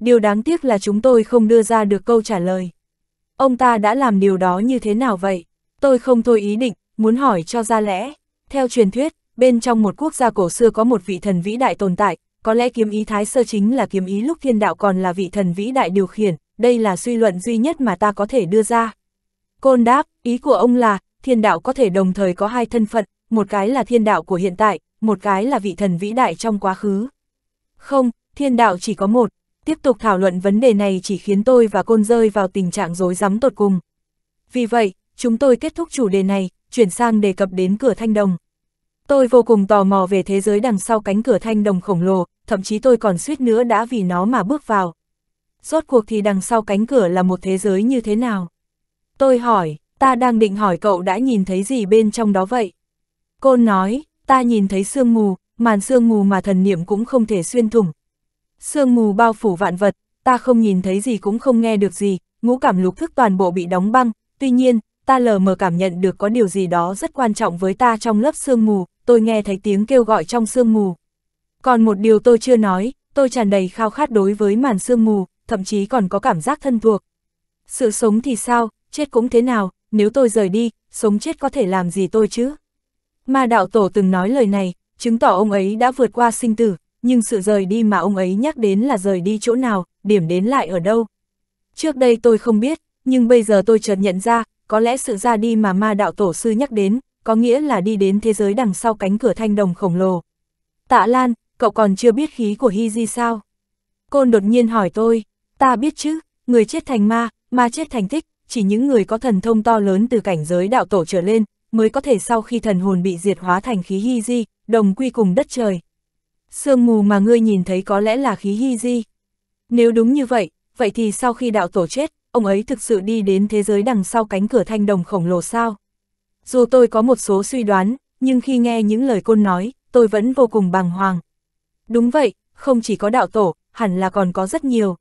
điều đáng tiếc là chúng tôi không đưa ra được câu trả lời. Ông ta đã làm điều đó như thế nào vậy? Tôi không thôi ý định, muốn hỏi cho ra lẽ. Theo truyền thuyết, bên trong một quốc gia cổ xưa có một vị thần vĩ đại tồn tại, có lẽ kiếm ý thái sơ chính là kiếm ý lúc thiên đạo còn là vị thần vĩ đại điều khiển, đây là suy luận duy nhất mà ta có thể đưa ra. Côn đáp, ý của ông là, thiên đạo có thể đồng thời có hai thân phận, một cái là thiên đạo của hiện tại, một cái là vị thần vĩ đại trong quá khứ. Không, thiên đạo chỉ có một, tiếp tục thảo luận vấn đề này chỉ khiến tôi và côn rơi vào tình trạng rối rắm tột cùng. Vì vậy, chúng tôi kết thúc chủ đề này, chuyển sang đề cập đến cửa thanh đồng. Tôi vô cùng tò mò về thế giới đằng sau cánh cửa thanh đồng khổng lồ, thậm chí tôi còn suýt nữa đã vì nó mà bước vào. Rốt cuộc thì đằng sau cánh cửa là một thế giới như thế nào? Tôi hỏi, ta đang định hỏi cậu đã nhìn thấy gì bên trong đó vậy? Côn nói, ta nhìn thấy sương mù, màn sương mù mà thần niệm cũng không thể xuyên thủng, Sương mù bao phủ vạn vật, ta không nhìn thấy gì cũng không nghe được gì, ngũ cảm lục thức toàn bộ bị đóng băng, tuy nhiên, ta lờ mờ cảm nhận được có điều gì đó rất quan trọng với ta trong lớp sương mù, tôi nghe thấy tiếng kêu gọi trong sương mù. Còn một điều tôi chưa nói, tôi tràn đầy khao khát đối với màn sương mù, thậm chí còn có cảm giác thân thuộc. Sự sống thì sao, chết cũng thế nào, nếu tôi rời đi, sống chết có thể làm gì tôi chứ? ma đạo tổ từng nói lời này, chứng tỏ ông ấy đã vượt qua sinh tử, nhưng sự rời đi mà ông ấy nhắc đến là rời đi chỗ nào, điểm đến lại ở đâu. Trước đây tôi không biết, nhưng bây giờ tôi chợt nhận ra, có lẽ sự ra đi mà ma đạo tổ sư nhắc đến, có nghĩa là đi đến thế giới đằng sau cánh cửa thanh đồng khổng lồ. Tạ Lan, cậu còn chưa biết khí của Hi Di sao? Côn đột nhiên hỏi tôi, ta biết chứ, người chết thành ma, ma chết thành tích, chỉ những người có thần thông to lớn từ cảnh giới đạo tổ trở lên, mới có thể sau khi thần hồn bị diệt hóa thành khí Hi Di, đồng quy cùng đất trời. Sương mù mà ngươi nhìn thấy có lẽ là khí hy di. Nếu đúng như vậy, vậy thì sau khi đạo tổ chết, ông ấy thực sự đi đến thế giới đằng sau cánh cửa thanh đồng khổng lồ sao? Dù tôi có một số suy đoán, nhưng khi nghe những lời côn nói, tôi vẫn vô cùng bàng hoàng. Đúng vậy, không chỉ có đạo tổ, hẳn là còn có rất nhiều.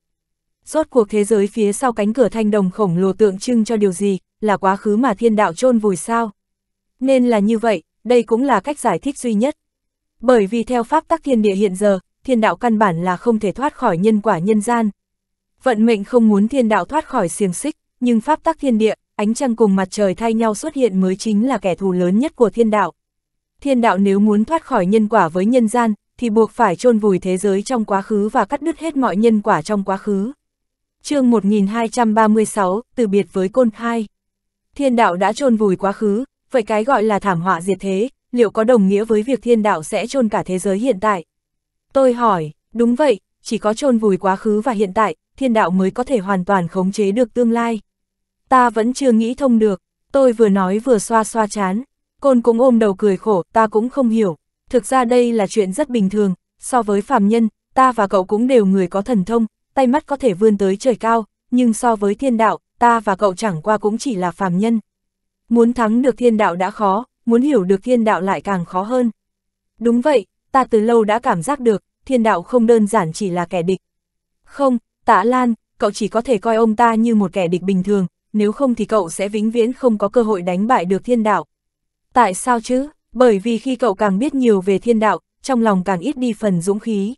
Rốt cuộc thế giới phía sau cánh cửa thanh đồng khổng lồ tượng trưng cho điều gì, là quá khứ mà thiên đạo chôn vùi sao? Nên là như vậy, đây cũng là cách giải thích duy nhất. Bởi vì theo pháp tắc thiên địa hiện giờ, thiên đạo căn bản là không thể thoát khỏi nhân quả nhân gian. Vận mệnh không muốn thiên đạo thoát khỏi xiềng xích, nhưng pháp tắc thiên địa, ánh trăng cùng mặt trời thay nhau xuất hiện mới chính là kẻ thù lớn nhất của thiên đạo. Thiên đạo nếu muốn thoát khỏi nhân quả với nhân gian, thì buộc phải chôn vùi thế giới trong quá khứ và cắt đứt hết mọi nhân quả trong quá khứ. chương 1236, từ biệt với côn hai. Thiên đạo đã chôn vùi quá khứ, vậy cái gọi là thảm họa diệt thế, liệu có đồng nghĩa với việc thiên đạo sẽ chôn cả thế giới hiện tại? Tôi hỏi, đúng vậy, chỉ có chôn vùi quá khứ và hiện tại, thiên đạo mới có thể hoàn toàn khống chế được tương lai. Ta vẫn chưa nghĩ thông được, tôi vừa nói vừa xoa xoa chán, côn cũng ôm đầu cười khổ, ta cũng không hiểu, thực ra đây là chuyện rất bình thường, so với phàm nhân, ta và cậu cũng đều người có thần thông, tay mắt có thể vươn tới trời cao, nhưng so với thiên đạo, ta và cậu chẳng qua cũng chỉ là phàm nhân. Muốn thắng được thiên đạo đã khó, muốn hiểu được thiên đạo lại càng khó hơn. Đúng vậy, ta từ lâu đã cảm giác được, thiên đạo không đơn giản chỉ là kẻ địch. Không, tạ Lan, cậu chỉ có thể coi ông ta như một kẻ địch bình thường, nếu không thì cậu sẽ vĩnh viễn không có cơ hội đánh bại được thiên đạo. Tại sao chứ? Bởi vì khi cậu càng biết nhiều về thiên đạo, trong lòng càng ít đi phần dũng khí.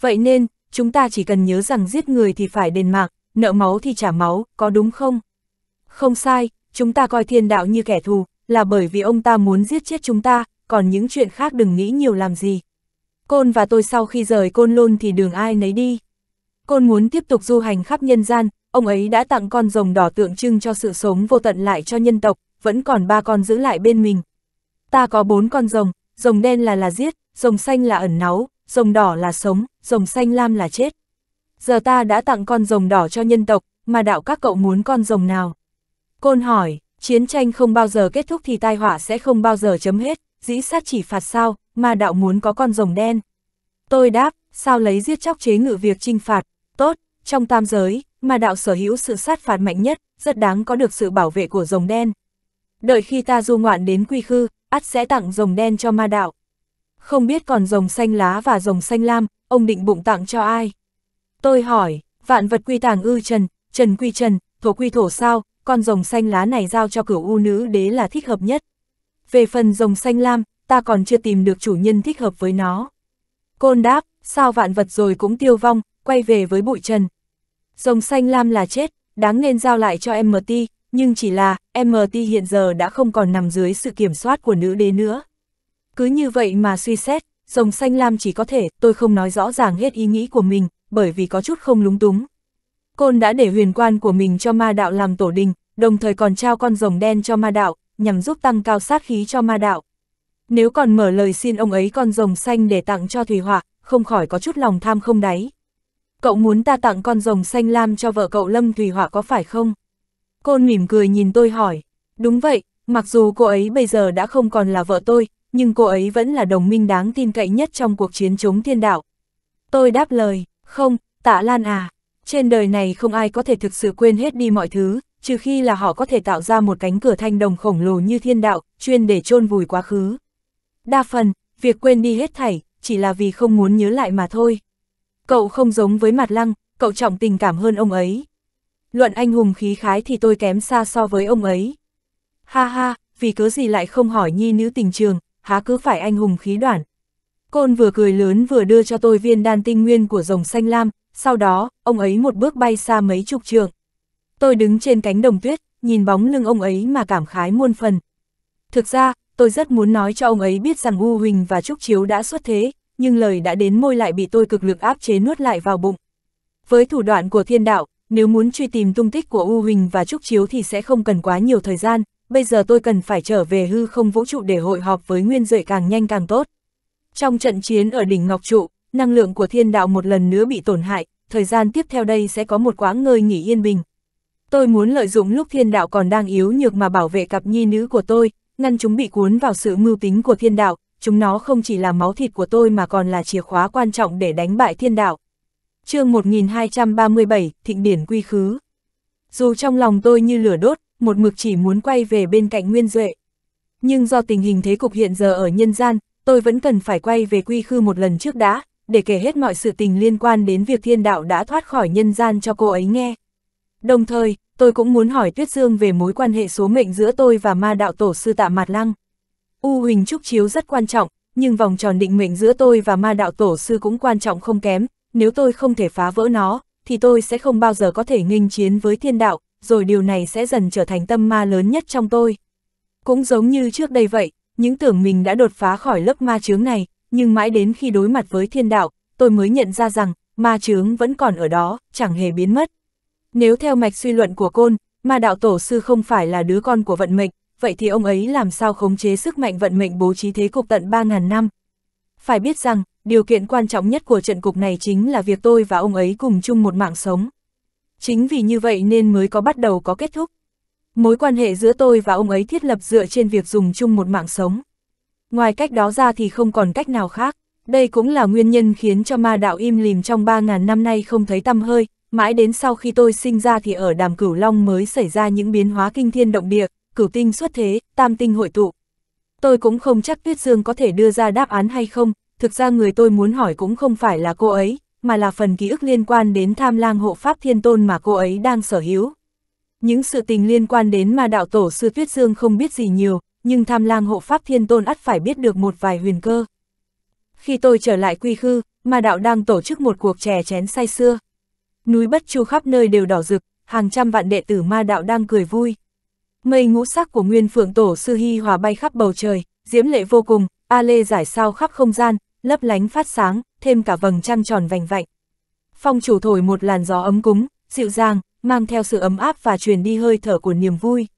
Vậy nên, chúng ta chỉ cần nhớ rằng giết người thì phải đền mạng, nợ máu thì trả máu, có đúng không? Không sai, chúng ta coi thiên đạo như kẻ thù, là bởi vì ông ta muốn giết chết chúng ta, còn những chuyện khác đừng nghĩ nhiều làm gì. Côn và tôi sau khi rời Côn Lôn thì đường ai nấy đi. Côn muốn tiếp tục du hành khắp nhân gian, ông ấy đã tặng con rồng đỏ tượng trưng cho sự sống vô tận lại cho nhân tộc, vẫn còn ba con giữ lại bên mình. Ta có bốn con rồng, rồng đen là là giết, rồng xanh là ẩn náu, rồng đỏ là sống, rồng xanh lam là chết. Giờ ta đã tặng con rồng đỏ cho nhân tộc, mà đạo các cậu muốn con rồng nào? Côn hỏi, Chiến tranh không bao giờ kết thúc thì tai họa sẽ không bao giờ chấm hết, dĩ sát chỉ phạt sao, mà đạo muốn có con rồng đen. Tôi đáp, sao lấy giết chóc chế ngự việc trinh phạt, tốt, trong tam giới, mà đạo sở hữu sự sát phạt mạnh nhất, rất đáng có được sự bảo vệ của rồng đen. Đợi khi ta du ngoạn đến quy khư, ắt sẽ tặng rồng đen cho ma đạo. Không biết còn rồng xanh lá và rồng xanh lam, ông định bụng tặng cho ai? Tôi hỏi, vạn vật quy tàng ư trần, trần quy trần, thổ quy thổ sao, con rồng xanh lá này giao cho cửu u nữ đế là thích hợp nhất. Về phần rồng xanh lam, ta còn chưa tìm được chủ nhân thích hợp với nó. Côn đáp, sao vạn vật rồi cũng tiêu vong, quay về với bụi trần. Rồng xanh lam là chết, đáng nên giao lại cho MT, nhưng chỉ là, MT hiện giờ đã không còn nằm dưới sự kiểm soát của nữ đế nữa. Cứ như vậy mà suy xét, rồng xanh lam chỉ có thể, tôi không nói rõ ràng hết ý nghĩ của mình, bởi vì có chút không lúng túng, Côn đã để huyền quan của mình cho ma đạo làm tổ đình, đồng thời còn trao con rồng đen cho ma đạo, nhằm giúp tăng cao sát khí cho ma đạo. Nếu còn mở lời xin ông ấy con rồng xanh để tặng cho Thủy Họa, không khỏi có chút lòng tham không đáy. Cậu muốn ta tặng con rồng xanh lam cho vợ cậu Lâm Thủy Họa có phải không? Côn mỉm cười nhìn tôi hỏi. Đúng vậy, mặc dù cô ấy bây giờ đã không còn là vợ tôi, nhưng cô ấy vẫn là đồng minh đáng tin cậy nhất trong cuộc chiến chống thiên đạo. Tôi đáp lời, không, tạ Lan à, trên đời này không ai có thể thực sự quên hết đi mọi thứ, trừ khi là họ có thể tạo ra một cánh cửa thanh đồng khổng lồ như thiên đạo, chuyên để chôn vùi quá khứ. Đa phần, việc quên đi hết thảy, chỉ là vì không muốn nhớ lại mà thôi. Cậu không giống với mặt lăng, cậu trọng tình cảm hơn ông ấy. Luận anh hùng khí khái thì tôi kém xa so với ông ấy. Ha ha, vì cớ gì lại không hỏi nhi nữ tình trường, há cứ phải anh hùng khí đoản. Côn vừa cười lớn vừa đưa cho tôi viên đan tinh nguyên của rồng xanh lam, sau đó, ông ấy một bước bay xa mấy chục trường. Tôi đứng trên cánh đồng tuyết, nhìn bóng lưng ông ấy mà cảm khái muôn phần. Thực ra, tôi rất muốn nói cho ông ấy biết rằng U Huỳnh và Trúc Chiếu đã xuất thế, nhưng lời đã đến môi lại bị tôi cực lực áp chế nuốt lại vào bụng. Với thủ đoạn của thiên đạo, nếu muốn truy tìm tung tích của U Huỳnh và Trúc Chiếu thì sẽ không cần quá nhiều thời gian, bây giờ tôi cần phải trở về hư không vũ trụ để hội họp với Nguyên Duệ càng nhanh càng tốt. Trong trận chiến ở đỉnh Ngọc Trụ, năng lượng của thiên đạo một lần nữa bị tổn hại, thời gian tiếp theo đây sẽ có một quãng ngơi nghỉ yên bình. Tôi muốn lợi dụng lúc thiên đạo còn đang yếu nhược mà bảo vệ cặp nhi nữ của tôi, ngăn chúng bị cuốn vào sự mưu tính của thiên đạo, chúng nó không chỉ là máu thịt của tôi mà còn là chìa khóa quan trọng để đánh bại thiên đạo. chương 1237, Thịnh Điển Quy Khứ Dù trong lòng tôi như lửa đốt, một mực chỉ muốn quay về bên cạnh Nguyên Duệ. Nhưng do tình hình thế cục hiện giờ ở nhân gian, tôi vẫn cần phải quay về quy khư một lần trước đã, để kể hết mọi sự tình liên quan đến việc thiên đạo đã thoát khỏi nhân gian cho cô ấy nghe. Đồng thời, tôi cũng muốn hỏi Tuyết Dương về mối quan hệ số mệnh giữa tôi và ma đạo tổ sư tạ Mạt Lăng. U Huỳnh Trúc Chiếu rất quan trọng, nhưng vòng tròn định mệnh giữa tôi và ma đạo tổ sư cũng quan trọng không kém, nếu tôi không thể phá vỡ nó, thì tôi sẽ không bao giờ có thể nghênh chiến với thiên đạo, rồi điều này sẽ dần trở thành tâm ma lớn nhất trong tôi. Cũng giống như trước đây vậy, những tưởng mình đã đột phá khỏi lớp ma chướng này, nhưng mãi đến khi đối mặt với thiên đạo, tôi mới nhận ra rằng, ma chướng vẫn còn ở đó, chẳng hề biến mất. Nếu theo mạch suy luận của côn, ma đạo tổ sư không phải là đứa con của vận mệnh, vậy thì ông ấy làm sao khống chế sức mạnh vận mệnh bố trí thế cục tận 3.000 năm? Phải biết rằng, điều kiện quan trọng nhất của trận cục này chính là việc tôi và ông ấy cùng chung một mạng sống. Chính vì như vậy nên mới có bắt đầu có kết thúc. Mối quan hệ giữa tôi và ông ấy thiết lập dựa trên việc dùng chung một mạng sống. Ngoài cách đó ra thì không còn cách nào khác, đây cũng là nguyên nhân khiến cho ma đạo im lìm trong 3.000 năm nay không thấy tăm hơi, mãi đến sau khi tôi sinh ra thì ở đàm cửu long mới xảy ra những biến hóa kinh thiên động địa, cửu tinh xuất thế, tam tinh hội tụ. Tôi cũng không chắc Tuyết Dương có thể đưa ra đáp án hay không, thực ra người tôi muốn hỏi cũng không phải là cô ấy, mà là phần ký ức liên quan đến tham lang hộ pháp thiên tôn mà cô ấy đang sở hữu. Những sự tình liên quan đến ma đạo tổ sư Tuyết Dương không biết gì nhiều, nhưng tham lang hộ pháp thiên tôn ắt phải biết được một vài huyền cơ. Khi tôi trở lại quy khư, mà đạo đang tổ chức một cuộc chè chén say xưa. Núi bất chu khắp nơi đều đỏ rực, hàng trăm vạn đệ tử ma đạo đang cười vui. Mây ngũ sắc của nguyên phượng tổ sư hy hòa bay khắp bầu trời, diễm lệ vô cùng, A Lê giải sao khắp không gian, lấp lánh phát sáng, thêm cả vầng trăng tròn vành vạnh. Phong chủ thổi một làn gió ấm cúng, dịu dàng, mang theo sự ấm áp và truyền đi hơi thở của niềm vui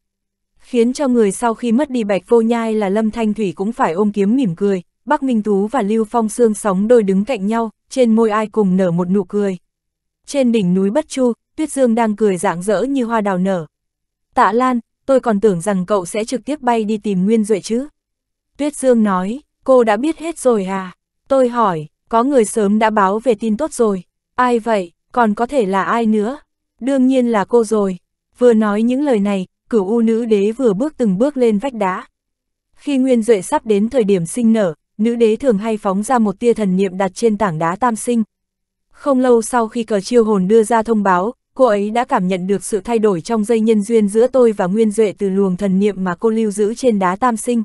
khiến cho người sau khi mất đi bạch vô nhai là Lâm Thanh Thủy cũng phải ôm kiếm mỉm cười, Bắc Minh Tú và Lưu Phong Sương sóng đôi đứng cạnh nhau, trên môi ai cùng nở một nụ cười. Trên đỉnh núi Bất Chu, Tuyết Dương đang cười rạng rỡ như hoa đào nở. Tạ Lan, tôi còn tưởng rằng cậu sẽ trực tiếp bay đi tìm Nguyên Duệ chứ. Tuyết Dương nói, cô đã biết hết rồi à? Tôi hỏi, có người sớm đã báo về tin tốt rồi. Ai vậy, còn có thể là ai nữa? Đương nhiên là cô rồi. Vừa nói những lời này, cửu u nữ đế vừa bước từng bước lên vách đá. Khi nguyên duệ sắp đến thời điểm sinh nở, nữ đế thường hay phóng ra một tia thần niệm đặt trên tảng đá tam sinh. Không lâu sau khi cờ chiêu hồn đưa ra thông báo, cô ấy đã cảm nhận được sự thay đổi trong dây nhân duyên giữa tôi và nguyên duệ từ luồng thần niệm mà cô lưu giữ trên đá tam sinh.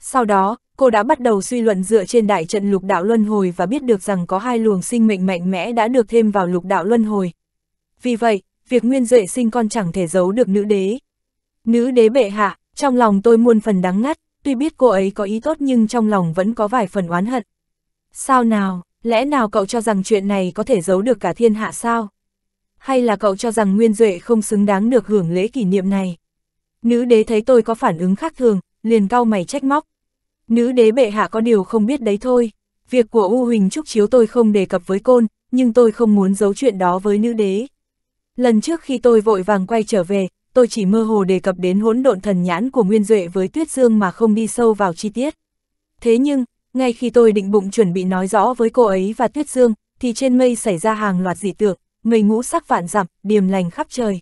Sau đó, cô đã bắt đầu suy luận dựa trên đại trận lục đạo luân hồi và biết được rằng có hai luồng sinh mệnh mạnh mẽ đã được thêm vào lục đạo luân hồi. Vì vậy, việc Nguyên Duệ sinh con chẳng thể giấu được nữ đế, Nữ đế bệ hạ, trong lòng tôi muôn phần đắng ngắt, tuy biết cô ấy có ý tốt nhưng trong lòng vẫn có vài phần oán hận. Sao nào, lẽ nào cậu cho rằng chuyện này có thể giấu được cả thiên hạ sao? Hay là cậu cho rằng Nguyên Duệ không xứng đáng được hưởng lễ kỷ niệm này? Nữ đế thấy tôi có phản ứng khác thường, liền cau mày trách móc. Nữ đế bệ hạ có điều không biết đấy thôi, việc của U Huỳnh Trúc Chiếu tôi không đề cập với côn, nhưng tôi không muốn giấu chuyện đó với nữ đế. Lần trước khi tôi vội vàng quay trở về, tôi chỉ mơ hồ đề cập đến hỗn độn thần nhãn của Nguyên Duệ với Tuyết Dương mà không đi sâu vào chi tiết. Thế nhưng, ngay khi tôi định bụng chuẩn bị nói rõ với cô ấy và Tuyết Dương, thì trên mây xảy ra hàng loạt dị tượng, mây ngũ sắc vạn dặm, điềm lành khắp trời.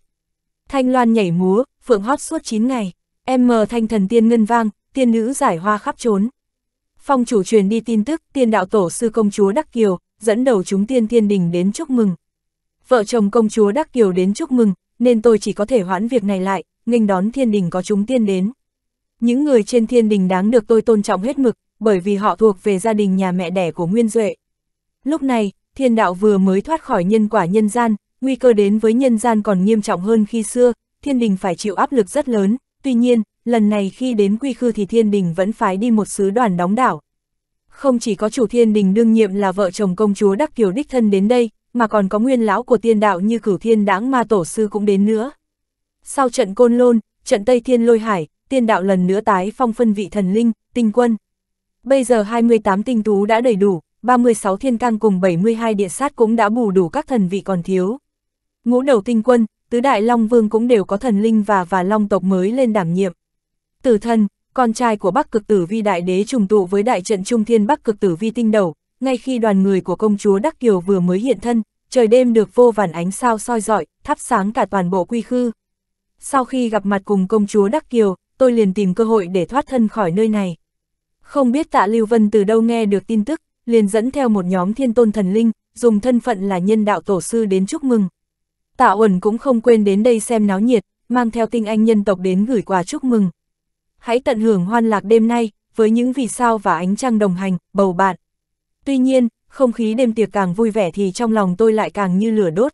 Thanh loan nhảy múa, phượng hót suốt 9 ngày, em mờ thanh thần tiên ngân vang, tiên nữ giải hoa khắp trốn. Phong chủ truyền đi tin tức tiên đạo tổ sư công chúa Đắc Kiều, dẫn đầu chúng tiên thiên đình đến chúc mừng. Vợ chồng công chúa Đắc Kiều đến chúc mừng, nên tôi chỉ có thể hoãn việc này lại, nghênh đón thiên đình có chúng tiên đến. Những người trên thiên đình đáng được tôi tôn trọng hết mực, bởi vì họ thuộc về gia đình nhà mẹ đẻ của Nguyên Duệ. Lúc này, thiên đạo vừa mới thoát khỏi nhân quả nhân gian, nguy cơ đến với nhân gian còn nghiêm trọng hơn khi xưa, thiên đình phải chịu áp lực rất lớn, tuy nhiên, lần này khi đến quy khư thì thiên đình vẫn phái đi một sứ đoàn đóng đảo. Không chỉ có chủ thiên đình đương nhiệm là vợ chồng công chúa Đắc Kiều Đích Thân đến đây, mà còn có nguyên lão của tiên đạo như cửu thiên đáng ma tổ sư cũng đến nữa. Sau trận Côn Lôn, trận Tây Thiên Lôi Hải, tiên đạo lần nữa tái phong phân vị thần linh, tinh quân. Bây giờ 28 tinh tú đã đầy đủ, 36 thiên cang cùng 72 địa sát cũng đã bù đủ các thần vị còn thiếu. Ngũ đầu tinh quân, tứ đại Long Vương cũng đều có thần linh và và Long tộc mới lên đảm nhiệm. Tử thần, con trai của Bắc Cực Tử Vi Đại Đế trùng tụ với đại trận Trung Thiên Bắc Cực Tử Vi Tinh Đầu, ngay khi đoàn người của công chúa Đắc Kiều vừa mới hiện thân, trời đêm được vô vàn ánh sao soi rọi, thắp sáng cả toàn bộ quy khư. Sau khi gặp mặt cùng công chúa Đắc Kiều, tôi liền tìm cơ hội để thoát thân khỏi nơi này. Không biết tạ Lưu Vân từ đâu nghe được tin tức, liền dẫn theo một nhóm thiên tôn thần linh, dùng thân phận là nhân đạo tổ sư đến chúc mừng. Tạ Uẩn cũng không quên đến đây xem náo nhiệt, mang theo tinh anh nhân tộc đến gửi quà chúc mừng. Hãy tận hưởng hoan lạc đêm nay, với những vì sao và ánh trăng đồng hành, bầu bạn. Tuy nhiên, không khí đêm tiệc càng vui vẻ thì trong lòng tôi lại càng như lửa đốt.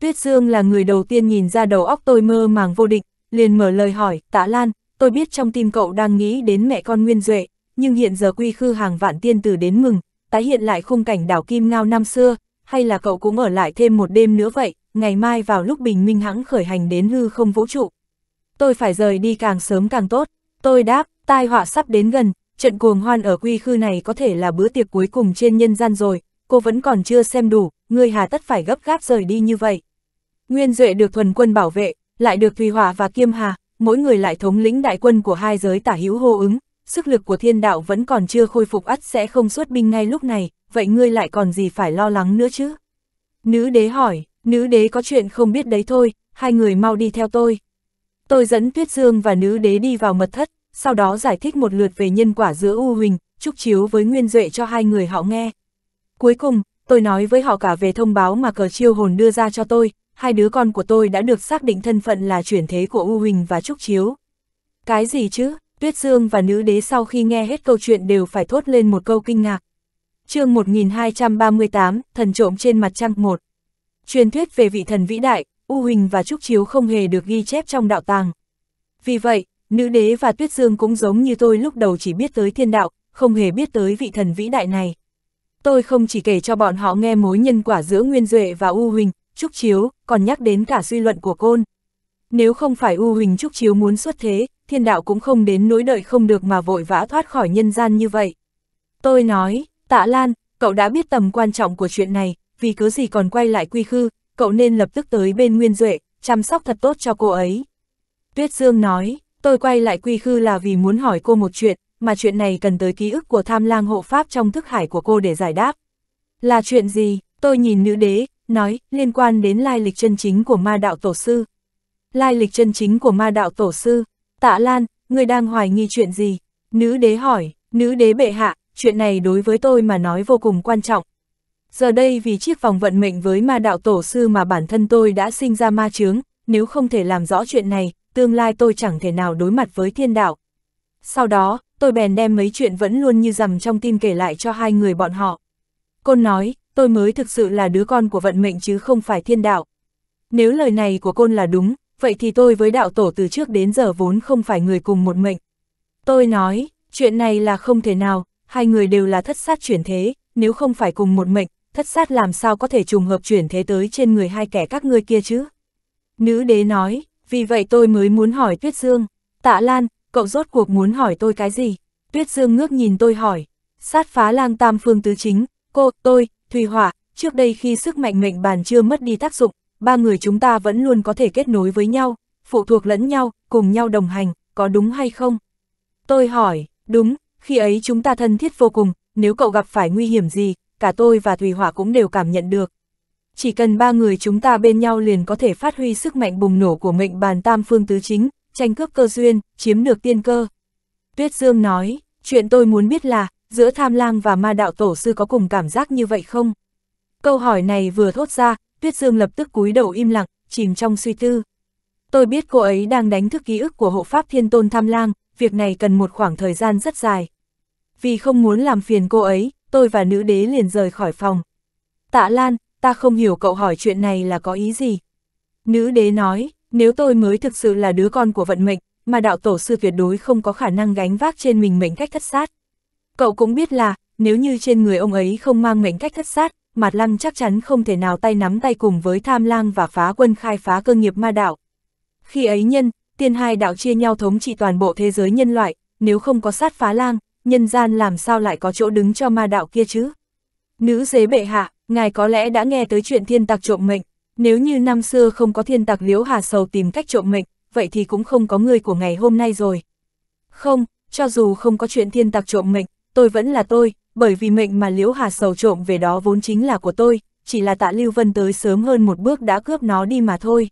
Tuyết Dương là người đầu tiên nhìn ra đầu óc tôi mơ màng vô định, liền mở lời hỏi, tạ Lan, tôi biết trong tim cậu đang nghĩ đến mẹ con Nguyên Duệ, nhưng hiện giờ quy khư hàng vạn tiên tử đến mừng, tái hiện lại khung cảnh đảo Kim Ngao năm xưa, hay là cậu cũng ở lại thêm một đêm nữa vậy, ngày mai vào lúc bình minh hãng khởi hành đến hư không vũ trụ. Tôi phải rời đi càng sớm càng tốt, tôi đáp, tai họa sắp đến gần, trận cuồng hoan ở quy khư này có thể là bữa tiệc cuối cùng trên nhân gian rồi, cô vẫn còn chưa xem đủ, ngươi hà tất phải gấp gáp rời đi như vậy. Nguyên Duệ được thuần quân bảo vệ, lại được Thùy Hỏa và Kiêm Hà, mỗi người lại thống lĩnh đại quân của hai giới tả hữu hô ứng, sức lực của thiên đạo vẫn còn chưa khôi phục ắt sẽ không xuất binh ngay lúc này, vậy ngươi lại còn gì phải lo lắng nữa chứ? Nữ đế hỏi, nữ đế có chuyện không biết đấy thôi, hai người mau đi theo tôi. Tôi dẫn Tuyết Dương và nữ đế đi vào mật thất, sau đó giải thích một lượt về nhân quả giữa U Huỳnh, Trúc Chiếu với Nguyên Duệ cho hai người họ nghe. Cuối cùng, tôi nói với họ cả về thông báo mà cờ chiêu hồn đưa ra cho tôi, hai đứa con của tôi đã được xác định thân phận là chuyển thế của U Huỳnh và Trúc Chiếu. Cái gì chứ, Tuyết Dương và Nữ Đế sau khi nghe hết câu chuyện đều phải thốt lên một câu kinh ngạc. chương 1238, Thần trộm trên mặt trăng 1 Truyền thuyết về vị thần vĩ đại, U Huỳnh và Trúc Chiếu không hề được ghi chép trong đạo tàng. Vì vậy, Nữ đế và Tuyết Dương cũng giống như tôi lúc đầu chỉ biết tới thiên đạo, không hề biết tới vị thần vĩ đại này. Tôi không chỉ kể cho bọn họ nghe mối nhân quả giữa Nguyên Duệ và U Huỳnh, Trúc Chiếu, còn nhắc đến cả suy luận của côn. Nếu không phải U Huỳnh Trúc Chiếu muốn xuất thế, thiên đạo cũng không đến nỗi đợi không được mà vội vã thoát khỏi nhân gian như vậy. Tôi nói, tạ Lan, cậu đã biết tầm quan trọng của chuyện này, vì cứ gì còn quay lại quy khư, cậu nên lập tức tới bên Nguyên Duệ, chăm sóc thật tốt cho cô ấy. Tuyết Dương nói, Tôi quay lại quy khư là vì muốn hỏi cô một chuyện, mà chuyện này cần tới ký ức của tham lang hộ pháp trong thức hải của cô để giải đáp. Là chuyện gì? Tôi nhìn nữ đế, nói, liên quan đến lai lịch chân chính của ma đạo tổ sư. Lai lịch chân chính của ma đạo tổ sư, tạ Lan, người đang hoài nghi chuyện gì? Nữ đế hỏi, nữ đế bệ hạ, chuyện này đối với tôi mà nói vô cùng quan trọng. Giờ đây vì chiếc vòng vận mệnh với ma đạo tổ sư mà bản thân tôi đã sinh ra ma chướng, nếu không thể làm rõ chuyện này, tương lai tôi chẳng thể nào đối mặt với thiên đạo. Sau đó, tôi bèn đem mấy chuyện vẫn luôn như rằm trong tim kể lại cho hai người bọn họ. Côn nói, tôi mới thực sự là đứa con của vận mệnh chứ không phải thiên đạo. Nếu lời này của Côn là đúng, vậy thì tôi với đạo tổ từ trước đến giờ vốn không phải người cùng một mệnh. Tôi nói, chuyện này là không thể nào, hai người đều là thất sát chuyển thế, nếu không phải cùng một mệnh, thất sát làm sao có thể trùng hợp chuyển thế tới trên người hai kẻ các ngươi kia chứ? Nữ đế nói, vì vậy tôi mới muốn hỏi Tuyết Dương, tạ Lan, cậu rốt cuộc muốn hỏi tôi cái gì? Tuyết Dương ngước nhìn tôi hỏi, sát phá lang tam phương tứ chính, cô, tôi, Thùy Hỏa, trước đây khi sức mạnh mệnh bàn chưa mất đi tác dụng, ba người chúng ta vẫn luôn có thể kết nối với nhau, phụ thuộc lẫn nhau, cùng nhau đồng hành, có đúng hay không? Tôi hỏi, đúng, khi ấy chúng ta thân thiết vô cùng, nếu cậu gặp phải nguy hiểm gì, cả tôi và Thùy Hỏa cũng đều cảm nhận được, chỉ cần ba người chúng ta bên nhau liền có thể phát huy sức mạnh bùng nổ của mệnh bàn tam phương tứ chính, tranh cướp cơ duyên, chiếm được tiên cơ. Tuyết Dương nói, chuyện tôi muốn biết là, giữa tham lang và ma đạo tổ sư có cùng cảm giác như vậy không? Câu hỏi này vừa thốt ra, Tuyết Dương lập tức cúi đầu im lặng, chìm trong suy tư. Tôi biết cô ấy đang đánh thức ký ức của hộ pháp thiên tôn tham lang, việc này cần một khoảng thời gian rất dài. Vì không muốn làm phiền cô ấy, tôi và nữ đế liền rời khỏi phòng. Tạ Lan, ta không hiểu cậu hỏi chuyện này là có ý gì. Nữ đế nói, nếu tôi mới thực sự là đứa con của vận mệnh, mà đạo tổ sư tuyệt đối không có khả năng gánh vác trên mình mệnh cách thất sát. Cậu cũng biết là, nếu như trên người ông ấy không mang mệnh cách thất sát, mặt lăng chắc chắn không thể nào tay nắm tay cùng với tham lang và phá quân khai phá cơ nghiệp ma đạo. Khi ấy nhân, tiên hai đạo chia nhau thống trị toàn bộ thế giới nhân loại, nếu không có sát phá lang, nhân gian làm sao lại có chỗ đứng cho ma đạo kia chứ? Nữ dế bệ hạ, Ngài có lẽ đã nghe tới chuyện thiên tạc trộm mệnh, nếu như năm xưa không có thiên tạc liễu hà sầu tìm cách trộm mệnh, vậy thì cũng không có người của ngày hôm nay rồi. Không, cho dù không có chuyện thiên tạc trộm mệnh, tôi vẫn là tôi, bởi vì mệnh mà liễu hà sầu trộm về đó vốn chính là của tôi, chỉ là tạ Lưu Vân tới sớm hơn một bước đã cướp nó đi mà thôi.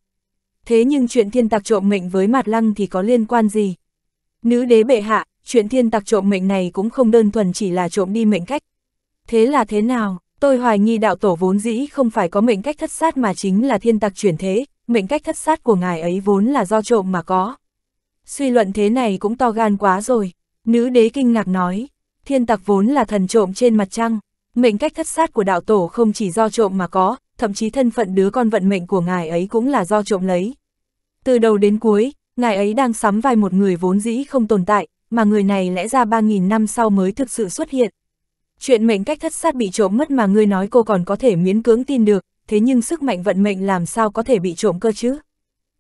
Thế nhưng chuyện thiên tạc trộm mệnh với mặt lăng thì có liên quan gì? Nữ đế bệ hạ, chuyện thiên tạc trộm mệnh này cũng không đơn thuần chỉ là trộm đi mệnh cách. Thế là thế nào? Tôi hoài nghi đạo tổ vốn dĩ không phải có mệnh cách thất sát mà chính là thiên tặc chuyển thế, mệnh cách thất sát của ngài ấy vốn là do trộm mà có. Suy luận thế này cũng to gan quá rồi, nữ đế kinh ngạc nói, thiên tặc vốn là thần trộm trên mặt trăng, mệnh cách thất sát của đạo tổ không chỉ do trộm mà có, thậm chí thân phận đứa con vận mệnh của ngài ấy cũng là do trộm lấy. Từ đầu đến cuối, ngài ấy đang sắm vai một người vốn dĩ không tồn tại, mà người này lẽ ra 3.000 năm sau mới thực sự xuất hiện. Chuyện mệnh cách thất sát bị trộm mất mà ngươi nói cô còn có thể miễn cưỡng tin được, thế nhưng sức mạnh vận mệnh làm sao có thể bị trộm cơ chứ?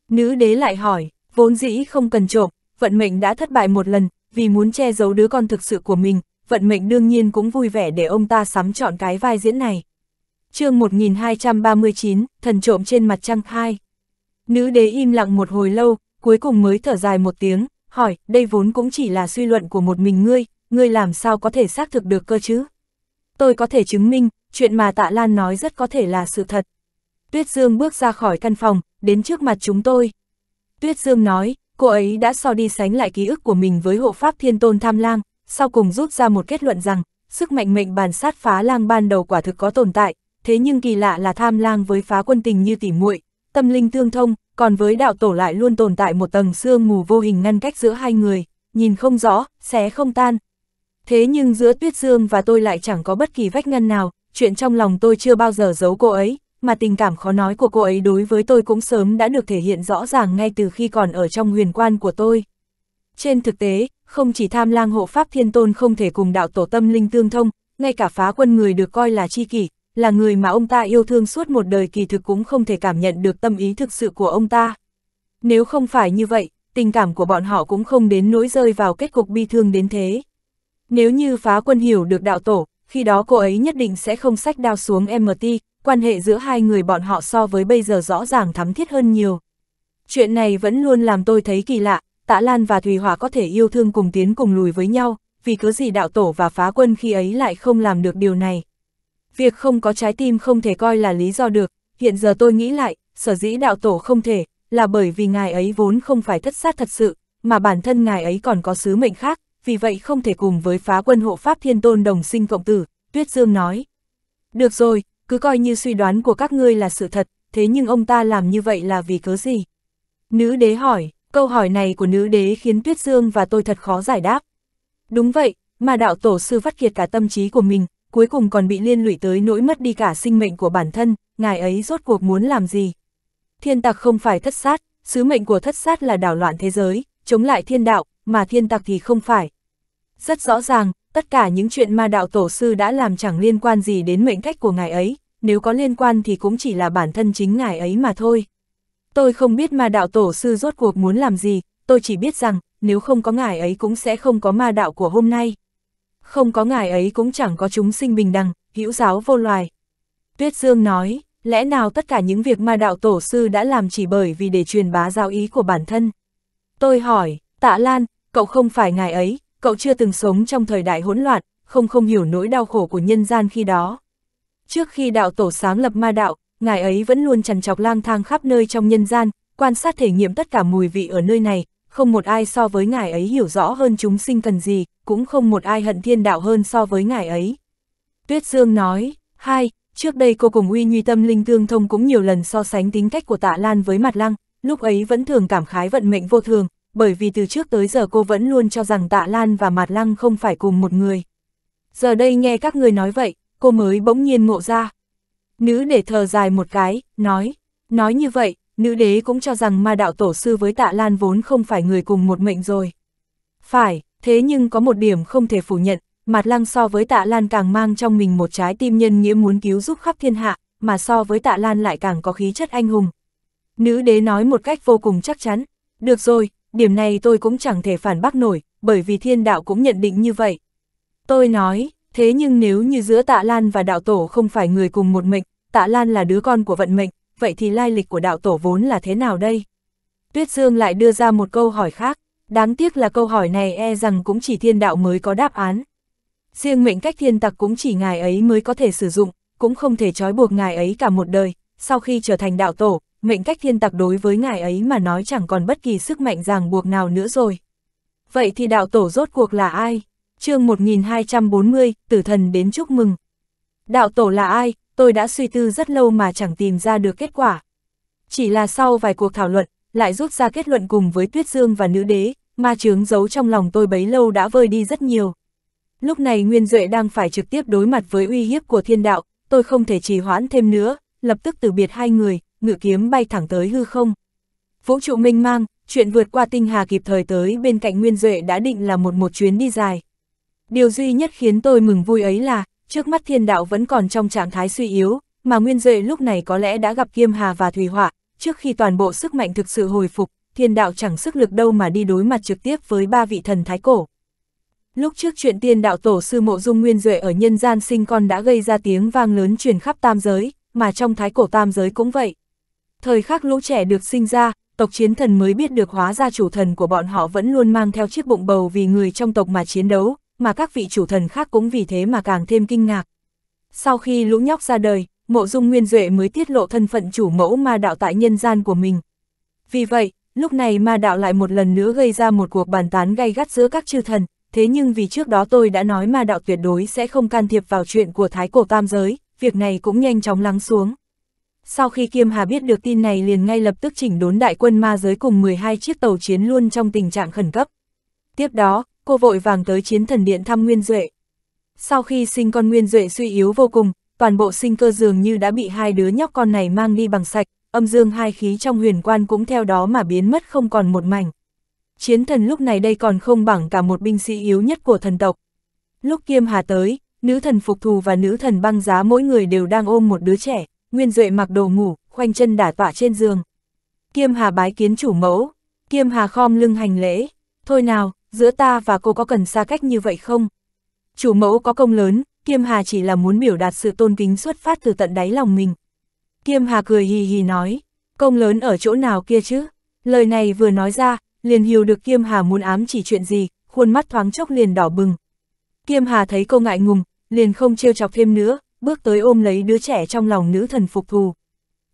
Nữ đế lại hỏi, vốn dĩ không cần trộm, vận mệnh đã thất bại một lần, vì muốn che giấu đứa con thực sự của mình, vận mệnh đương nhiên cũng vui vẻ để ông ta sắm chọn cái vai diễn này. chương 1239, thần trộm trên mặt trăng 2. Nữ đế im lặng một hồi lâu, cuối cùng mới thở dài một tiếng, hỏi, đây vốn cũng chỉ là suy luận của một mình ngươi, ngươi làm sao có thể xác thực được cơ chứ? tôi có thể chứng minh, chuyện mà Tạ Lan nói rất có thể là sự thật. Tuyết Dương bước ra khỏi căn phòng, đến trước mặt chúng tôi. Tuyết Dương nói, cô ấy đã so đi sánh lại ký ức của mình với hộ pháp thiên tôn tham lang, sau cùng rút ra một kết luận rằng, sức mạnh mệnh bàn sát phá lang ban đầu quả thực có tồn tại, thế nhưng kỳ lạ là tham lang với phá quân tình như tỉ muội, tâm linh tương thông, còn với đạo tổ lại luôn tồn tại một tầng xương mù vô hình ngăn cách giữa hai người, nhìn không rõ, xé không tan, Thế nhưng giữa Tuyết Dương và tôi lại chẳng có bất kỳ vách ngăn nào, chuyện trong lòng tôi chưa bao giờ giấu cô ấy, mà tình cảm khó nói của cô ấy đối với tôi cũng sớm đã được thể hiện rõ ràng ngay từ khi còn ở trong huyền quan của tôi. Trên thực tế, không chỉ tham lang hộ pháp thiên tôn không thể cùng đạo tổ tâm linh tương thông, ngay cả phá quân người được coi là chi kỷ, là người mà ông ta yêu thương suốt một đời kỳ thực cũng không thể cảm nhận được tâm ý thực sự của ông ta. Nếu không phải như vậy, tình cảm của bọn họ cũng không đến nỗi rơi vào kết cục bi thương đến thế. Nếu như phá quân hiểu được đạo tổ, khi đó cô ấy nhất định sẽ không sách đao xuống MT, quan hệ giữa hai người bọn họ so với bây giờ rõ ràng thắm thiết hơn nhiều. Chuyện này vẫn luôn làm tôi thấy kỳ lạ, Tạ Lan và Thùy Hòa có thể yêu thương cùng tiến cùng lùi với nhau, vì cớ gì đạo tổ và phá quân khi ấy lại không làm được điều này. Việc không có trái tim không thể coi là lý do được, hiện giờ tôi nghĩ lại, sở dĩ đạo tổ không thể, là bởi vì ngài ấy vốn không phải thất sát thật sự, mà bản thân ngài ấy còn có sứ mệnh khác, vì vậy không thể cùng với phá quân hộ pháp thiên tôn đồng sinh cộng tử, Tuyết Dương nói. Được rồi, cứ coi như suy đoán của các ngươi là sự thật, thế nhưng ông ta làm như vậy là vì cớ gì? Nữ đế hỏi, câu hỏi này của nữ đế khiến Tuyết Dương và tôi thật khó giải đáp. Đúng vậy, mà đạo tổ sư phát kiệt cả tâm trí của mình, cuối cùng còn bị liên lụy tới nỗi mất đi cả sinh mệnh của bản thân, ngài ấy rốt cuộc muốn làm gì? Thiên tặc không phải thất sát, sứ mệnh của thất sát là đảo loạn thế giới, chống lại thiên đạo, mà thiên tặc thì không phải, rất rõ ràng, tất cả những chuyện ma đạo tổ sư đã làm chẳng liên quan gì đến mệnh cách của ngài ấy, nếu có liên quan thì cũng chỉ là bản thân chính ngài ấy mà thôi. Tôi không biết ma đạo tổ sư rốt cuộc muốn làm gì, tôi chỉ biết rằng, nếu không có ngài ấy cũng sẽ không có ma đạo của hôm nay. Không có ngài ấy cũng chẳng có chúng sinh bình đẳng, hữu giáo vô loài. Tuyết Dương nói, lẽ nào tất cả những việc ma đạo tổ sư đã làm chỉ bởi vì để truyền bá giáo ý của bản thân? Tôi hỏi, tạ Lan, cậu không phải ngài ấy, cậu chưa từng sống trong thời đại hỗn loạn, không không hiểu nỗi đau khổ của nhân gian khi đó. Trước khi đạo tổ sáng lập ma đạo, ngài ấy vẫn luôn trằn trọc lang thang khắp nơi trong nhân gian, quan sát thể nghiệm tất cả mùi vị ở nơi này, không một ai so với ngài ấy hiểu rõ hơn chúng sinh cần gì, cũng không một ai hận thiên đạo hơn so với ngài ấy. Tuyết Dương nói, hai, trước đây cô cùng uy nhuy tâm linh tương thông cũng nhiều lần so sánh tính cách của tạ Lan với mặt lăng, lúc ấy vẫn thường cảm khái vận mệnh vô thường, bởi vì từ trước tới giờ cô vẫn luôn cho rằng Tạ Lan và Mạt Lăng không phải cùng một người. Giờ đây nghe các người nói vậy, cô mới bỗng nhiên ngộ ra. Nữ để thờ dài một cái, nói, nói như vậy, nữ đế cũng cho rằng ma đạo tổ sư với Tạ Lan vốn không phải người cùng một mệnh rồi. Phải, thế nhưng có một điểm không thể phủ nhận, Mạt Lăng so với Tạ Lan càng mang trong mình một trái tim nhân nghĩa muốn cứu giúp khắp thiên hạ, mà so với Tạ Lan lại càng có khí chất anh hùng. Nữ đế nói một cách vô cùng chắc chắn, được rồi, điểm này tôi cũng chẳng thể phản bác nổi, bởi vì thiên đạo cũng nhận định như vậy. Tôi nói, thế nhưng nếu như giữa tạ Lan và đạo tổ không phải người cùng một mệnh, tạ Lan là đứa con của vận mệnh, vậy thì lai lịch của đạo tổ vốn là thế nào đây? Tuyết Dương lại đưa ra một câu hỏi khác, đáng tiếc là câu hỏi này e rằng cũng chỉ thiên đạo mới có đáp án. Riêng mệnh cách thiên tặc cũng chỉ ngài ấy mới có thể sử dụng, cũng không thể trói buộc ngài ấy cả một đời, sau khi trở thành đạo tổ, mệnh cách thiên tặc đối với ngài ấy mà nói chẳng còn bất kỳ sức mạnh ràng buộc nào nữa rồi. Vậy thì đạo tổ rốt cuộc là ai? chương 1240, tử thần đến chúc mừng. Đạo tổ là ai? Tôi đã suy tư rất lâu mà chẳng tìm ra được kết quả. Chỉ là sau vài cuộc thảo luận, lại rút ra kết luận cùng với Tuyết Dương và Nữ Đế, ma chướng giấu trong lòng tôi bấy lâu đã vơi đi rất nhiều. Lúc này Nguyên Duệ đang phải trực tiếp đối mặt với uy hiếp của thiên đạo, tôi không thể trì hoãn thêm nữa, lập tức từ biệt hai người, ngự kiếm bay thẳng tới hư không. Vũ trụ minh mang, chuyện vượt qua tinh hà kịp thời tới bên cạnh Nguyên Duệ đã định là một một chuyến đi dài. Điều duy nhất khiến tôi mừng vui ấy là, trước mắt thiên đạo vẫn còn trong trạng thái suy yếu, mà Nguyên Duệ lúc này có lẽ đã gặp Kiêm Hà và Thủy Họa, trước khi toàn bộ sức mạnh thực sự hồi phục, thiên đạo chẳng sức lực đâu mà đi đối mặt trực tiếp với ba vị thần thái cổ. Lúc trước chuyện tiên đạo tổ sư mộ dung nguyên duệ ở nhân gian sinh con đã gây ra tiếng vang lớn truyền khắp tam giới, mà trong thái cổ tam giới cũng vậy. Thời khắc lũ trẻ được sinh ra, tộc chiến thần mới biết được hóa ra chủ thần của bọn họ vẫn luôn mang theo chiếc bụng bầu vì người trong tộc mà chiến đấu, mà các vị chủ thần khác cũng vì thế mà càng thêm kinh ngạc. Sau khi lũ nhóc ra đời, mộ dung nguyên duệ mới tiết lộ thân phận chủ mẫu ma đạo tại nhân gian của mình. Vì vậy, lúc này ma đạo lại một lần nữa gây ra một cuộc bàn tán gay gắt giữa các chư thần, thế nhưng vì trước đó tôi đã nói ma đạo tuyệt đối sẽ không can thiệp vào chuyện của thái cổ tam giới, việc này cũng nhanh chóng lắng xuống. Sau khi Kiêm Hà biết được tin này liền ngay lập tức chỉnh đốn đại quân ma giới cùng 12 chiếc tàu chiến luôn trong tình trạng khẩn cấp. Tiếp đó, cô vội vàng tới chiến thần điện thăm Nguyên Duệ. Sau khi sinh con Nguyên Duệ suy yếu vô cùng, toàn bộ sinh cơ dường như đã bị hai đứa nhóc con này mang đi bằng sạch, âm dương hai khí trong huyền quan cũng theo đó mà biến mất không còn một mảnh. Chiến thần lúc này đây còn không bằng cả một binh sĩ yếu nhất của thần tộc. Lúc Kiêm Hà tới, nữ thần phục thù và nữ thần băng giá mỗi người đều đang ôm một đứa trẻ. Nguyên Duệ mặc đồ ngủ, khoanh chân đả tọa trên giường. Kiêm Hà bái kiến chủ mẫu, Kiêm Hà khom lưng hành lễ. Thôi nào, giữa ta và cô có cần xa cách như vậy không? Chủ mẫu có công lớn, Kiêm Hà chỉ là muốn biểu đạt sự tôn kính xuất phát từ tận đáy lòng mình. Kiêm Hà cười hì hì nói, công lớn ở chỗ nào kia chứ? Lời này vừa nói ra, liền hiểu được Kiêm Hà muốn ám chỉ chuyện gì, khuôn mắt thoáng chốc liền đỏ bừng. Kiêm Hà thấy cô ngại ngùng, liền không trêu chọc thêm nữa, bước tới ôm lấy đứa trẻ trong lòng nữ thần phục thù.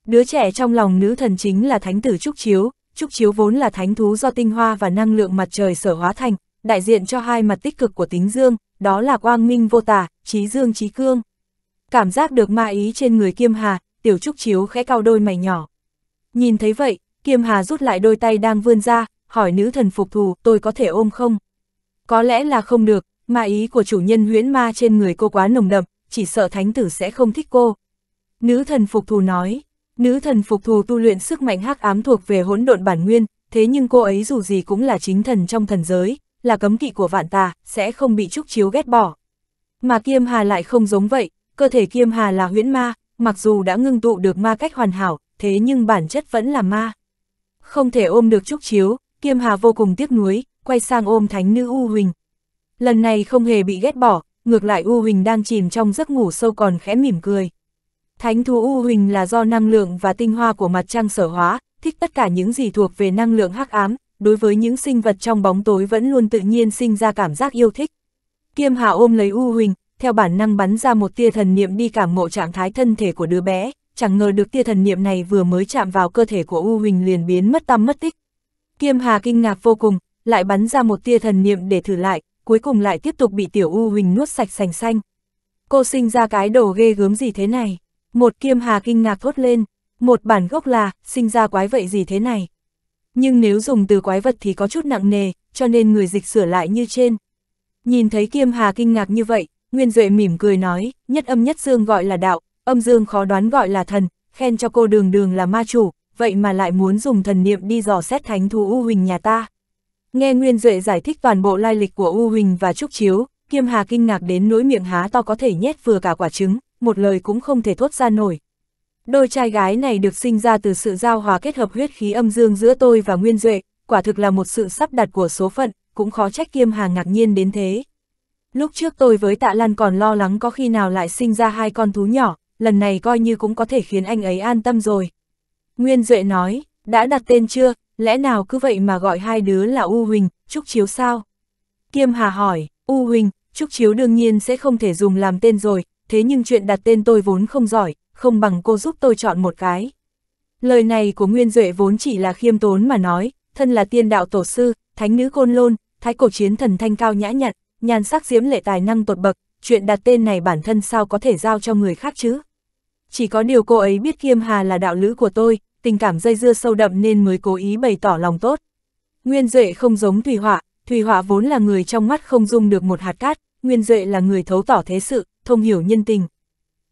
Đứa trẻ trong lòng nữ thần chính là thánh tử Trúc Chiếu, Trúc Chiếu vốn là thánh thú do tinh hoa và năng lượng mặt trời sở hóa thành, đại diện cho hai mặt tích cực của tính dương, đó là quang minh vô tà, trí dương trí cương. Cảm giác được ma ý trên người Kiêm Hà, tiểu Trúc Chiếu khẽ cao đôi mày nhỏ. Nhìn thấy vậy, Kiêm Hà rút lại đôi tay đang vươn ra, hỏi nữ thần phục thù tôi có thể ôm không? Có lẽ là không được, ma ý của chủ nhân huyễn ma trên người cô quá nồng đậm, chỉ sợ thánh tử sẽ không thích cô. Nữ thần phục thù nói, nữ thần phục thù tu luyện sức mạnh hắc ám thuộc về hỗn độn bản nguyên, thế nhưng cô ấy dù gì cũng là chính thần trong thần giới, là cấm kỵ của vạn tà, sẽ không bị trúc chiếu ghét bỏ. Mà Kiêm Hà lại không giống vậy, cơ thể Kiêm Hà là huyễn ma, mặc dù đã ngưng tụ được ma cách hoàn hảo, thế nhưng bản chất vẫn là ma. Không thể ôm được trúc chiếu, Kiêm Hà vô cùng tiếc nuối, quay sang ôm thánh nữ U Huỳnh. Lần này không hề bị ghét bỏ, ngược lại U Huỳnh đang chìm trong giấc ngủ sâu còn khẽ mỉm cười. Thánh thú U Huỳnh là do năng lượng và tinh hoa của mặt trăng sở hóa, thích tất cả những gì thuộc về năng lượng hắc ám, đối với những sinh vật trong bóng tối vẫn luôn tự nhiên sinh ra cảm giác yêu thích. Kiêm Hà ôm lấy U Huỳnh, theo bản năng bắn ra một tia thần niệm đi cảm ngộ trạng thái thân thể của đứa bé, chẳng ngờ được tia thần niệm này vừa mới chạm vào cơ thể của U Huỳnh liền biến mất tăm mất tích. Kiêm Hà kinh ngạc vô cùng, lại bắn ra một tia thần niệm để thử lại, cuối cùng lại tiếp tục bị tiểu U Huỳnh nuốt sạch sành xanh. Cô sinh ra cái đồ ghê gớm gì thế này? Một kiêm hà kinh ngạc thốt lên, một bản gốc là, sinh ra quái vậy gì thế này? Nhưng nếu dùng từ quái vật thì có chút nặng nề, cho nên người dịch sửa lại như trên. Nhìn thấy kiêm hà kinh ngạc như vậy, Nguyên Duệ mỉm cười nói, nhất âm nhất dương gọi là đạo, âm dương khó đoán gọi là thần, khen cho cô đường đường là ma chủ, vậy mà lại muốn dùng thần niệm đi dò xét thánh thú U Huỳnh nhà ta. Nghe Nguyên Duệ giải thích toàn bộ lai lịch của U Huỳnh và Trúc Chiếu, Kiêm Hà kinh ngạc đến nỗi miệng há to có thể nhét vừa cả quả trứng, một lời cũng không thể thốt ra nổi. Đôi trai gái này được sinh ra từ sự giao hòa kết hợp huyết khí âm dương giữa tôi và Nguyên Duệ, quả thực là một sự sắp đặt của số phận, cũng khó trách Kiêm Hà ngạc nhiên đến thế. Lúc trước tôi với Tạ Lan còn lo lắng có khi nào lại sinh ra hai con thú nhỏ, lần này coi như cũng có thể khiến anh ấy an tâm rồi. Nguyên Duệ nói, đã đặt tên chưa, lẽ nào cứ vậy mà gọi hai đứa là U Huỳnh, Trúc Chiếu sao? Kiêm Hà hỏi, U Huỳnh, Trúc Chiếu đương nhiên sẽ không thể dùng làm tên rồi, thế nhưng chuyện đặt tên tôi vốn không giỏi, không bằng cô giúp tôi chọn một cái. Lời này của Nguyên Duệ vốn chỉ là khiêm tốn mà nói, thân là tiên đạo tổ sư, thánh nữ côn lôn, thái cổ chiến thần thanh cao nhã nhặn, nhan sắc diễm lệ tài năng tột bậc, chuyện đặt tên này bản thân sao có thể giao cho người khác chứ? Chỉ có điều cô ấy biết Kiêm Hà là đạo lữ của tôi, tình cảm dây dưa sâu đậm nên mới cố ý bày tỏ lòng tốt. Nguyên Duệ không giống Thùy Họa, Thùy Họa vốn là người trong mắt không dung được một hạt cát, Nguyên Duệ là người thấu tỏ thế sự, thông hiểu nhân tình.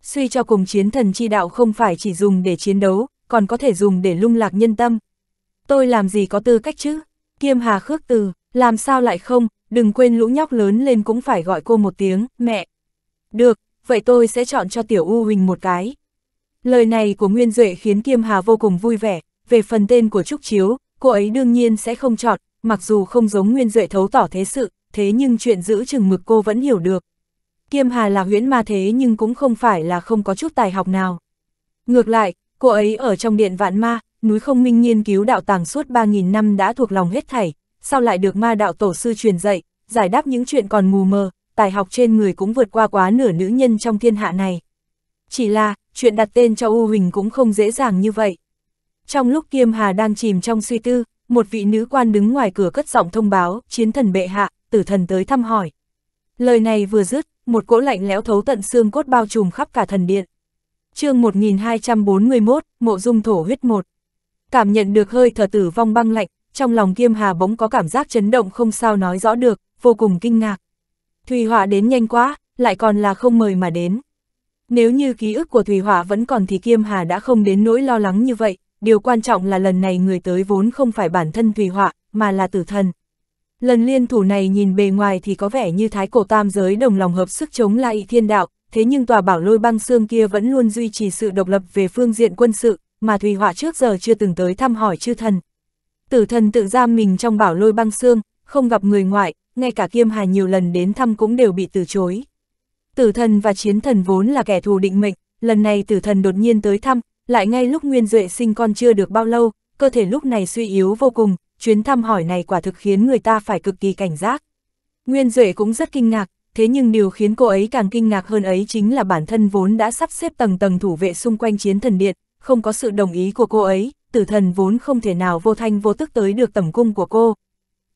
Suy cho cùng chiến thần chi đạo không phải chỉ dùng để chiến đấu, còn có thể dùng để lung lạc nhân tâm. Tôi làm gì có tư cách chứ? Kiêm Hà khước từ, làm sao lại không, đừng quên lũ nhóc lớn lên cũng phải gọi cô một tiếng, mẹ. Được, vậy tôi sẽ chọn cho Tiểu U Huỳnh một cái. Lời này của Nguyên Duệ khiến Kiêm Hà vô cùng vui vẻ, về phần tên của Trúc Chiếu, cô ấy đương nhiên sẽ không chọn, mặc dù không giống Nguyên Duệ thấu tỏ thế sự, thế nhưng chuyện giữ chừng mực cô vẫn hiểu được. Kiêm Hà là huyễn ma thế nhưng cũng không phải là không có chút tài học nào. Ngược lại, cô ấy ở trong điện vạn ma, núi không minh nghiên cứu đạo tàng suốt 3.000 năm đã thuộc lòng hết thảy, sau lại được ma đạo tổ sư truyền dạy, giải đáp những chuyện còn mù mờ, tài học trên người cũng vượt qua quá nửa nữ nhân trong thiên hạ này. Chỉ là, chuyện đặt tên cho U Huỳnh cũng không dễ dàng như vậy. Trong lúc Kiêm Hà đang chìm trong suy tư, một vị nữ quan đứng ngoài cửa cất giọng thông báo, chiến thần bệ hạ, tử thần tới thăm hỏi. Lời này vừa dứt, một cỗ lạnh lẽo thấu tận xương cốt bao trùm khắp cả thần điện. chương 1241, Mộ Dung Thổ Huyết 1 Cảm nhận được hơi thở tử vong băng lạnh, trong lòng Kiêm Hà bỗng có cảm giác chấn động không sao nói rõ được, vô cùng kinh ngạc. Thùy họa đến nhanh quá, lại còn là không mời mà đến. Nếu như ký ức của Thủy Hỏa vẫn còn thì Kiêm Hà đã không đến nỗi lo lắng như vậy, điều quan trọng là lần này người tới vốn không phải bản thân Thủy Hỏa, mà là tử thần. Lần liên thủ này nhìn bề ngoài thì có vẻ như thái cổ tam giới đồng lòng hợp sức chống lại thiên đạo, thế nhưng tòa bảo lôi băng xương kia vẫn luôn duy trì sự độc lập về phương diện quân sự, mà Thùy Họa trước giờ chưa từng tới thăm hỏi chư thần. Tử thần tự giam mình trong bảo lôi băng xương, không gặp người ngoại, ngay cả Kiêm Hà nhiều lần đến thăm cũng đều bị từ chối. Tử thần và chiến thần vốn là kẻ thù định mệnh, lần này tử thần đột nhiên tới thăm, lại ngay lúc Nguyên Duệ sinh con chưa được bao lâu, cơ thể lúc này suy yếu vô cùng, chuyến thăm hỏi này quả thực khiến người ta phải cực kỳ cảnh giác. Nguyên Duệ cũng rất kinh ngạc, thế nhưng điều khiến cô ấy càng kinh ngạc hơn ấy chính là bản thân vốn đã sắp xếp tầng tầng thủ vệ xung quanh chiến thần điện, không có sự đồng ý của cô ấy, tử thần vốn không thể nào vô thanh vô tức tới được tầm cung của cô.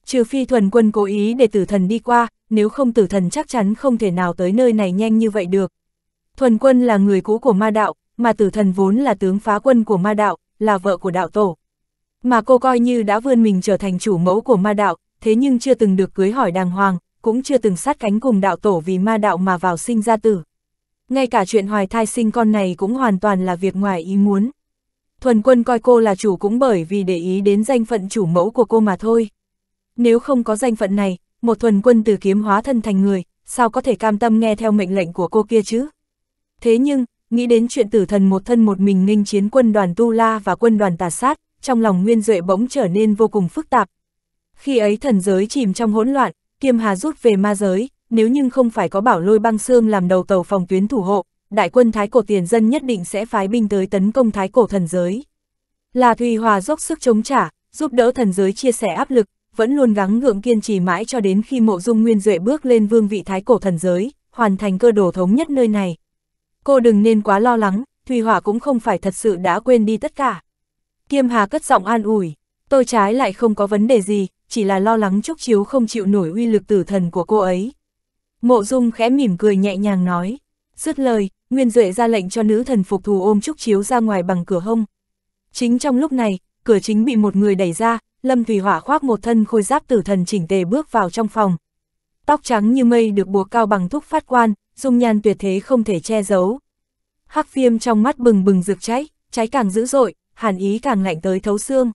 Trừ phi thuần quân cố ý để tử thần đi qua, nếu không tử thần chắc chắn không thể nào tới nơi này nhanh như vậy được. Thuần quân là người cũ của ma đạo, mà tử thần vốn là tướng phá quân của ma đạo, là vợ của đạo tổ. Mà cô coi như đã vươn mình trở thành chủ mẫu của ma đạo, thế nhưng chưa từng được cưới hỏi đàng hoàng, cũng chưa từng sát cánh cùng đạo tổ vì ma đạo mà vào sinh ra tử. Ngay cả chuyện hoài thai sinh con này cũng hoàn toàn là việc ngoài ý muốn. Thuần quân coi cô là chủ cũng bởi vì để ý đến danh phận chủ mẫu của cô mà thôi. Nếu không có danh phận này, một thuần quân từ kiếm hóa thân thành người, sao có thể cam tâm nghe theo mệnh lệnh của cô kia chứ? Thế nhưng, nghĩ đến chuyện tử thần một thân một mình nghênh chiến quân đoàn Tu La và quân đoàn Tà Sát, trong lòng Nguyên Duệ bỗng trở nên vô cùng phức tạp. Khi ấy thần giới chìm trong hỗn loạn, Kiêm Hà rút về ma giới, nếu nhưng không phải có bảo lôi băng xương làm đầu tàu phòng tuyến thủ hộ, đại quân Thái Cổ Tiền Dân nhất định sẽ phái binh tới tấn công Thái Cổ thần giới. Là Thùy Hòa dốc sức chống trả, giúp đỡ thần giới chia sẻ áp lực, vẫn luôn gắng gượng kiên trì mãi cho đến khi mộ dung nguyên duệ bước lên vương vị thái cổ thần giới, hoàn thành cơ đồ thống nhất nơi này. Cô đừng nên quá lo lắng, Thùy Hỏa cũng không phải thật sự đã quên đi tất cả. Kiêm Hà cất giọng an ủi, tôi trái lại không có vấn đề gì, chỉ là lo lắng Trúc Chiếu không chịu nổi uy lực tử thần của cô ấy. Mộ Dung khẽ mỉm cười nhẹ nhàng nói, dứt lời, Nguyên Duệ ra lệnh cho nữ thần phục thù ôm Trúc Chiếu ra ngoài bằng cửa hông. Chính trong lúc này, cửa chính bị một người đẩy ra, Lâm Thủy Hỏa khoác một thân khôi giáp tử thần chỉnh tề bước vào trong phòng. Tóc trắng như mây được buộc cao bằng thúc phát quan, dung nhan tuyệt thế không thể che giấu. Hắc viêm trong mắt bừng bừng rực cháy, cháy càng dữ dội, hàn ý càng lạnh tới thấu xương.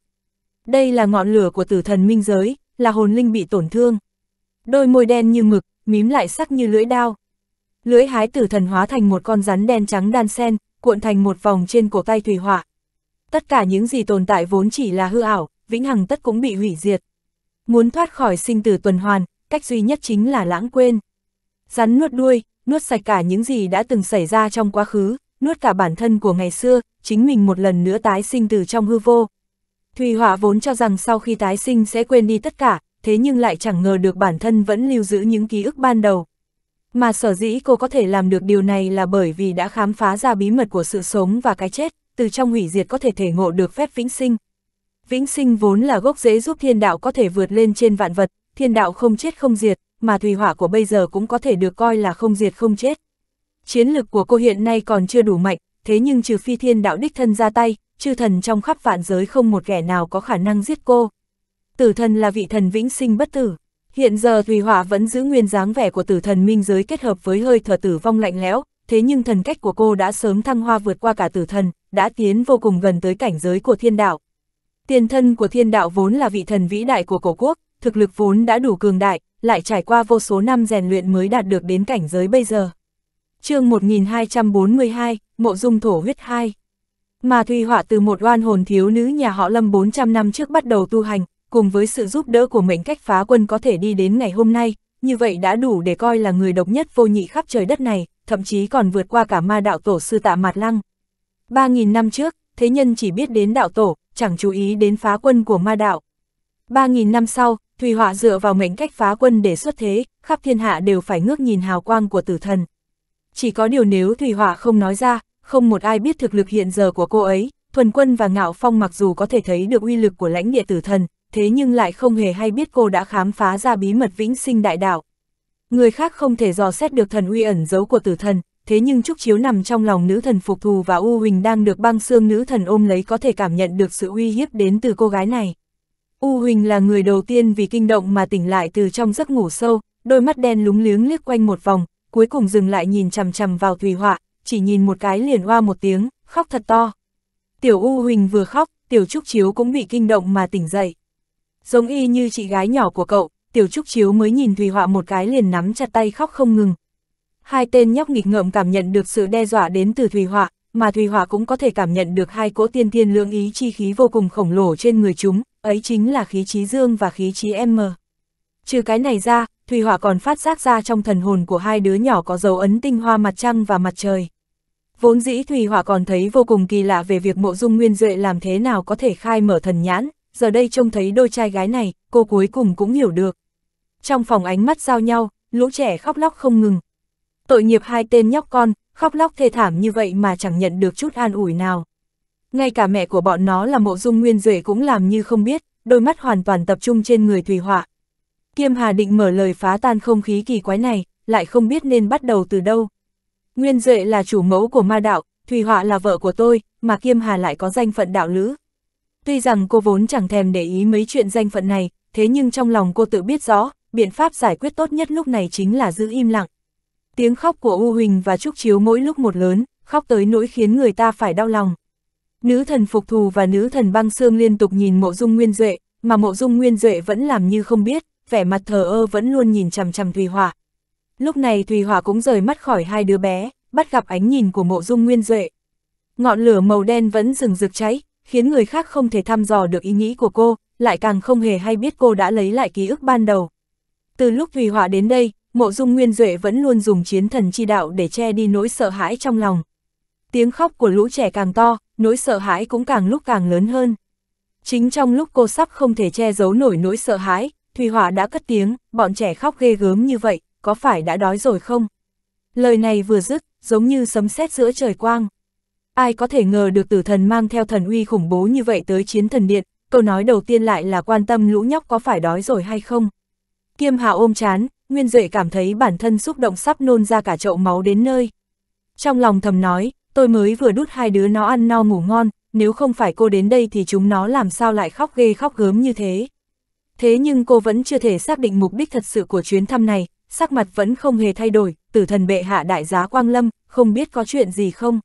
Đây là ngọn lửa của tử thần minh giới, là hồn linh bị tổn thương. Đôi môi đen như mực, mím lại sắc như lưỡi đao. Lưỡi hái tử thần hóa thành một con rắn đen trắng đan sen, cuộn thành một vòng trên cổ tay Thủy Hỏa. Tất cả những gì tồn tại vốn chỉ là hư ảo, vĩnh hằng tất cũng bị hủy diệt. Muốn thoát khỏi sinh tử tuần hoàn, cách duy nhất chính là lãng quên. Rắn nuốt đuôi, nuốt sạch cả những gì đã từng xảy ra trong quá khứ, nuốt cả bản thân của ngày xưa, chính mình một lần nữa tái sinh từ trong hư vô. Thùy Họa vốn cho rằng sau khi tái sinh sẽ quên đi tất cả, thế nhưng lại chẳng ngờ được bản thân vẫn lưu giữ những ký ức ban đầu. Mà sở dĩ cô có thể làm được điều này là bởi vì đã khám phá ra bí mật của sự sống và cái chết, từ trong hủy diệt có thể thể ngộ được phép vĩnh sinh, Vĩnh sinh vốn là gốc rễ giúp thiên đạo có thể vượt lên trên vạn vật, thiên đạo không chết không diệt, mà thủy hỏa của bây giờ cũng có thể được coi là không diệt không chết. Chiến lực của cô hiện nay còn chưa đủ mạnh, thế nhưng trừ phi thiên đạo đích thân ra tay, chư thần trong khắp vạn giới không một kẻ nào có khả năng giết cô. Tử thần là vị thần vĩnh sinh bất tử. Hiện giờ thủy hỏa vẫn giữ nguyên dáng vẻ của tử thần minh giới kết hợp với hơi thở tử vong lạnh lẽo, thế nhưng thần cách của cô đã sớm thăng hoa vượt qua cả tử thần, đã tiến vô cùng gần tới cảnh giới của thiên đạo. Tiền thân của thiên đạo vốn là vị thần vĩ đại của cổ quốc, thực lực vốn đã đủ cường đại, lại trải qua vô số năm rèn luyện mới đạt được đến cảnh giới bây giờ. chương 1242, Mộ Dung Thổ Huyết 2 Mà Thùy Họa từ một oan hồn thiếu nữ nhà họ Lâm 400 năm trước bắt đầu tu hành, cùng với sự giúp đỡ của mệnh cách phá quân có thể đi đến ngày hôm nay, như vậy đã đủ để coi là người độc nhất vô nhị khắp trời đất này, thậm chí còn vượt qua cả ma đạo tổ sư tạ Mạt Lăng. 3.000 năm trước, thế nhân chỉ biết đến đạo tổ, chẳng chú ý đến phá quân của ma đạo. 3.000 năm sau, Thùy Họa dựa vào mệnh cách phá quân để xuất thế, khắp thiên hạ đều phải ngước nhìn hào quang của tử thần. Chỉ có điều nếu Thùy Họa không nói ra, không một ai biết thực lực hiện giờ của cô ấy, Thuần Quân và Ngạo Phong mặc dù có thể thấy được uy lực của lãnh địa tử thần, thế nhưng lại không hề hay biết cô đã khám phá ra bí mật vĩnh sinh đại đạo. Người khác không thể dò xét được thần uy ẩn giấu của tử thần, thế nhưng Trúc Chiếu nằm trong lòng nữ thần phục thù và U Huỳnh đang được băng xương nữ thần ôm lấy có thể cảm nhận được sự uy hiếp đến từ cô gái này. U Huỳnh là người đầu tiên vì kinh động mà tỉnh lại từ trong giấc ngủ sâu, đôi mắt đen lúng liếng liếc quanh một vòng, cuối cùng dừng lại nhìn chằm chằm vào Thùy Họa, chỉ nhìn một cái liền hoa một tiếng, khóc thật to. Tiểu U Huỳnh vừa khóc, Tiểu Trúc Chiếu cũng bị kinh động mà tỉnh dậy. Giống y như chị gái nhỏ của cậu, Tiểu Trúc Chiếu mới nhìn Thùy Họa một cái liền nắm chặt tay khóc không ngừng, hai tên nhóc nghịch ngợm cảm nhận được sự đe dọa đến từ Thùy Họa, mà Thùy Họa cũng có thể cảm nhận được hai cỗ tiên thiên lương ý chi khí vô cùng khổng lồ trên người chúng, ấy chính là khí trí dương và khí trí M. Trừ cái này ra, Thùy Họa còn phát giác ra trong thần hồn của hai đứa nhỏ có dấu ấn tinh hoa mặt trăng và mặt trời. Vốn dĩ Thùy Họa còn thấy vô cùng kỳ lạ về việc mộ dung nguyên duệ làm thế nào có thể khai mở thần nhãn, giờ đây trông thấy đôi trai gái này, cô cuối cùng cũng hiểu được. Trong phòng ánh mắt giao nhau, lũ trẻ khóc lóc không ngừng, tội nghiệp hai tên nhóc con, khóc lóc thê thảm như vậy mà chẳng nhận được chút an ủi nào. Ngay cả mẹ của bọn nó là mộ dung nguyên duệ cũng làm như không biết, đôi mắt hoàn toàn tập trung trên người Thùy Họa. Kiêm Hà định mở lời phá tan không khí kỳ quái này, lại không biết nên bắt đầu từ đâu. Nguyên Duệ là chủ mẫu của ma đạo, Thùy Họa là vợ của tôi, mà Kiêm Hà lại có danh phận đạo lữ. Tuy rằng cô vốn chẳng thèm để ý mấy chuyện danh phận này, thế nhưng trong lòng cô tự biết rõ, biện pháp giải quyết tốt nhất lúc này chính là giữ im lặng. Tiếng khóc của U Huỳnh và Trúc Chiếu mỗi lúc một lớn, khóc tới nỗi khiến người ta phải đau lòng. Nữ thần phục thù và nữ thần băng xương liên tục nhìn mộ dung nguyên duệ, mà mộ dung nguyên duệ vẫn làm như không biết, vẻ mặt thờ ơ vẫn luôn nhìn chằm chằm Thùy hòa. Lúc này Thùy hòa cũng rời mắt khỏi hai đứa bé, bắt gặp ánh nhìn của mộ dung nguyên duệ. Ngọn lửa màu đen vẫn rừng rực cháy, khiến người khác không thể thăm dò được ý nghĩ của cô, lại càng không hề hay biết cô đã lấy lại ký ức ban đầu. Từ lúc Thùy hòa đến đây, Mộ Dung Nguyên Duệ vẫn luôn dùng chiến thần chi đạo để che đi nỗi sợ hãi trong lòng. Tiếng khóc của lũ trẻ càng to, nỗi sợ hãi cũng càng lúc càng lớn hơn. Chính trong lúc cô sắp không thể che giấu nổi nỗi sợ hãi, Thùy Hỏa đã cất tiếng, bọn trẻ khóc ghê gớm như vậy, có phải đã đói rồi không? Lời này vừa dứt, giống như sấm sét giữa trời quang. Ai có thể ngờ được tử thần mang theo thần uy khủng bố như vậy tới chiến thần điện, câu nói đầu tiên lại là quan tâm lũ nhóc có phải đói rồi hay không. Kiêm Hạo ôm chán, Nguyên Duệ cảm thấy bản thân xúc động sắp nôn ra cả chậu máu đến nơi. Trong lòng thầm nói, tôi mới vừa đút hai đứa nó ăn no ngủ ngon, nếu không phải cô đến đây thì chúng nó làm sao lại khóc ghê khóc gớm như thế. Thế nhưng cô vẫn chưa thể xác định mục đích thật sự của chuyến thăm này, sắc mặt vẫn không hề thay đổi, tử thần bệ hạ đại giá Quang Lâm, không biết có chuyện gì không.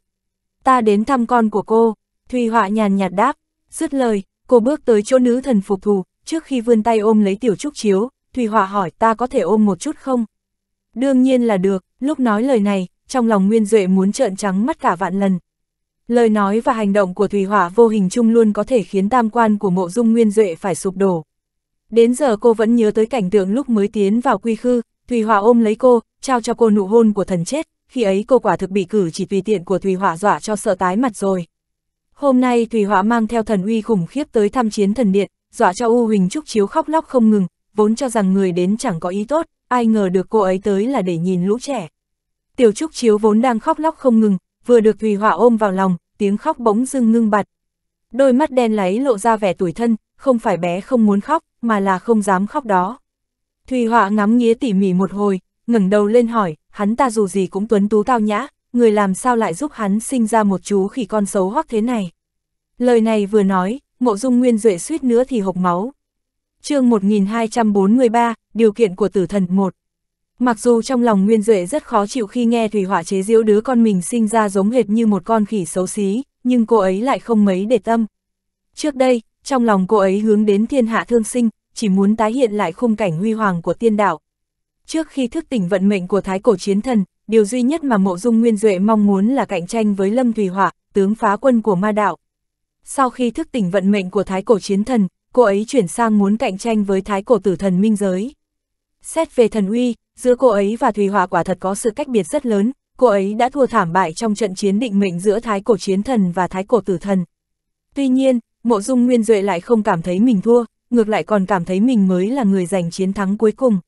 Ta đến thăm con của cô, Thùy Họa nhàn nhạt đáp, dứt lời, cô bước tới chỗ nữ thần phục thù, trước khi vươn tay ôm lấy tiểu trúc chiếu, Thủy Hòa hỏi ta có thể ôm một chút không? Đương nhiên là được, lúc nói lời này, trong lòng Nguyên Duệ muốn trợn trắng mắt cả vạn lần. Lời nói và hành động của Thủy Họa vô hình chung luôn có thể khiến tam quan của mộ dung Nguyên Duệ phải sụp đổ. Đến giờ cô vẫn nhớ tới cảnh tượng lúc mới tiến vào quy khư, Thủy Họa ôm lấy cô, trao cho cô nụ hôn của thần chết, khi ấy cô quả thực bị cử chỉ tùy tiện của Thủy Họa dọa cho sợ tái mặt rồi. Hôm nay Thủy Họa mang theo thần uy khủng khiếp tới thăm chiến thần điện, dọa cho U Huỳnh Trúc Chiếu khóc lóc không ngừng, vốn cho rằng người đến chẳng có ý tốt, ai ngờ được cô ấy tới là để nhìn lũ trẻ. Tiểu Trúc Chiếu vốn đang khóc lóc không ngừng, vừa được Thùy Hỏa ôm vào lòng, tiếng khóc bỗng dưng ngưng bặt. Đôi mắt đen láy lộ ra vẻ tuổi thân, không phải bé không muốn khóc, mà là không dám khóc đó. Thùy Họa ngắm nghía tỉ mỉ một hồi, ngẩng đầu lên hỏi, hắn ta dù gì cũng tuấn tú cao nhã, người làm sao lại giúp hắn sinh ra một chú khỉ con xấu hoắc thế này. Lời này vừa nói, mộ dung nguyên duệ suýt nữa thì hộc máu chương 1243, điều kiện của tử thần 1. Mặc dù trong lòng Nguyên Duệ rất khó chịu khi nghe Thủy Hỏa chế giễu đứa con mình sinh ra giống hệt như một con khỉ xấu xí, nhưng cô ấy lại không mấy để tâm. Trước đây, trong lòng cô ấy hướng đến thiên hạ thương sinh, chỉ muốn tái hiện lại khung cảnh huy hoàng của tiên đạo. Trước khi thức tỉnh vận mệnh của Thái Cổ Chiến Thần, điều duy nhất mà Mộ Dung Nguyên Duệ mong muốn là cạnh tranh với Lâm Thủy Hỏa, tướng phá quân của ma đạo. Sau khi thức tỉnh vận mệnh của Thái Cổ Chiến Thần, cô ấy chuyển sang muốn cạnh tranh với thái cổ tử thần minh giới. Xét về thần uy, giữa cô ấy và Thùy Hòa quả thật có sự cách biệt rất lớn, cô ấy đã thua thảm bại trong trận chiến định mệnh giữa thái cổ chiến thần và thái cổ tử thần. Tuy nhiên, mộ dung nguyên duệ lại không cảm thấy mình thua, ngược lại còn cảm thấy mình mới là người giành chiến thắng cuối cùng.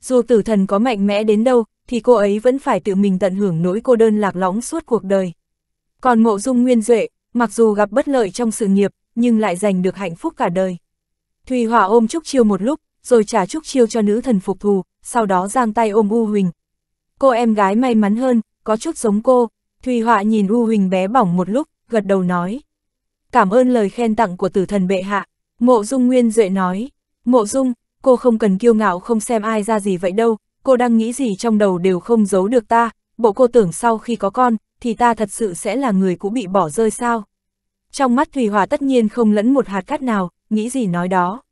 Dù tử thần có mạnh mẽ đến đâu, thì cô ấy vẫn phải tự mình tận hưởng nỗi cô đơn lạc lõng suốt cuộc đời. Còn mộ dung nguyên duệ, mặc dù gặp bất lợi trong sự nghiệp, nhưng lại giành được hạnh phúc cả đời. Thùy Hòa ôm Trúc Chiêu một lúc, rồi trả Trúc Chiêu cho nữ thần phục thù, sau đó giang tay ôm U Huỳnh. Cô em gái may mắn hơn, có chút giống cô. Thùy Hòa nhìn U Huỳnh bé bỏng một lúc, gật đầu nói. Cảm ơn lời khen tặng của tử thần bệ hạ. Mộ Dung Nguyên Duệ nói. Mộ Dung, cô không cần kiêu ngạo không xem ai ra gì vậy đâu, cô đang nghĩ gì trong đầu đều không giấu được ta, bộ cô tưởng sau khi có con, thì ta thật sự sẽ là người cũng bị bỏ rơi sao? trong mắt Thủy Hòa tất nhiên không lẫn một hạt cát nào, nghĩ gì nói đó.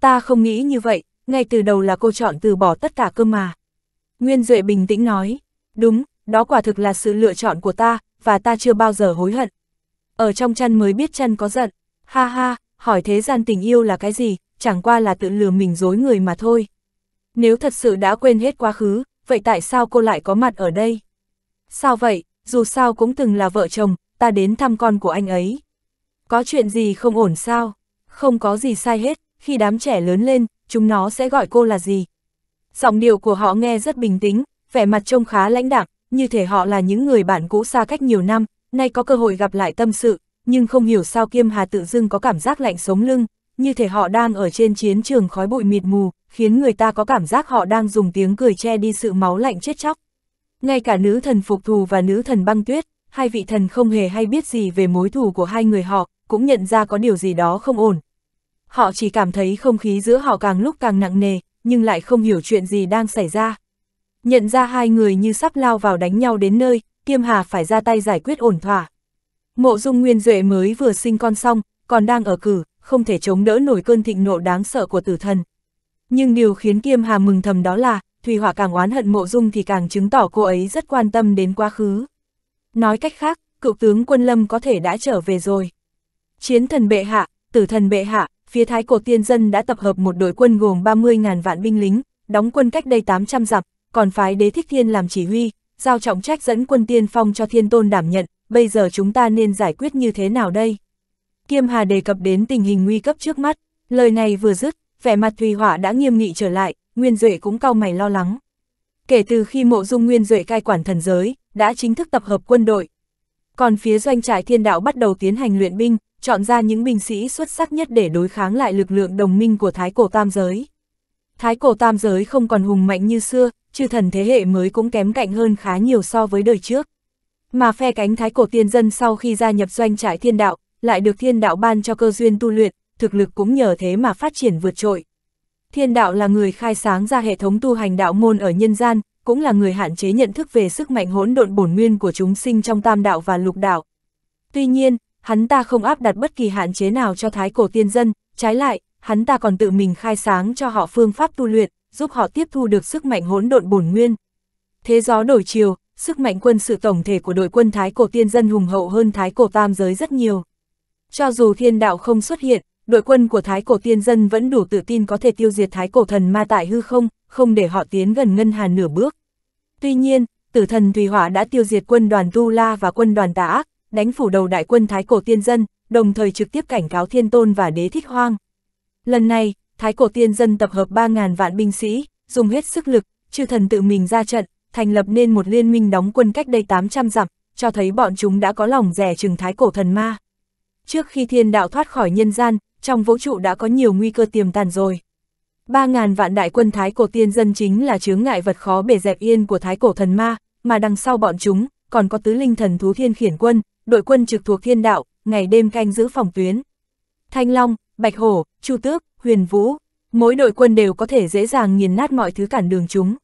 Ta không nghĩ như vậy, ngay từ đầu là cô chọn từ bỏ tất cả cơ mà. Nguyên Duệ bình tĩnh nói, đúng, đó quả thực là sự lựa chọn của ta, và ta chưa bao giờ hối hận. Ở trong chăn mới biết chăn có giận, ha ha, hỏi thế gian tình yêu là cái gì, chẳng qua là tự lừa mình dối người mà thôi. Nếu thật sự đã quên hết quá khứ, vậy tại sao cô lại có mặt ở đây? Sao vậy, dù sao cũng từng là vợ chồng, ta đến thăm con của anh ấy. Có chuyện gì không ổn sao? Không có gì sai hết, khi đám trẻ lớn lên, chúng nó sẽ gọi cô là gì? Giọng điệu của họ nghe rất bình tĩnh, vẻ mặt trông khá lãnh đạm, như thể họ là những người bạn cũ xa cách nhiều năm, nay có cơ hội gặp lại tâm sự, nhưng không hiểu sao Kiêm Hà tự dưng có cảm giác lạnh sống lưng, như thể họ đang ở trên chiến trường khói bụi mịt mù, khiến người ta có cảm giác họ đang dùng tiếng cười che đi sự máu lạnh chết chóc. Ngay cả nữ thần phục thù và nữ thần băng tuyết, hai vị thần không hề hay biết gì về mối thù của hai người họ, cũng nhận ra có điều gì đó không ổn. Họ chỉ cảm thấy không khí giữa họ càng lúc càng nặng nề, nhưng lại không hiểu chuyện gì đang xảy ra. Nhận ra hai người như sắp lao vào đánh nhau đến nơi, Kiêm Hà phải ra tay giải quyết ổn thỏa. Mộ Dung Nguyên Duệ mới vừa sinh con xong, còn đang ở cử, không thể chống đỡ nổi cơn thịnh nộ đáng sợ của tử thần. Nhưng điều khiến Kiêm Hà mừng thầm đó là, Thùy Hỏa càng oán hận Mộ Dung thì càng chứng tỏ cô ấy rất quan tâm đến quá khứ. Nói cách khác, cựu tướng Quân Lâm có thể đã trở về rồi. Chiến thần bệ hạ, tử thần bệ hạ, phía thái cổ tiên dân đã tập hợp một đội quân gồm 30.000 vạn binh lính, đóng quân cách đây 800 dặm, còn phái đế thích thiên làm chỉ huy, giao trọng trách dẫn quân tiên phong cho thiên tôn đảm nhận, bây giờ chúng ta nên giải quyết như thế nào đây? Kiêm Hà đề cập đến tình hình nguy cấp trước mắt, lời này vừa dứt, vẻ mặt Thùy Hỏa đã nghiêm nghị trở lại, Nguyên Duệ cũng cau mày lo lắng. Kể từ khi mộ dung Nguyên Duệ cai quản thần giới, đã chính thức tập hợp quân đội. Còn phía doanh trại thiên đạo bắt đầu tiến hành luyện binh, chọn ra những binh sĩ xuất sắc nhất để đối kháng lại lực lượng đồng minh của Thái Cổ Tam Giới. Thái Cổ Tam Giới không còn hùng mạnh như xưa, chư thần thế hệ mới cũng kém cạnh hơn khá nhiều so với đời trước. Mà phe cánh Thái Cổ Tiên Dân sau khi gia nhập doanh trại thiên đạo, lại được thiên đạo ban cho cơ duyên tu luyện, thực lực cũng nhờ thế mà phát triển vượt trội. Thiên đạo là người khai sáng ra hệ thống tu hành đạo môn ở nhân gian, cũng là người hạn chế nhận thức về sức mạnh hỗn độn bổn nguyên của chúng sinh trong tam đạo và lục đạo. Tuy nhiên, hắn ta không áp đặt bất kỳ hạn chế nào cho thái cổ tiên dân, trái lại, hắn ta còn tự mình khai sáng cho họ phương pháp tu luyện, giúp họ tiếp thu được sức mạnh hỗn độn bổn nguyên. Thế gió đổi chiều, sức mạnh quân sự tổng thể của đội quân thái cổ tiên dân hùng hậu hơn thái cổ tam giới rất nhiều. Cho dù thiên đạo không xuất hiện, đội quân của thái cổ tiên dân vẫn đủ tự tin có thể tiêu diệt thái cổ thần ma tại hư không, không để họ tiến gần ngân hà nửa bước. Tuy nhiên, tử thần Thùy Hỏa đã tiêu diệt quân đoàn Tu La và quân đoàn Tà Ác, đánh phủ đầu đại quân Thái Cổ Tiên Dân, đồng thời trực tiếp cảnh cáo Thiên Tôn và Đế Thích Hoang. Lần này, Thái Cổ Tiên Dân tập hợp 3.000 vạn binh sĩ, dùng hết sức lực, chư thần tự mình ra trận, thành lập nên một liên minh đóng quân cách đây 800 dặm, cho thấy bọn chúng đã có lòng rẻ chừng Thái Cổ Thần Ma. Trước khi thiên đạo thoát khỏi nhân gian, trong vũ trụ đã có nhiều nguy cơ tiềm tàn rồi. 3.000 vạn đại quân Thái Cổ Tiên Dân chính là chướng ngại vật khó bể dẹp yên của Thái Cổ Thần Ma, mà đằng sau bọn chúng còn có tứ linh thần thú thiên khiển quân, đội quân trực thuộc thiên đạo, ngày đêm canh giữ phòng tuyến. Thanh Long, Bạch Hổ, Chu Tước, Huyền Vũ, mỗi đội quân đều có thể dễ dàng nghiền nát mọi thứ cản đường chúng.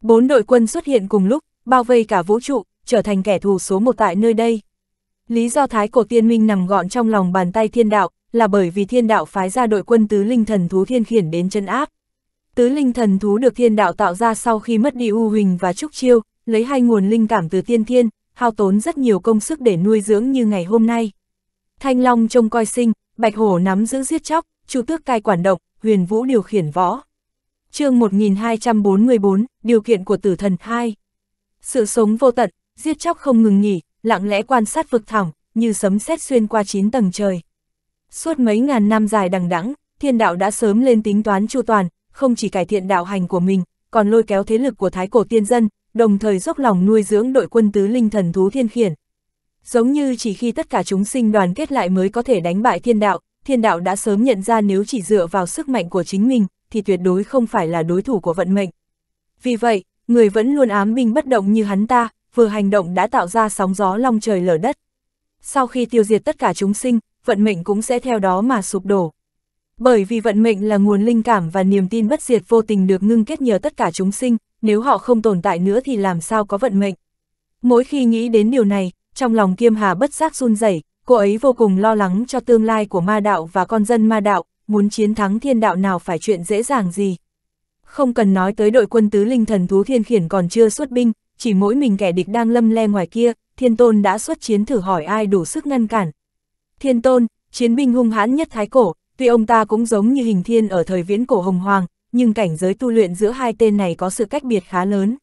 Bốn đội quân xuất hiện cùng lúc, bao vây cả vũ trụ, trở thành kẻ thù số một tại nơi đây. Lý do thái cổ tiên minh nằm gọn trong lòng bàn tay thiên đạo, là bởi vì thiên đạo phái ra đội quân tứ linh thần thú thiên khiển đến chân áp. Tứ linh thần thú được thiên đạo tạo ra sau khi mất đi U Huỳnh và Trúc Chiêu, lấy hai nguồn linh cảm từ tiên thiên, hao tốn rất nhiều công sức để nuôi dưỡng như ngày hôm nay. Thanh Long trông coi sinh, Bạch Hổ nắm giữ giết chóc, Chu Tước cai quản động, Huyền Vũ điều khiển võ. chương 1244, điều kiện của tử thần 2. Sự sống vô tận, giết chóc không ngừng nghỉ, lặng lẽ quan sát vực thẳm, như sấm sét xuyên qua chín tầng trời. Suốt mấy ngàn năm dài đằng đẵng, thiên đạo đã sớm lên tính toán chu toàn, không chỉ cải thiện đạo hành của mình, còn lôi kéo thế lực của thái cổ tiên dân, đồng thời dốc lòng nuôi dưỡng đội quân tứ linh thần thú thiên khiển. Giống như chỉ khi tất cả chúng sinh đoàn kết lại mới có thể đánh bại thiên đạo, thiên đạo đã sớm nhận ra nếu chỉ dựa vào sức mạnh của chính mình, thì tuyệt đối không phải là đối thủ của vận mệnh. Vì vậy, người vẫn luôn ám binh bất động như hắn ta, vừa hành động đã tạo ra sóng gió long trời lở đất. Sau khi tiêu diệt tất cả chúng sinh, vận mệnh cũng sẽ theo đó mà sụp đổ. Bởi vì vận mệnh là nguồn linh cảm và niềm tin bất diệt vô tình được ngưng kết nhờ tất cả chúng sinh, nếu họ không tồn tại nữa thì làm sao có vận mệnh. Mỗi khi nghĩ đến điều này, trong lòng Kiêm Hà bất giác run rẩy, cô ấy vô cùng lo lắng cho tương lai của ma đạo và con dân ma đạo, muốn chiến thắng thiên đạo nào phải chuyện dễ dàng gì. Không cần nói tới đội quân tứ linh thần thú thiên khiển còn chưa xuất binh, chỉ mỗi mình kẻ địch đang lâm le ngoài kia, thiên tôn đã xuất chiến thử hỏi ai đủ sức ngăn cản. Thiên tôn, chiến binh hung hãn nhất thái cổ, tuy ông ta cũng giống như hình thiên ở thời viễn cổ hồng hoàng, nhưng cảnh giới tu luyện giữa hai tên này có sự cách biệt khá lớn.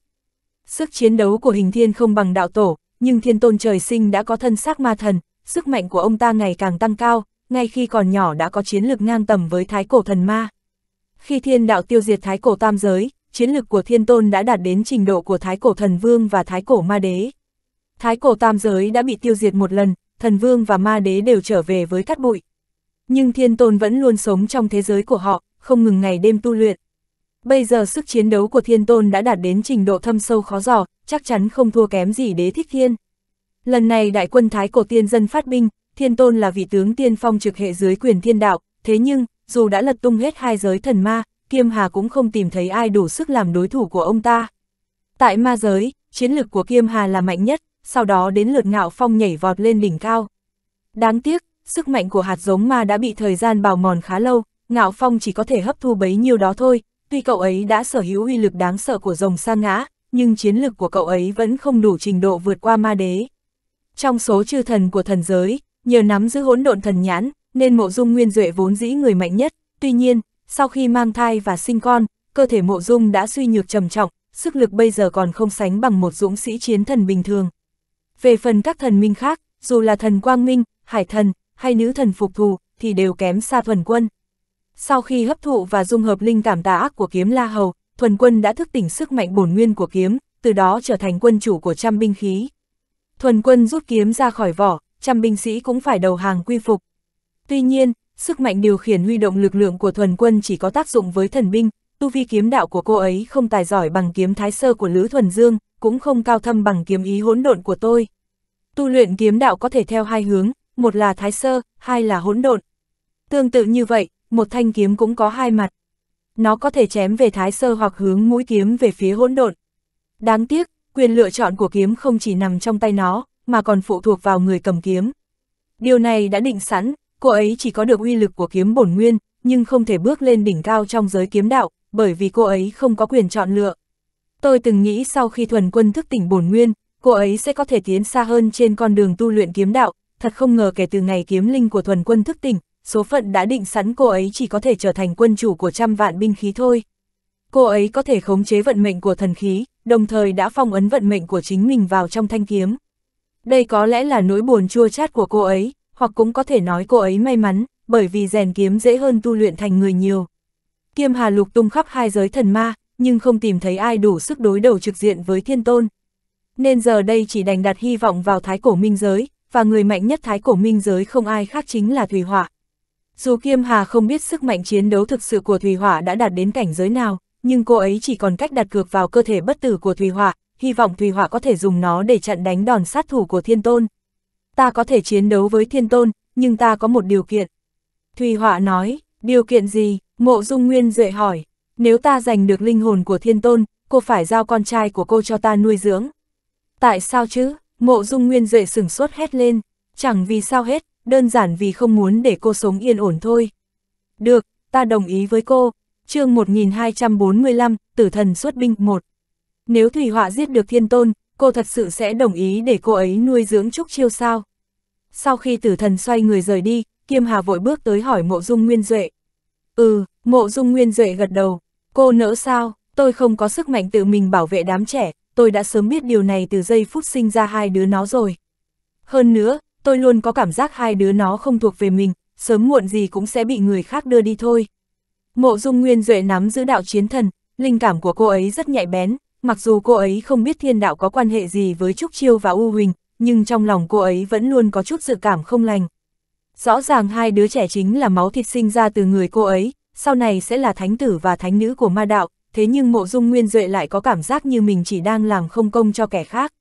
Sức chiến đấu của hình thiên không bằng đạo tổ, nhưng thiên tôn trời sinh đã có thân xác ma thần, sức mạnh của ông ta ngày càng tăng cao, ngay khi còn nhỏ đã có chiến lực ngang tầm với thái cổ thần ma. Khi thiên đạo tiêu diệt thái cổ tam giới, chiến lực của thiên tôn đã đạt đến trình độ của thái cổ thần vương và thái cổ ma đế. Thái cổ tam giới đã bị tiêu diệt một lần, thần vương và ma đế đều trở về với cát bụi. Nhưng thiên tôn vẫn luôn sống trong thế giới của họ, không ngừng ngày đêm tu luyện. Bây giờ sức chiến đấu của thiên tôn đã đạt đến trình độ thâm sâu khó dò, chắc chắn không thua kém gì đế thích thiên. Lần này đại quân Thái Cổ Tiên Dân phát binh, thiên tôn là vị tướng tiên phong trực hệ dưới quyền thiên đạo, thế nhưng, dù đã lật tung hết hai giới thần ma, Kiêm Hà cũng không tìm thấy ai đủ sức làm đối thủ của ông ta. Tại ma giới, chiến lực của Kiêm Hà là mạnh nhất, sau đó đến lượt ngạo phong nhảy vọt lên đỉnh cao. Đáng tiếc, sức mạnh của hạt giống ma đã bị thời gian bào mòn khá lâu, Ngạo Phong chỉ có thể hấp thu bấy nhiêu đó thôi, tuy cậu ấy đã sở hữu uy lực đáng sợ của rồng sa ngã, nhưng chiến lực của cậu ấy vẫn không đủ trình độ vượt qua ma đế. Trong số chư thần của thần giới, nhờ nắm giữ hỗn độn thần nhãn, nên mộ dung nguyên duệ vốn dĩ người mạnh nhất, tuy nhiên, sau khi mang thai và sinh con, cơ thể mộ dung đã suy nhược trầm trọng, sức lực bây giờ còn không sánh bằng một dũng sĩ chiến thần bình thường. Về phần các thần minh khác, dù là thần quang minh, hải thần, hay nữ thần phục thù, thì đều kém xa thuần quân. Sau khi hấp thụ và dung hợp linh cảm tà ác của kiếm La Hầu, thuần quân đã thức tỉnh sức mạnh bổn nguyên của kiếm, từ đó trở thành quân chủ của trăm binh khí. Thuần quân rút kiếm ra khỏi vỏ, trăm binh sĩ cũng phải đầu hàng quy phục. Tuy nhiên, sức mạnh điều khiển huy động lực lượng của thuần quân chỉ có tác dụng với thần binh, tu vi kiếm đạo của cô ấy không tài giỏi bằng kiếm thái sơ của Lữ Thuần Dương, cũng không cao thâm bằng kiếm ý hỗn độn của tôi. Tu luyện kiếm đạo có thể theo hai hướng, một là thái sơ, hai là hỗn độn. Tương tự như vậy, một thanh kiếm cũng có hai mặt. Nó có thể chém về thái sơ hoặc hướng mũi kiếm về phía hỗn độn. Đáng tiếc, quyền lựa chọn của kiếm không chỉ nằm trong tay nó, mà còn phụ thuộc vào người cầm kiếm. Điều này đã định sẵn, cô ấy chỉ có được uy lực của kiếm bổn nguyên, nhưng không thể bước lên đỉnh cao trong giới kiếm đạo, bởi vì cô ấy không có quyền chọn lựa. Tôi từng nghĩ sau khi thuần quân thức tỉnh bổn nguyên, cô ấy sẽ có thể tiến xa hơn trên con đường tu luyện kiếm đạo, thật không ngờ kể từ ngày kiếm linh của thuần quân thức tỉnh, số phận đã định sẵn cô ấy chỉ có thể trở thành quân chủ của trăm vạn binh khí thôi. Cô ấy có thể khống chế vận mệnh của thần khí, đồng thời đã phong ấn vận mệnh của chính mình vào trong thanh kiếm. Đây có lẽ là nỗi buồn chua chát của cô ấy, hoặc cũng có thể nói cô ấy may mắn, bởi vì rèn kiếm dễ hơn tu luyện thành người nhiều. Kiêm Hà Lục tung khắp hai giới thần ma, nhưng không tìm thấy ai đủ sức đối đầu trực diện với thiên tôn. Nên giờ đây chỉ đành đặt hy vọng vào thái cổ minh giới, và người mạnh nhất thái cổ minh giới không ai khác chính là Thủy Họa. Dù Kiêm Hà không biết sức mạnh chiến đấu thực sự của Thủy Hỏa đã đạt đến cảnh giới nào, nhưng cô ấy chỉ còn cách đặt cược vào cơ thể bất tử của Thủy Hỏa, hy vọng Thủy Hỏa có thể dùng nó để chặn đánh đòn sát thủ của Thiên Tôn. Ta có thể chiến đấu với Thiên Tôn, nhưng ta có một điều kiện. Thủy Hỏa nói, điều kiện gì? Mộ Dung Nguyên Duệ hỏi, nếu ta giành được linh hồn của Thiên Tôn, cô phải giao con trai của cô cho ta nuôi dưỡng. Tại sao chứ? Mộ Dung Nguyên Duệ sửng sốt hét lên, chẳng vì sao hết, đơn giản vì không muốn để cô sống yên ổn thôi. Được, ta đồng ý với cô. chương 1245, Tử thần xuất binh 1. Nếu Thủy Họa giết được Thiên Tôn, cô thật sự sẽ đồng ý để cô ấy nuôi dưỡng Trúc Chiêu sao? Sau khi tử thần xoay người rời đi, Kiêm Hà vội bước tới hỏi Mộ Dung Nguyên Duệ. Ừ, Mộ Dung Nguyên Duệ gật đầu. Cô nỡ sao, tôi không có sức mạnh tự mình bảo vệ đám trẻ, tôi đã sớm biết điều này từ giây phút sinh ra hai đứa nó rồi. Hơn nữa, tôi luôn có cảm giác hai đứa nó không thuộc về mình, sớm muộn gì cũng sẽ bị người khác đưa đi thôi. Mộ Dung Nguyên Duệ nắm giữ đạo chiến thần, linh cảm của cô ấy rất nhạy bén, mặc dù cô ấy không biết thiên đạo có quan hệ gì với Trúc Chiêu và U Huỳnh, nhưng trong lòng cô ấy vẫn luôn có chút dự cảm không lành. Rõ ràng hai đứa trẻ chính là máu thịt sinh ra từ người cô ấy, sau này sẽ là thánh tử và thánh nữ của ma đạo, thế nhưng mộ dung nguyên duệ lại có cảm giác như mình chỉ đang làm không công cho kẻ khác.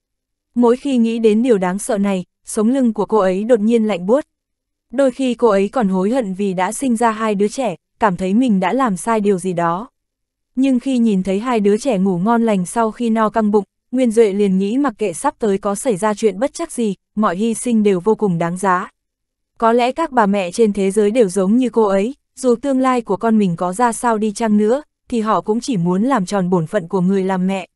Mỗi khi nghĩ đến điều đáng sợ này, sống lưng của cô ấy đột nhiên lạnh buốt. Đôi khi cô ấy còn hối hận vì đã sinh ra hai đứa trẻ, cảm thấy mình đã làm sai điều gì đó. Nhưng khi nhìn thấy hai đứa trẻ ngủ ngon lành sau khi no căng bụng, Nguyên Duệ liền nghĩ mặc kệ sắp tới có xảy ra chuyện bất chắc gì, mọi hy sinh đều vô cùng đáng giá. Có lẽ các bà mẹ trên thế giới đều giống như cô ấy, dù tương lai của con mình có ra sao đi chăng nữa, thì họ cũng chỉ muốn làm tròn bổn phận của người làm mẹ.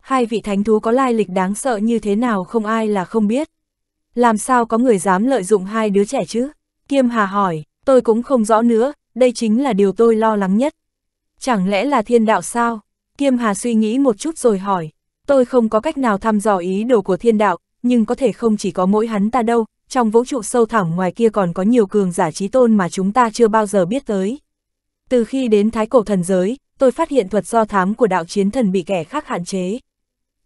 Hai vị thánh thú có lai lịch đáng sợ như thế nào không ai là không biết làm sao có người dám lợi dụng hai đứa trẻ chứ? Kiêm Hà hỏi, tôi cũng không rõ nữa, đây chính là điều tôi lo lắng nhất. Chẳng lẽ là thiên đạo sao? Kiêm Hà suy nghĩ một chút rồi hỏi, tôi không có cách nào thăm dò ý đồ của thiên đạo, nhưng có thể không chỉ có mỗi hắn ta đâu, trong vũ trụ sâu thẳm ngoài kia còn có nhiều cường giả trí tôn mà chúng ta chưa bao giờ biết tới. Từ khi đến Thái Cổ Thần Giới, tôi phát hiện thuật do thám của đạo chiến thần bị kẻ khác hạn chế.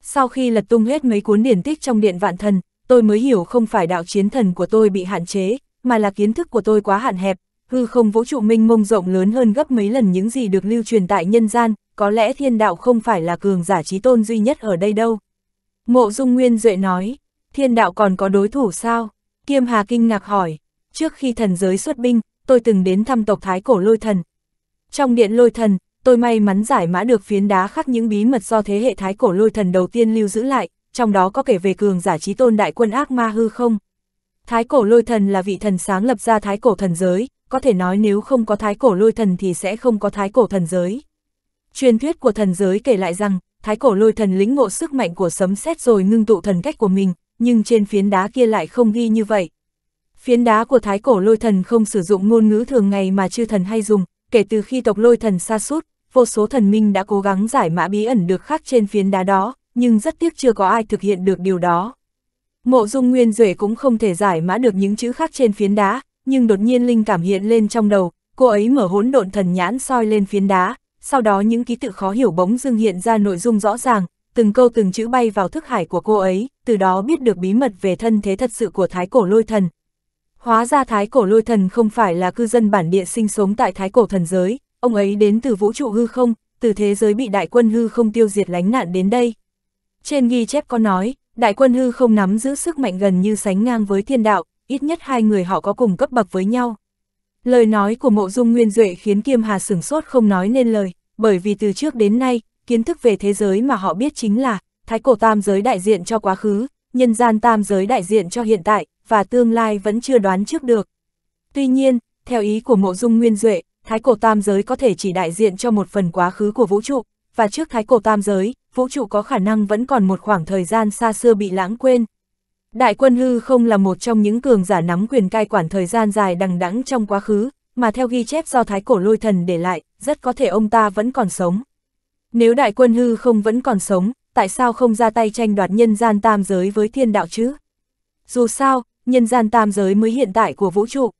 Sau khi lật tung hết mấy cuốn điển tích trong điện vạn thần, tôi mới hiểu không phải đạo chiến thần của tôi bị hạn chế, mà là kiến thức của tôi quá hạn hẹp, hư không vũ trụ minh mông rộng lớn hơn gấp mấy lần những gì được lưu truyền tại nhân gian, có lẽ thiên đạo không phải là cường giả trí tôn duy nhất ở đây đâu. Mộ Dung Nguyên Duệ nói, thiên đạo còn có đối thủ sao? Kiêm Hà kinh ngạc hỏi, trước khi thần giới xuất binh, tôi từng đến thăm tộc thái cổ lôi thần. Trong điện lôi thần, tôi may mắn giải mã được phiến đá khắc những bí mật do thế hệ thái cổ lôi thần đầu tiên lưu giữ lại, trong đó có kể về cường giả trí tôn đại quân ác ma hư không. Thái cổ lôi thần là vị thần sáng lập ra thái cổ thần giới, có thể nói nếu không có thái cổ lôi thần thì sẽ không có thái cổ thần giới. Truyền thuyết của thần giới kể lại rằng, thái cổ lôi thần lĩnh ngộ sức mạnh của sấm sét rồi ngưng tụ thần cách của mình, nhưng trên phiến đá kia lại không ghi như vậy. Phiến đá của thái cổ lôi thần không sử dụng ngôn ngữ thường ngày mà chư thần hay dùng, kể từ khi tộc lôi thần sa sút, vô số thần minh đã cố gắng giải mã bí ẩn được khắc trên phiến đá đó, nhưng rất tiếc chưa có ai thực hiện được điều đó. Mộ dung nguyên duệ cũng không thể giải mã được những chữ khác trên phiến đá, nhưng đột nhiên linh cảm hiện lên trong đầu, cô ấy mở hỗn độn thần nhãn soi lên phiến đá, sau đó những ký tự khó hiểu bỗng dưng hiện ra nội dung rõ ràng, từng câu từng chữ bay vào thức hải của cô ấy, từ đó biết được bí mật về thân thế thật sự của thái cổ lôi thần. Hóa ra thái cổ lôi thần không phải là cư dân bản địa sinh sống tại thái cổ thần giới, ông ấy đến từ vũ trụ hư không, từ thế giới bị đại quân hư không tiêu diệt lánh nạn đến đây, trên ghi chép có nói, đại quân hư không nắm giữ sức mạnh gần như sánh ngang với thiên đạo, ít nhất hai người họ có cùng cấp bậc với nhau. Lời nói của mộ dung nguyên duệ khiến kim Hà sửng sốt không nói nên lời, bởi vì từ trước đến nay, kiến thức về thế giới mà họ biết chính là, thái cổ tam giới đại diện cho quá khứ, nhân gian tam giới đại diện cho hiện tại, và tương lai vẫn chưa đoán trước được. Tuy nhiên, theo ý của mộ dung nguyên duệ, thái cổ tam giới có thể chỉ đại diện cho một phần quá khứ của vũ trụ, và trước thái cổ tam giới, vũ trụ có khả năng vẫn còn một khoảng thời gian xa xưa bị lãng quên. Đại quân hư không là một trong những cường giả nắm quyền cai quản thời gian dài đằng đẵng trong quá khứ, mà theo ghi chép do thái cổ lôi thần để lại, rất có thể ông ta vẫn còn sống. Nếu đại quân hư không vẫn còn sống, tại sao không ra tay tranh đoạt nhân gian tam giới với thiên đạo chứ? Dù sao, nhân gian tam giới mới hiện tại của vũ trụ.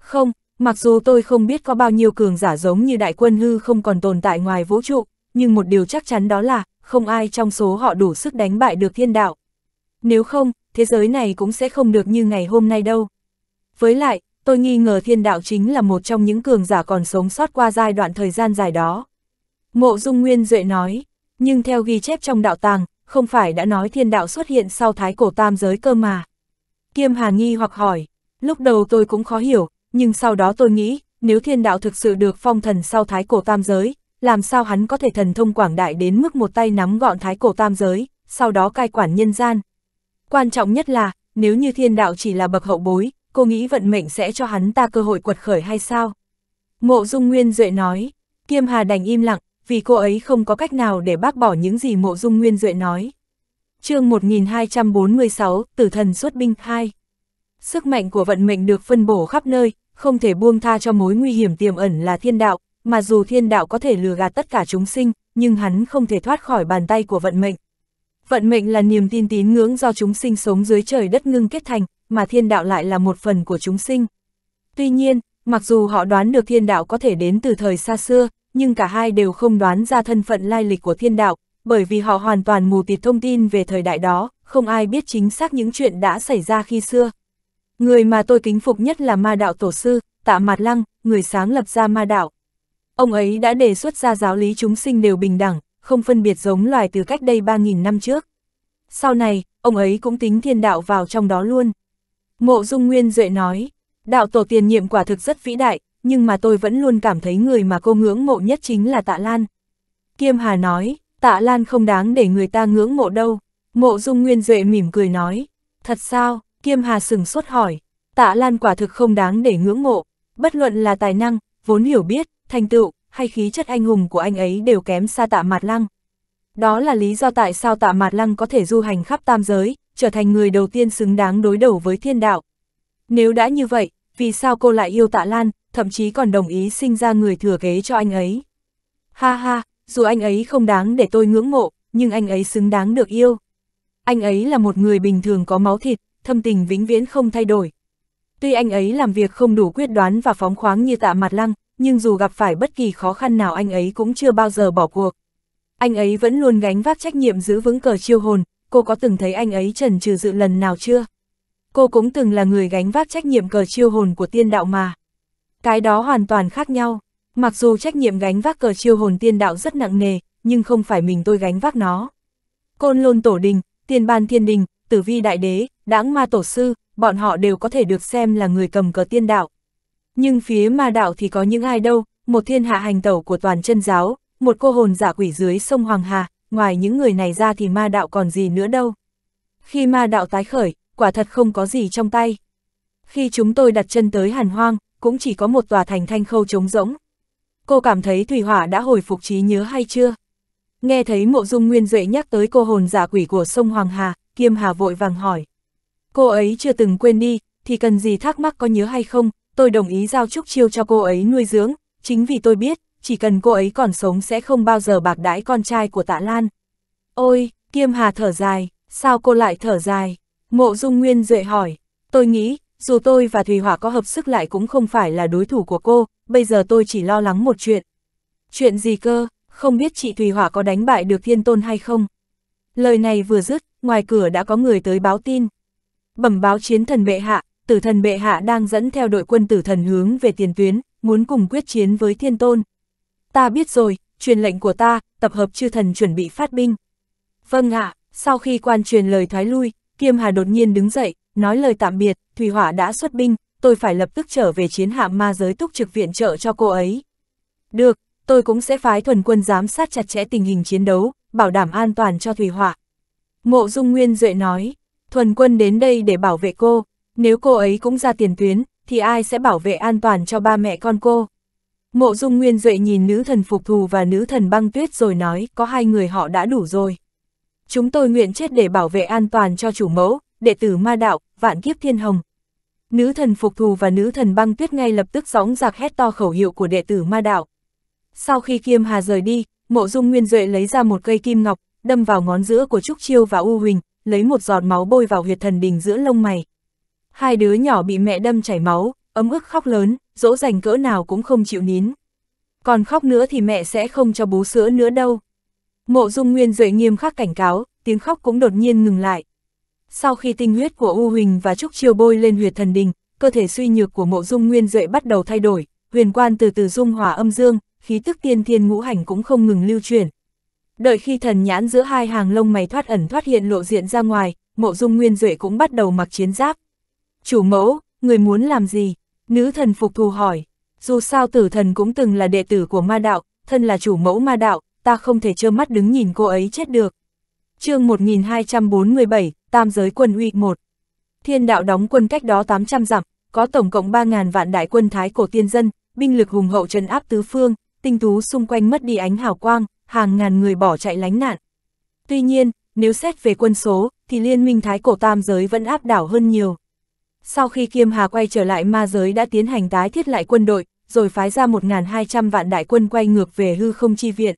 Không, mặc dù tôi không biết có bao nhiêu cường giả giống như đại quân hư không còn tồn tại ngoài vũ trụ, nhưng một điều chắc chắn đó là, không ai trong số họ đủ sức đánh bại được thiên đạo. Nếu không, thế giới này cũng sẽ không được như ngày hôm nay đâu. Với lại, tôi nghi ngờ thiên đạo chính là một trong những cường giả còn sống sót qua giai đoạn thời gian dài đó. Mộ Dung Nguyên Duệ nói, nhưng theo ghi chép trong đạo tàng, không phải đã nói thiên đạo xuất hiện sau thái cổ tam giới cơ mà. Kiêm Hà nghi hoặc hỏi, lúc đầu tôi cũng khó hiểu, nhưng sau đó tôi nghĩ, nếu thiên đạo thực sự được phong thần sau thái cổ tam giới, làm sao hắn có thể thần thông quảng đại đến mức một tay nắm gọn thái cổ tam giới, sau đó cai quản nhân gian. Quan trọng nhất là, nếu như thiên đạo chỉ là bậc hậu bối, cô nghĩ vận mệnh sẽ cho hắn ta cơ hội quật khởi hay sao? Mộ Dung Nguyên Duệ nói, Kiêm Hà đành im lặng, vì cô ấy không có cách nào để bác bỏ những gì Mộ Dung Nguyên Duệ nói. chương 1246, Tử Thần xuất binh 2 Sức mạnh của vận mệnh được phân bổ khắp nơi, không thể buông tha cho mối nguy hiểm tiềm ẩn là thiên đạo, mà dù thiên đạo có thể lừa gạt tất cả chúng sinh, nhưng hắn không thể thoát khỏi bàn tay của vận mệnh. Vận mệnh là niềm tin tín ngưỡng do chúng sinh sống dưới trời đất ngưng kết thành, mà thiên đạo lại là một phần của chúng sinh. Tuy nhiên, mặc dù họ đoán được thiên đạo có thể đến từ thời xa xưa, nhưng cả hai đều không đoán ra thân phận lai lịch của thiên đạo, bởi vì họ hoàn toàn mù tịt thông tin về thời đại đó, không ai biết chính xác những chuyện đã xảy ra khi xưa. Người mà tôi kính phục nhất là ma đạo tổ sư, tạ mạt lăng, người sáng lập ra ma đạo. Ông ấy đã đề xuất ra giáo lý chúng sinh đều bình đẳng, không phân biệt giống loài từ cách đây 3.000 năm trước. Sau này, ông ấy cũng tính thiên đạo vào trong đó luôn. Mộ Dung Nguyên Duệ nói, đạo tổ tiền nhiệm quả thực rất vĩ đại, nhưng mà tôi vẫn luôn cảm thấy người mà cô ngưỡng mộ nhất chính là Tạ Lan. Kiêm Hà nói, Tạ Lan không đáng để người ta ngưỡng mộ đâu. Mộ Dung Nguyên Duệ mỉm cười nói, thật sao, Kiêm Hà sừng sốt hỏi, Tạ Lan quả thực không đáng để ngưỡng mộ, bất luận là tài năng, vốn hiểu biết, thành tựu, hay khí chất anh hùng của anh ấy đều kém xa tạ mạt lăng. Đó là lý do tại sao tạ mạt lăng có thể du hành khắp tam giới, trở thành người đầu tiên xứng đáng đối đầu với thiên đạo. Nếu đã như vậy, vì sao cô lại yêu tạ Lan, thậm chí còn đồng ý sinh ra người thừa kế cho anh ấy? Ha ha, dù anh ấy không đáng để tôi ngưỡng mộ, nhưng anh ấy xứng đáng được yêu. Anh ấy là một người bình thường có máu thịt, thâm tình vĩnh viễn không thay đổi. Tuy anh ấy làm việc không đủ quyết đoán và phóng khoáng như tạ mặt lăng, nhưng dù gặp phải bất kỳ khó khăn nào anh ấy cũng chưa bao giờ bỏ cuộc. Anh ấy vẫn luôn gánh vác trách nhiệm giữ vững cờ chiêu hồn, cô có từng thấy anh ấy trần trừ dự lần nào chưa? Cô cũng từng là người gánh vác trách nhiệm cờ chiêu hồn của tiên đạo mà. Cái đó hoàn toàn khác nhau, mặc dù trách nhiệm gánh vác cờ chiêu hồn tiên đạo rất nặng nề, nhưng không phải mình tôi gánh vác nó. Côn lôn tổ đình, tiên ban thiên đình, tử vi đại đế, đáng ma tổ sư, bọn họ đều có thể được xem là người cầm cờ tiên đạo. Nhưng phía ma đạo thì có những ai đâu, một thiên hạ hành tẩu của toàn chân giáo, một cô hồn giả quỷ dưới sông Hoàng Hà, ngoài những người này ra thì ma đạo còn gì nữa đâu. Khi ma đạo tái khởi, quả thật không có gì trong tay. Khi chúng tôi đặt chân tới Hàn Hoang, cũng chỉ có một tòa thành thanh khâu trống rỗng. Cô cảm thấy Thủy Hỏa đã hồi phục trí nhớ hay chưa? Nghe thấy mộ dung nguyên duệ nhắc tới cô hồn giả quỷ của sông Hoàng Hà, Kiêm Hà vội vàng hỏi. Cô ấy chưa từng quên đi, thì cần gì thắc mắc có nhớ hay không, tôi đồng ý giao Trúc Chiêu cho cô ấy nuôi dưỡng, chính vì tôi biết, chỉ cần cô ấy còn sống sẽ không bao giờ bạc đãi con trai của Tạ Lan. Ôi, Kiêm Hà thở dài, sao cô lại thở dài? Mộ Dung Nguyên Duệ hỏi, tôi nghĩ, dù tôi và Thùy Hỏa có hợp sức lại cũng không phải là đối thủ của cô, bây giờ tôi chỉ lo lắng một chuyện. Chuyện gì cơ, không biết chị Thùy Hỏa có đánh bại được thiên tôn hay không? Lời này vừa dứt, ngoài cửa đã có người tới báo tin. Bẩm báo chiến thần bệ hạ, tử thần bệ hạ đang dẫn theo đội quân tử thần hướng về tiền tuyến, muốn cùng quyết chiến với thiên tôn. Ta biết rồi, truyền lệnh của ta, tập hợp chư thần chuẩn bị phát binh. Vâng ạ, sau khi quan truyền lời thoái lui, Kiêm Hà đột nhiên đứng dậy, nói lời tạm biệt, Thủy Hỏa đã xuất binh, tôi phải lập tức trở về chiến hạm ma giới túc trực viện trợ cho cô ấy. Được, tôi cũng sẽ phái thuần quân giám sát chặt chẽ tình hình chiến đấu, bảo đảm an toàn cho Thủy Hỏa. Mộ Dung Nguyên Duệ nói, thuần quân đến đây để bảo vệ cô, nếu cô ấy cũng ra tiền tuyến, thì ai sẽ bảo vệ an toàn cho ba mẹ con cô? Mộ Dung Nguyên Duệ nhìn nữ thần phục thù và nữ thần băng tuyết rồi nói có hai người họ đã đủ rồi. Chúng tôi nguyện chết để bảo vệ an toàn cho chủ mẫu, đệ tử ma đạo, vạn kiếp thiên hồng. Nữ thần phục thù và nữ thần băng tuyết ngay lập tức gióng giặc hét to khẩu hiệu của đệ tử ma đạo. Sau khi Kiêm Hà rời đi, Mộ Dung Nguyên Duệ lấy ra một cây kim ngọc, đâm vào ngón giữa của Trúc Chiêu và U Huỳnh, lấy một giọt máu bôi vào huyệt thần đình giữa lông mày hai đứa nhỏ bị mẹ đâm chảy máu, ấm ức khóc lớn, dỗ dành cỡ nào cũng không chịu nín. Còn khóc nữa thì mẹ sẽ không cho bú sữa nữa đâu. Mộ Dung Nguyên dậy nghiêm khắc cảnh cáo, tiếng khóc cũng đột nhiên ngừng lại. Sau khi tinh huyết của U Huỳnh và Trúc Chiêu bôi lên huyệt thần đình, cơ thể suy nhược của Mộ Dung Nguyên dậy bắt đầu thay đổi, huyền quan từ từ dung hòa âm dương, khí tức tiên thiên ngũ hành cũng không ngừng lưu chuyển. Đợi khi thần nhãn giữa hai hàng lông mày thoát ẩn thoát hiện lộ diện ra ngoài, Mộ Dung Nguyên Duệ cũng bắt đầu mặc chiến giáp. Chủ mẫu, người muốn làm gì? Nữ thần phục thù hỏi. Dù sao tử thần cũng từng là đệ tử của ma đạo, thân là chủ mẫu ma đạo, ta không thể trơ mắt đứng nhìn cô ấy chết được. chương 1247, Tam giới quân uy 1. Thiên đạo đóng quân cách đó 800 dặm, có tổng cộng 3.000 vạn đại quân thái cổ tiên dân, binh lực hùng hậu trấn áp tứ phương, tinh tú xung quanh mất đi ánh hào quang, hàng ngàn người bỏ chạy lánh nạn. Tuy nhiên, nếu xét về quân số, thì liên minh thái cổ tam giới vẫn áp đảo hơn nhiều. Sau khi Kiêm Hà quay trở lại ma giới đã tiến hành tái thiết lại quân đội, rồi phái ra 1.200 vạn đại quân quay ngược về hư không chi viện.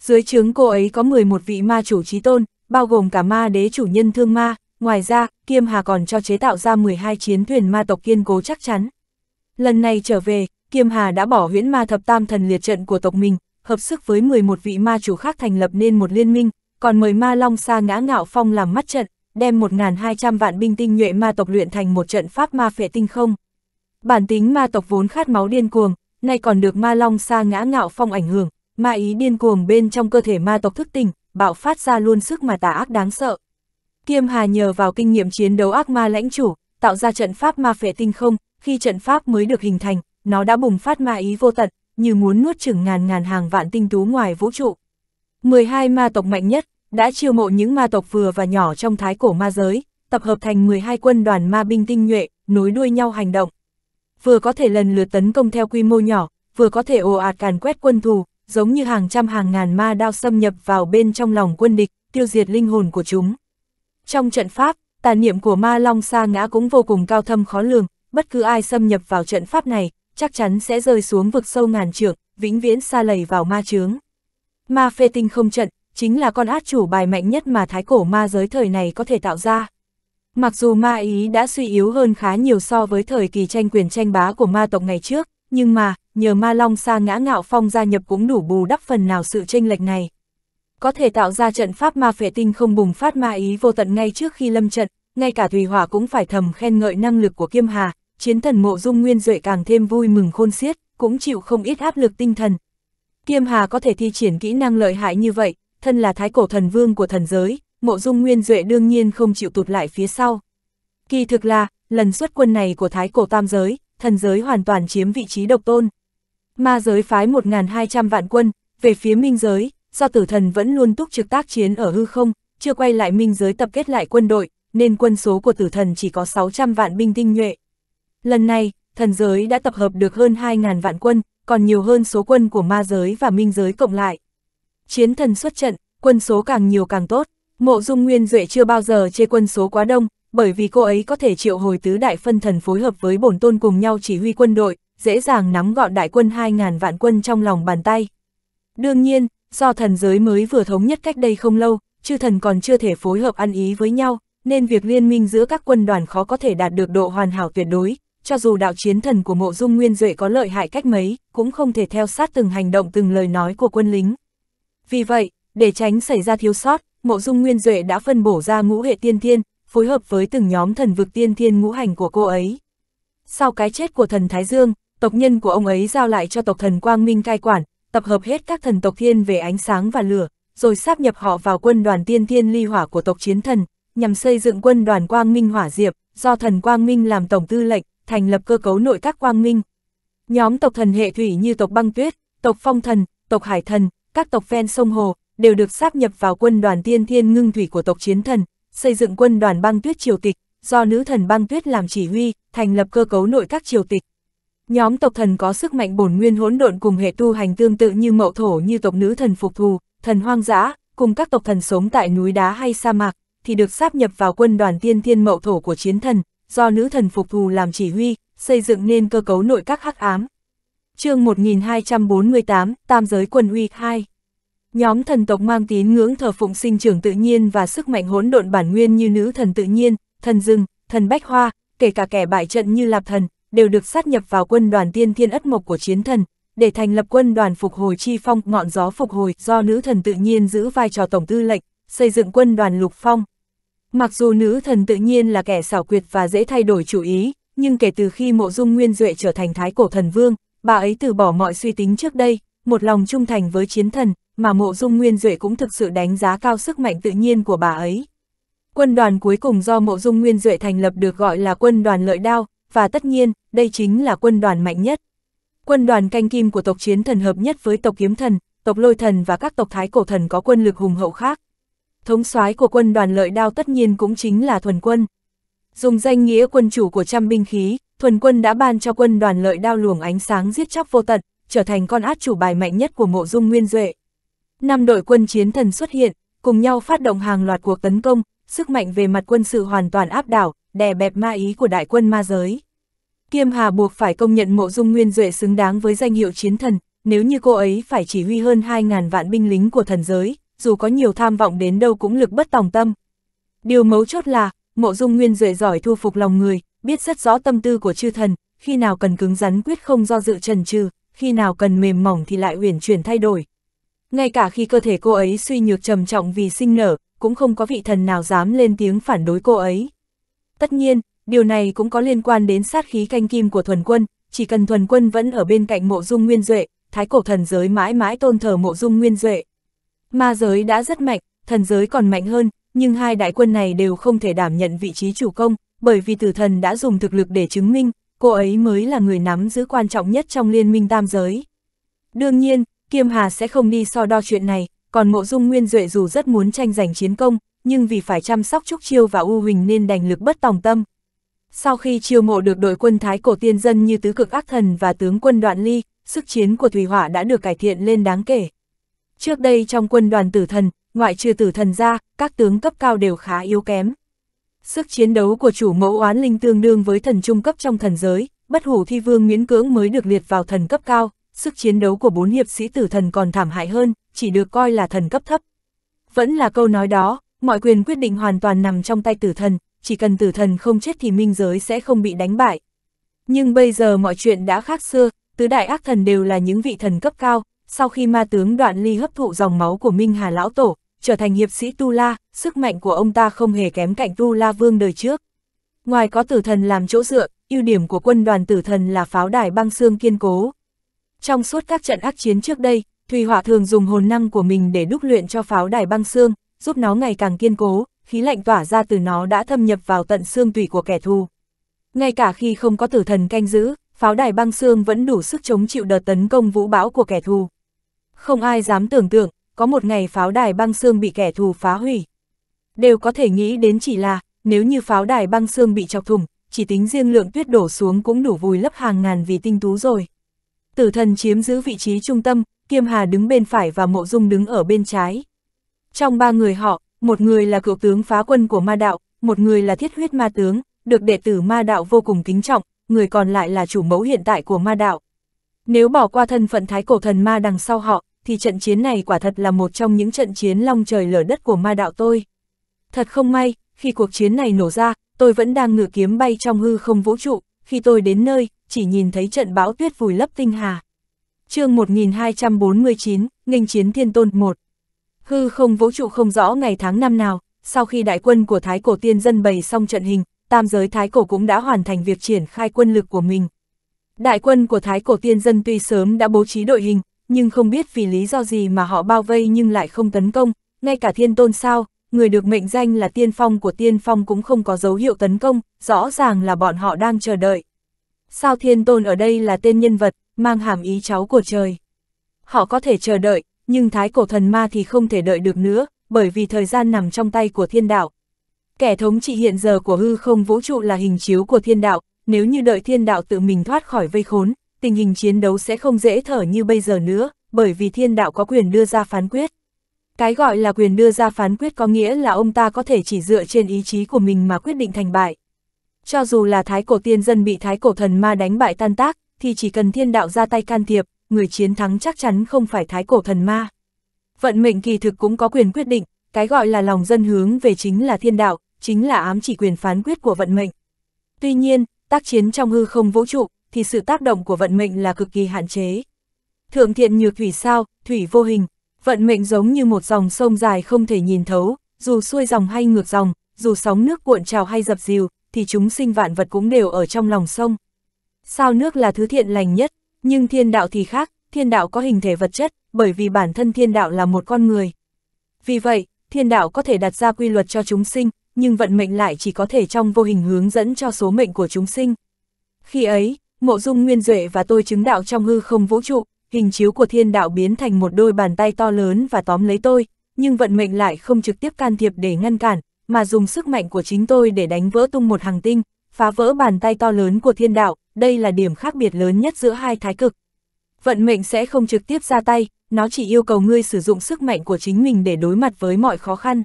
Dưới trướng cô ấy có 11 vị ma chủ trí tôn, bao gồm cả ma đế chủ nhân thương ma, ngoài ra, Kiêm Hà còn cho chế tạo ra 12 chiến thuyền ma tộc kiên cố chắc chắn. Lần này trở về, Kiêm Hà đã bỏ huyễn ma thập tam thần liệt trận của tộc mình, hợp sức với 11 vị ma chủ khác thành lập nên một liên minh, còn mời ma long xa ngã ngạo phong làm mắt trận, đem 1.200 vạn binh tinh nhuệ ma tộc luyện thành một trận pháp ma phệ tinh không. Bản tính ma tộc vốn khát máu điên cuồng, nay còn được ma long xa ngã ngạo phong ảnh hưởng, ma ý điên cuồng bên trong cơ thể ma tộc thức tỉnh, bạo phát ra luôn sức mà tà ác đáng sợ. Kiêm Hà nhờ vào kinh nghiệm chiến đấu ác ma lãnh chủ, tạo ra trận pháp ma phệ tinh không, khi trận pháp mới được hình thành, nó đã bùng phát ma ý vô tận, như muốn nuốt chửng ngàn ngàn hàng vạn tinh tú ngoài vũ trụ. 12 ma tộc mạnh nhất, đã chiêu mộ những ma tộc vừa và nhỏ trong thái cổ ma giới, tập hợp thành 12 quân đoàn ma binh tinh nhuệ, nối đuôi nhau hành động. Vừa có thể lần lượt tấn công theo quy mô nhỏ, vừa có thể ồ ạt càn quét quân thù, giống như hàng trăm hàng ngàn ma đao xâm nhập vào bên trong lòng quân địch, tiêu diệt linh hồn của chúng. Trong trận pháp, tàn niệm của ma long sa ngã cũng vô cùng cao thâm khó lường, bất cứ ai xâm nhập vào trận pháp này, chắc chắn sẽ rơi xuống vực sâu ngàn trượng, vĩnh viễn xa lầy vào ma chướng. Ma phê tinh không trận, chính là con át chủ bài mạnh nhất mà thái cổ ma giới thời này có thể tạo ra. Mặc dù ma ý đã suy yếu hơn khá nhiều so với thời kỳ tranh quyền tranh bá của ma tộc ngày trước, nhưng mà, nhờ ma long sa ngã ngạo phong gia nhập cũng đủ bù đắp phần nào sự tranh lệch này. Có thể tạo ra trận pháp ma phệ tinh không bùng phát ma ý vô tận ngay trước khi lâm trận, ngay cả Thùy Hỏa cũng phải thầm khen ngợi năng lực của Kiêm Hà, chiến thần mộ dung nguyên duệ càng thêm vui mừng khôn xiết, cũng chịu không ít áp lực tinh thần. Kiêm Hà có thể thi triển kỹ năng lợi hại như vậy, thân là thái cổ thần vương của thần giới, mộ dung nguyên duệ đương nhiên không chịu tụt lại phía sau. Kỳ thực là, lần xuất quân này của thái cổ tam giới, thần giới hoàn toàn chiếm vị trí độc tôn. Ma giới phái 1.200 vạn quân, về phía minh giới, do tử thần vẫn luôn túc trực tác chiến ở hư không, chưa quay lại minh giới tập kết lại quân đội, nên quân số của tử thần chỉ có 600 vạn binh tinh nhuệ. Lần này, thần giới đã tập hợp được hơn 2.000 vạn quân, còn nhiều hơn số quân của ma giới và minh giới cộng lại chiến thần xuất trận, quân số càng nhiều càng tốt. Mộ Dung Nguyên Duệ chưa bao giờ chê quân số quá đông, bởi vì cô ấy có thể triệu hồi tứ đại phân thần phối hợp với bổn tôn cùng nhau chỉ huy quân đội, dễ dàng nắm gọn đại quân 2.000 vạn quân trong lòng bàn tay. Đương nhiên, do thần giới mới vừa thống nhất cách đây không lâu, chư thần còn chưa thể phối hợp ăn ý với nhau, nên việc liên minh giữa các quân đoàn khó có thể đạt được độ hoàn hảo tuyệt đối, cho dù đạo chiến thần của mộ dung nguyên duệ có lợi hại cách mấy, cũng không thể theo sát từng hành động từng lời nói của quân lính. Vì vậy, để tránh xảy ra thiếu sót, Mộ Dung Nguyên Duệ đã phân bổ ra ngũ hệ tiên thiên, phối hợp với từng nhóm thần vực tiên thiên ngũ hành của cô ấy. Sau cái chết của thần Thái Dương, tộc nhân của ông ấy giao lại cho tộc thần Quang Minh cai quản, tập hợp hết các thần tộc thiên về ánh sáng và lửa, rồi sáp nhập họ vào quân đoàn tiên thiên ly hỏa của tộc chiến thần, nhằm xây dựng quân đoàn Quang Minh hỏa diệp, do thần Quang Minh làm tổng tư lệnh, thành lập cơ cấu nội các Quang Minh. Nhóm tộc thần hệ thủy như tộc băng tuyết, tộc phong thần, tộc hải thần, các tộc ven sông Hồ đều được sáp nhập vào quân đoàn tiên thiên ngưng thủy của tộc chiến thần, xây dựng quân đoàn băng tuyết triều tịch, do nữ thần băng tuyết làm chỉ huy, thành lập cơ cấu nội các triều tịch. Nhóm tộc thần có sức mạnh bổn nguyên hỗn độn cùng hệ tu hành tương tự như mậu thổ như tộc nữ thần phục thù, thần hoang dã, cùng các tộc thần sống tại núi đá hay sa mạc, thì được sáp nhập vào quân đoàn tiên thiên mậu thổ của chiến thần, do nữ thần phục thù làm chỉ huy, xây dựng nên cơ cấu nội các hắc ám, chương 1248, Tam giới quần uy 2. Nhóm thần tộc mang tín ngưỡng thờ phụng sinh trưởng tự nhiên và sức mạnh hỗn độn bản nguyên như nữ thần tự nhiên, thần rừng, thần bách hoa, kể cả kẻ bại trận như Lạp thần, đều được sát nhập vào quân đoàn tiên thiên ất mộc của chiến thần, để thành lập quân đoàn phục hồi chi phong ngọn gió phục hồi do nữ thần tự nhiên giữ vai trò tổng tư lệnh, xây dựng quân đoàn lục phong. Mặc dù nữ thần tự nhiên là kẻ xảo quyệt và dễ thay đổi chủ ý, nhưng kể từ khi mộ dung nguyên duệ trở thành thái cổ thần vương, bà ấy từ bỏ mọi suy tính trước đây, một lòng trung thành với chiến thần, mà mộ dung nguyên duệ cũng thực sự đánh giá cao sức mạnh tự nhiên của bà ấy. Quân đoàn cuối cùng do mộ dung nguyên duệ thành lập được gọi là quân đoàn lợi đao, và tất nhiên, đây chính là quân đoàn mạnh nhất. Quân đoàn canh kim của tộc chiến thần hợp nhất với tộc kiếm thần, tộc lôi thần và các tộc thái cổ thần có quân lực hùng hậu khác. Thống soái của quân đoàn lợi đao tất nhiên cũng chính là thuần quân. Dùng danh nghĩa quân chủ của trăm binh khí, thuần quân đã ban cho quân đoàn lợi đao luồng ánh sáng giết chóc vô tận, trở thành con át chủ bài mạnh nhất của mộ dung nguyên duệ. Năm đội quân chiến thần xuất hiện, cùng nhau phát động hàng loạt cuộc tấn công, sức mạnh về mặt quân sự hoàn toàn áp đảo, đè bẹp ma ý của đại quân ma giới. Kiêm Hà buộc phải công nhận mộ dung nguyên duệ xứng đáng với danh hiệu chiến thần, nếu như cô ấy phải chỉ huy hơn 2.000 vạn binh lính của thần giới, dù có nhiều tham vọng đến đâu cũng lực bất tòng tâm. Điều mấu chốt là, mộ dung nguyên duệ giỏi thu phục lòng người, biết rất rõ tâm tư của chư thần, khi nào cần cứng rắn quyết không do dự trần trừ, khi nào cần mềm mỏng thì lại uyển chuyển thay đổi. Ngay cả khi cơ thể cô ấy suy nhược trầm trọng vì sinh nở, cũng không có vị thần nào dám lên tiếng phản đối cô ấy. Tất nhiên, điều này cũng có liên quan đến sát khí canh kim của thuần quân, chỉ cần thuần quân vẫn ở bên cạnh mộ dung nguyên duệ, thái cổ thần giới mãi mãi tôn thờ mộ dung nguyên duệ. Ma giới đã rất mạnh, thần giới còn mạnh hơn, nhưng hai đại quân này đều không thể đảm nhận vị trí chủ công, bởi vì tử thần đã dùng thực lực để chứng minh, cô ấy mới là người nắm giữ quan trọng nhất trong liên minh tam giới. Đương nhiên, Kiêm Hà sẽ không đi so đo chuyện này, còn mộ dung nguyên duệ dù rất muốn tranh giành chiến công, nhưng vì phải chăm sóc Trúc Chiêu và U Huỳnh nên đành lực bất tòng tâm. Sau khi chiêu mộ được đội quân Thái Cổ Tiên Dân như Tứ Cực Ác Thần và tướng quân Đoạn Ly, sức chiến của Thủy Hỏa đã được cải thiện lên đáng kể. Trước đây trong quân đoàn tử thần, ngoại trừ tử thần ra, các tướng cấp cao đều khá yếu kém. Sức chiến đấu của chủ mẫu oán linh tương đương với thần trung cấp trong thần giới, bất hủ thi vương miễn cưỡng mới được liệt vào thần cấp cao, sức chiến đấu của bốn hiệp sĩ tử thần còn thảm hại hơn, chỉ được coi là thần cấp thấp. Vẫn là câu nói đó, mọi quyền quyết định hoàn toàn nằm trong tay tử thần, chỉ cần tử thần không chết thì minh giới sẽ không bị đánh bại. Nhưng bây giờ mọi chuyện đã khác xưa, tứ đại ác thần đều là những vị thần cấp cao, sau khi ma tướng đoạn ly hấp thụ dòng máu của Minh Hà Lão Tổ, trở thành hiệp sĩ Tu La, sức mạnh của ông ta không hề kém cạnh Tu La Vương đời trước. Ngoài có tử thần làm chỗ dựa, ưu điểm của quân đoàn tử thần là pháo đài băng xương kiên cố. Trong suốt các trận ác chiến trước đây, Thùy Hỏa thường dùng hồn năng của mình để đúc luyện cho pháo đài băng xương, giúp nó ngày càng kiên cố, khí lạnh tỏa ra từ nó đã thâm nhập vào tận xương tủy của kẻ thù. Ngay cả khi không có tử thần canh giữ, pháo đài băng xương vẫn đủ sức chống chịu đợt tấn công vũ bão của kẻ thù. Không ai dám tưởng tượng, có một ngày pháo đài băng xương bị kẻ thù phá hủy. Đều có thể nghĩ đến chỉ là, nếu như pháo đài băng xương bị chọc thủng, chỉ tính riêng lượng tuyết đổ xuống cũng đủ vùi lấp hàng ngàn vì tinh tú rồi. Tử thần chiếm giữ vị trí trung tâm, Kiêm Hà đứng bên phải và Mộ Dung đứng ở bên trái. Trong ba người họ, một người là cựu tướng phá quân của ma đạo, một người là thiết huyết ma tướng, được đệ tử ma đạo vô cùng kính trọng, người còn lại là chủ mẫu hiện tại của ma đạo. Nếu bỏ qua thân phận thái cổ thần ma đằng sau họ, thì trận chiến này quả thật là một trong những trận chiến long trời lở đất của ma đạo tôi. Thật không may, khi cuộc chiến này nổ ra, tôi vẫn đang ngựa kiếm bay trong hư không vũ trụ, khi tôi đến nơi, chỉ nhìn thấy trận bão tuyết vùi lấp tinh hà. chương 1249, nghênh chiến thiên tôn 1 Hư không vũ trụ không rõ ngày tháng năm nào, sau khi đại quân của Thái Cổ Tiên dân bày xong trận hình, tam giới Thái Cổ cũng đã hoàn thành việc triển khai quân lực của mình. Đại quân của Thái Cổ Tiên dân tuy sớm đã bố trí đội hình, nhưng không biết vì lý do gì mà họ bao vây nhưng lại không tấn công, ngay cả thiên tôn sao, người được mệnh danh là tiên phong của tiên phong cũng không có dấu hiệu tấn công, rõ ràng là bọn họ đang chờ đợi. Sao thiên tôn ở đây là tên nhân vật, mang hàm ý cháu của trời. Họ có thể chờ đợi, nhưng thái cổ thần ma thì không thể đợi được nữa, bởi vì thời gian nằm trong tay của thiên đạo. Kẻ thống trị hiện giờ của hư không vũ trụ là hình chiếu của thiên đạo, nếu như đợi thiên đạo tự mình thoát khỏi vây khốn, tình hình chiến đấu sẽ không dễ thở như bây giờ nữa, bởi vì thiên đạo có quyền đưa ra phán quyết. Cái gọi là quyền đưa ra phán quyết có nghĩa là ông ta có thể chỉ dựa trên ý chí của mình mà quyết định thành bại. Cho dù là thái cổ tiên dân bị thái cổ thần ma đánh bại tan tác, thì chỉ cần thiên đạo ra tay can thiệp, người chiến thắng chắc chắn không phải thái cổ thần ma. Vận mệnh kỳ thực cũng có quyền quyết định, cái gọi là lòng dân hướng về chính là thiên đạo, chính là ám chỉ quyền phán quyết của vận mệnh. Tuy nhiên, tác chiến trong hư không vũ trụ, thì sự tác động của vận mệnh là cực kỳ hạn chế. Thượng thiện như thủy sao, thủy vô hình, vận mệnh giống như một dòng sông dài không thể nhìn thấu, dù xuôi dòng hay ngược dòng, dù sóng nước cuộn trào hay dập dìu, thì chúng sinh vạn vật cũng đều ở trong lòng sông. Sao nước là thứ thiện lành nhất, nhưng thiên đạo thì khác, thiên đạo có hình thể vật chất, bởi vì bản thân thiên đạo là một con người. Vì vậy, thiên đạo có thể đặt ra quy luật cho chúng sinh, nhưng vận mệnh lại chỉ có thể trong vô hình hướng dẫn cho số mệnh của chúng sinh. Khi ấy, Mộ dung nguyên duệ và tôi chứng đạo trong hư không vũ trụ, hình chiếu của thiên đạo biến thành một đôi bàn tay to lớn và tóm lấy tôi, nhưng vận mệnh lại không trực tiếp can thiệp để ngăn cản, mà dùng sức mạnh của chính tôi để đánh vỡ tung một hàng tinh, phá vỡ bàn tay to lớn của thiên đạo, đây là điểm khác biệt lớn nhất giữa hai thái cực. Vận mệnh sẽ không trực tiếp ra tay, nó chỉ yêu cầu ngươi sử dụng sức mạnh của chính mình để đối mặt với mọi khó khăn.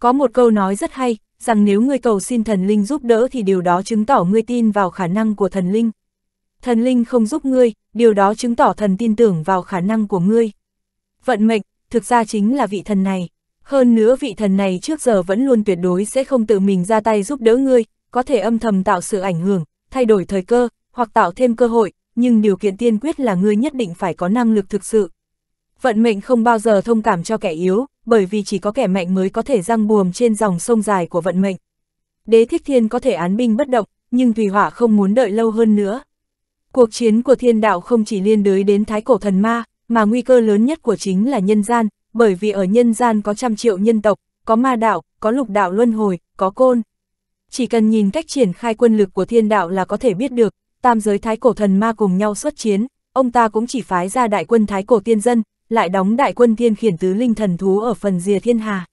Có một câu nói rất hay, rằng nếu ngươi cầu xin thần linh giúp đỡ thì điều đó chứng tỏ ngươi tin vào khả năng của thần linh thần linh không giúp ngươi, điều đó chứng tỏ thần tin tưởng vào khả năng của ngươi. Vận mệnh, thực ra chính là vị thần này. Hơn nữa vị thần này trước giờ vẫn luôn tuyệt đối sẽ không tự mình ra tay giúp đỡ ngươi, có thể âm thầm tạo sự ảnh hưởng, thay đổi thời cơ, hoặc tạo thêm cơ hội, nhưng điều kiện tiên quyết là ngươi nhất định phải có năng lực thực sự. Vận mệnh không bao giờ thông cảm cho kẻ yếu, bởi vì chỉ có kẻ mạnh mới có thể răng buồm trên dòng sông dài của vận mệnh. Đế thích thiên có thể án binh bất động, nhưng Thùy Hỏa không muốn đợi lâu hơn nữa. Cuộc chiến của thiên đạo không chỉ liên đới đến thái cổ thần ma, mà nguy cơ lớn nhất của chính là nhân gian, bởi vì ở nhân gian có trăm triệu nhân tộc, có ma đạo, có lục đạo luân hồi, có côn. Chỉ cần nhìn cách triển khai quân lực của thiên đạo là có thể biết được, tam giới thái cổ thần ma cùng nhau xuất chiến, ông ta cũng chỉ phái ra đại quân thái cổ tiên dân, lại đóng đại quân thiên khiển tứ linh thần thú ở phần rìa thiên hà.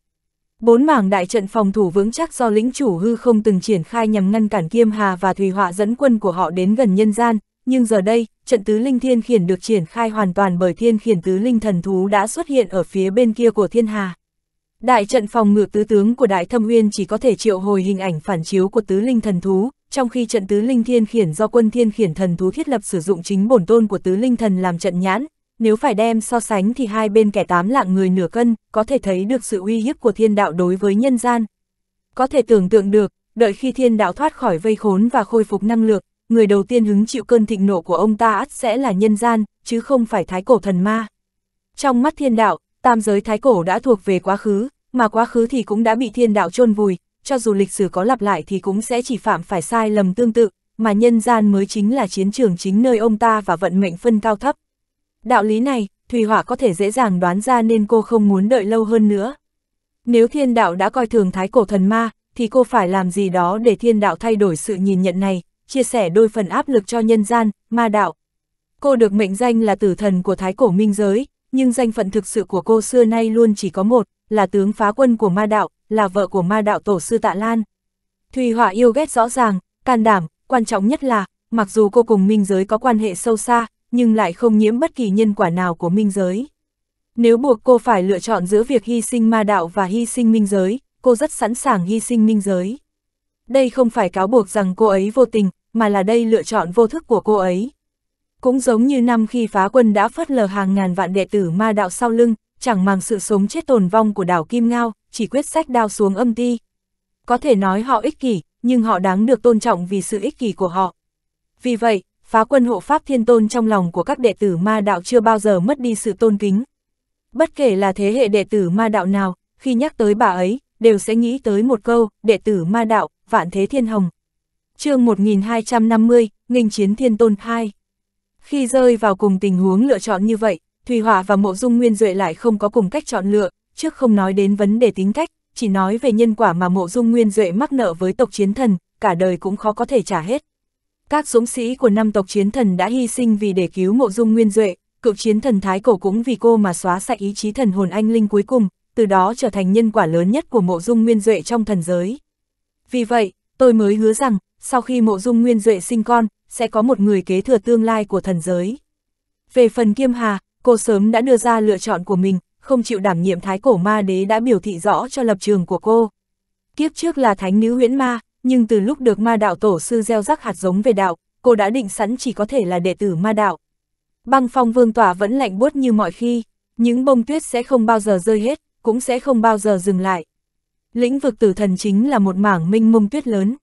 Bốn mảng đại trận phòng thủ vững chắc do lĩnh chủ hư không từng triển khai nhằm ngăn cản Kiêm Hà và thủy Họa dẫn quân của họ đến gần nhân gian, nhưng giờ đây, trận tứ linh thiên khiển được triển khai hoàn toàn bởi thiên khiển tứ linh thần thú đã xuất hiện ở phía bên kia của thiên hà. Đại trận phòng ngự tứ tướng của Đại Thâm Uyên chỉ có thể triệu hồi hình ảnh phản chiếu của tứ linh thần thú, trong khi trận tứ linh thiên khiển do quân thiên khiển thần thú thiết lập sử dụng chính bổn tôn của tứ linh thần làm trận nhãn, nếu phải đem so sánh thì hai bên kẻ tám lạng người nửa cân, có thể thấy được sự uy hiếp của thiên đạo đối với nhân gian. Có thể tưởng tượng được, đợi khi thiên đạo thoát khỏi vây khốn và khôi phục năng lực, người đầu tiên hứng chịu cơn thịnh nộ của ông ta ắt sẽ là nhân gian, chứ không phải thái cổ thần ma. Trong mắt thiên đạo, tam giới thái cổ đã thuộc về quá khứ, mà quá khứ thì cũng đã bị thiên đạo chôn vùi, cho dù lịch sử có lặp lại thì cũng sẽ chỉ phạm phải sai lầm tương tự, mà nhân gian mới chính là chiến trường chính nơi ông ta và vận mệnh phân cao thấp. Đạo lý này, Thùy Hỏa có thể dễ dàng đoán ra nên cô không muốn đợi lâu hơn nữa. Nếu thiên đạo đã coi thường thái cổ thần ma, thì cô phải làm gì đó để thiên đạo thay đổi sự nhìn nhận này, chia sẻ đôi phần áp lực cho nhân gian, ma đạo. Cô được mệnh danh là tử thần của thái cổ minh giới, nhưng danh phận thực sự của cô xưa nay luôn chỉ có một, là tướng phá quân của ma đạo, là vợ của ma đạo tổ sư Tạ Lan. Thùy Họa yêu ghét rõ ràng, can đảm, quan trọng nhất là, mặc dù cô cùng minh giới có quan hệ sâu xa, nhưng lại không nhiễm bất kỳ nhân quả nào của minh giới. Nếu buộc cô phải lựa chọn giữa việc hy sinh ma đạo và hy sinh minh giới, cô rất sẵn sàng hy sinh minh giới. Đây không phải cáo buộc rằng cô ấy vô tình, mà là đây lựa chọn vô thức của cô ấy. Cũng giống như năm khi phá quân đã phất lờ hàng ngàn vạn đệ tử ma đạo sau lưng, chẳng mang sự sống chết tồn vong của đảo Kim Ngao, chỉ quyết sách đao xuống âm ti. Có thể nói họ ích kỷ, nhưng họ đáng được tôn trọng vì sự ích kỷ của họ. Vì vậy, phá quân hộ pháp thiên tôn trong lòng của các đệ tử ma đạo chưa bao giờ mất đi sự tôn kính. Bất kể là thế hệ đệ tử ma đạo nào, khi nhắc tới bà ấy, đều sẽ nghĩ tới một câu, đệ tử ma đạo, Vạn Thế Thiên Hồng. chương 1250, Nghênh Chiến Thiên Tôn 2. Khi rơi vào cùng tình huống lựa chọn như vậy, Thùy Hỏa và Mộ Dung Nguyên Duệ lại không có cùng cách chọn lựa, trước không nói đến vấn đề tính cách, chỉ nói về nhân quả mà Mộ Dung Nguyên Duệ mắc nợ với tộc chiến thần, cả đời cũng khó có thể trả hết. Các dũng sĩ của năm tộc chiến thần đã hy sinh vì để cứu Mộ Dung Nguyên Duệ, cựu chiến thần Thái Cổ cũng vì cô mà xóa sạch ý chí thần hồn anh linh cuối cùng, từ đó trở thành nhân quả lớn nhất của Mộ Dung Nguyên Duệ trong thần giới. Vì vậy, tôi mới hứa rằng, sau khi mộ dung nguyên duệ sinh con, sẽ có một người kế thừa tương lai của thần giới. Về phần Kiêm Hà, cô sớm đã đưa ra lựa chọn của mình, không chịu đảm nhiệm thái cổ ma đế đã biểu thị rõ cho lập trường của cô. Kiếp trước là thánh nữ huyễn ma, nhưng từ lúc được ma đạo tổ sư gieo rắc hạt giống về đạo, cô đã định sẵn chỉ có thể là đệ tử ma đạo. Băng phong vương tỏa vẫn lạnh buốt như mọi khi, những bông tuyết sẽ không bao giờ rơi hết, cũng sẽ không bao giờ dừng lại lĩnh vực tử thần chính là một mảng minh mông tuyết lớn.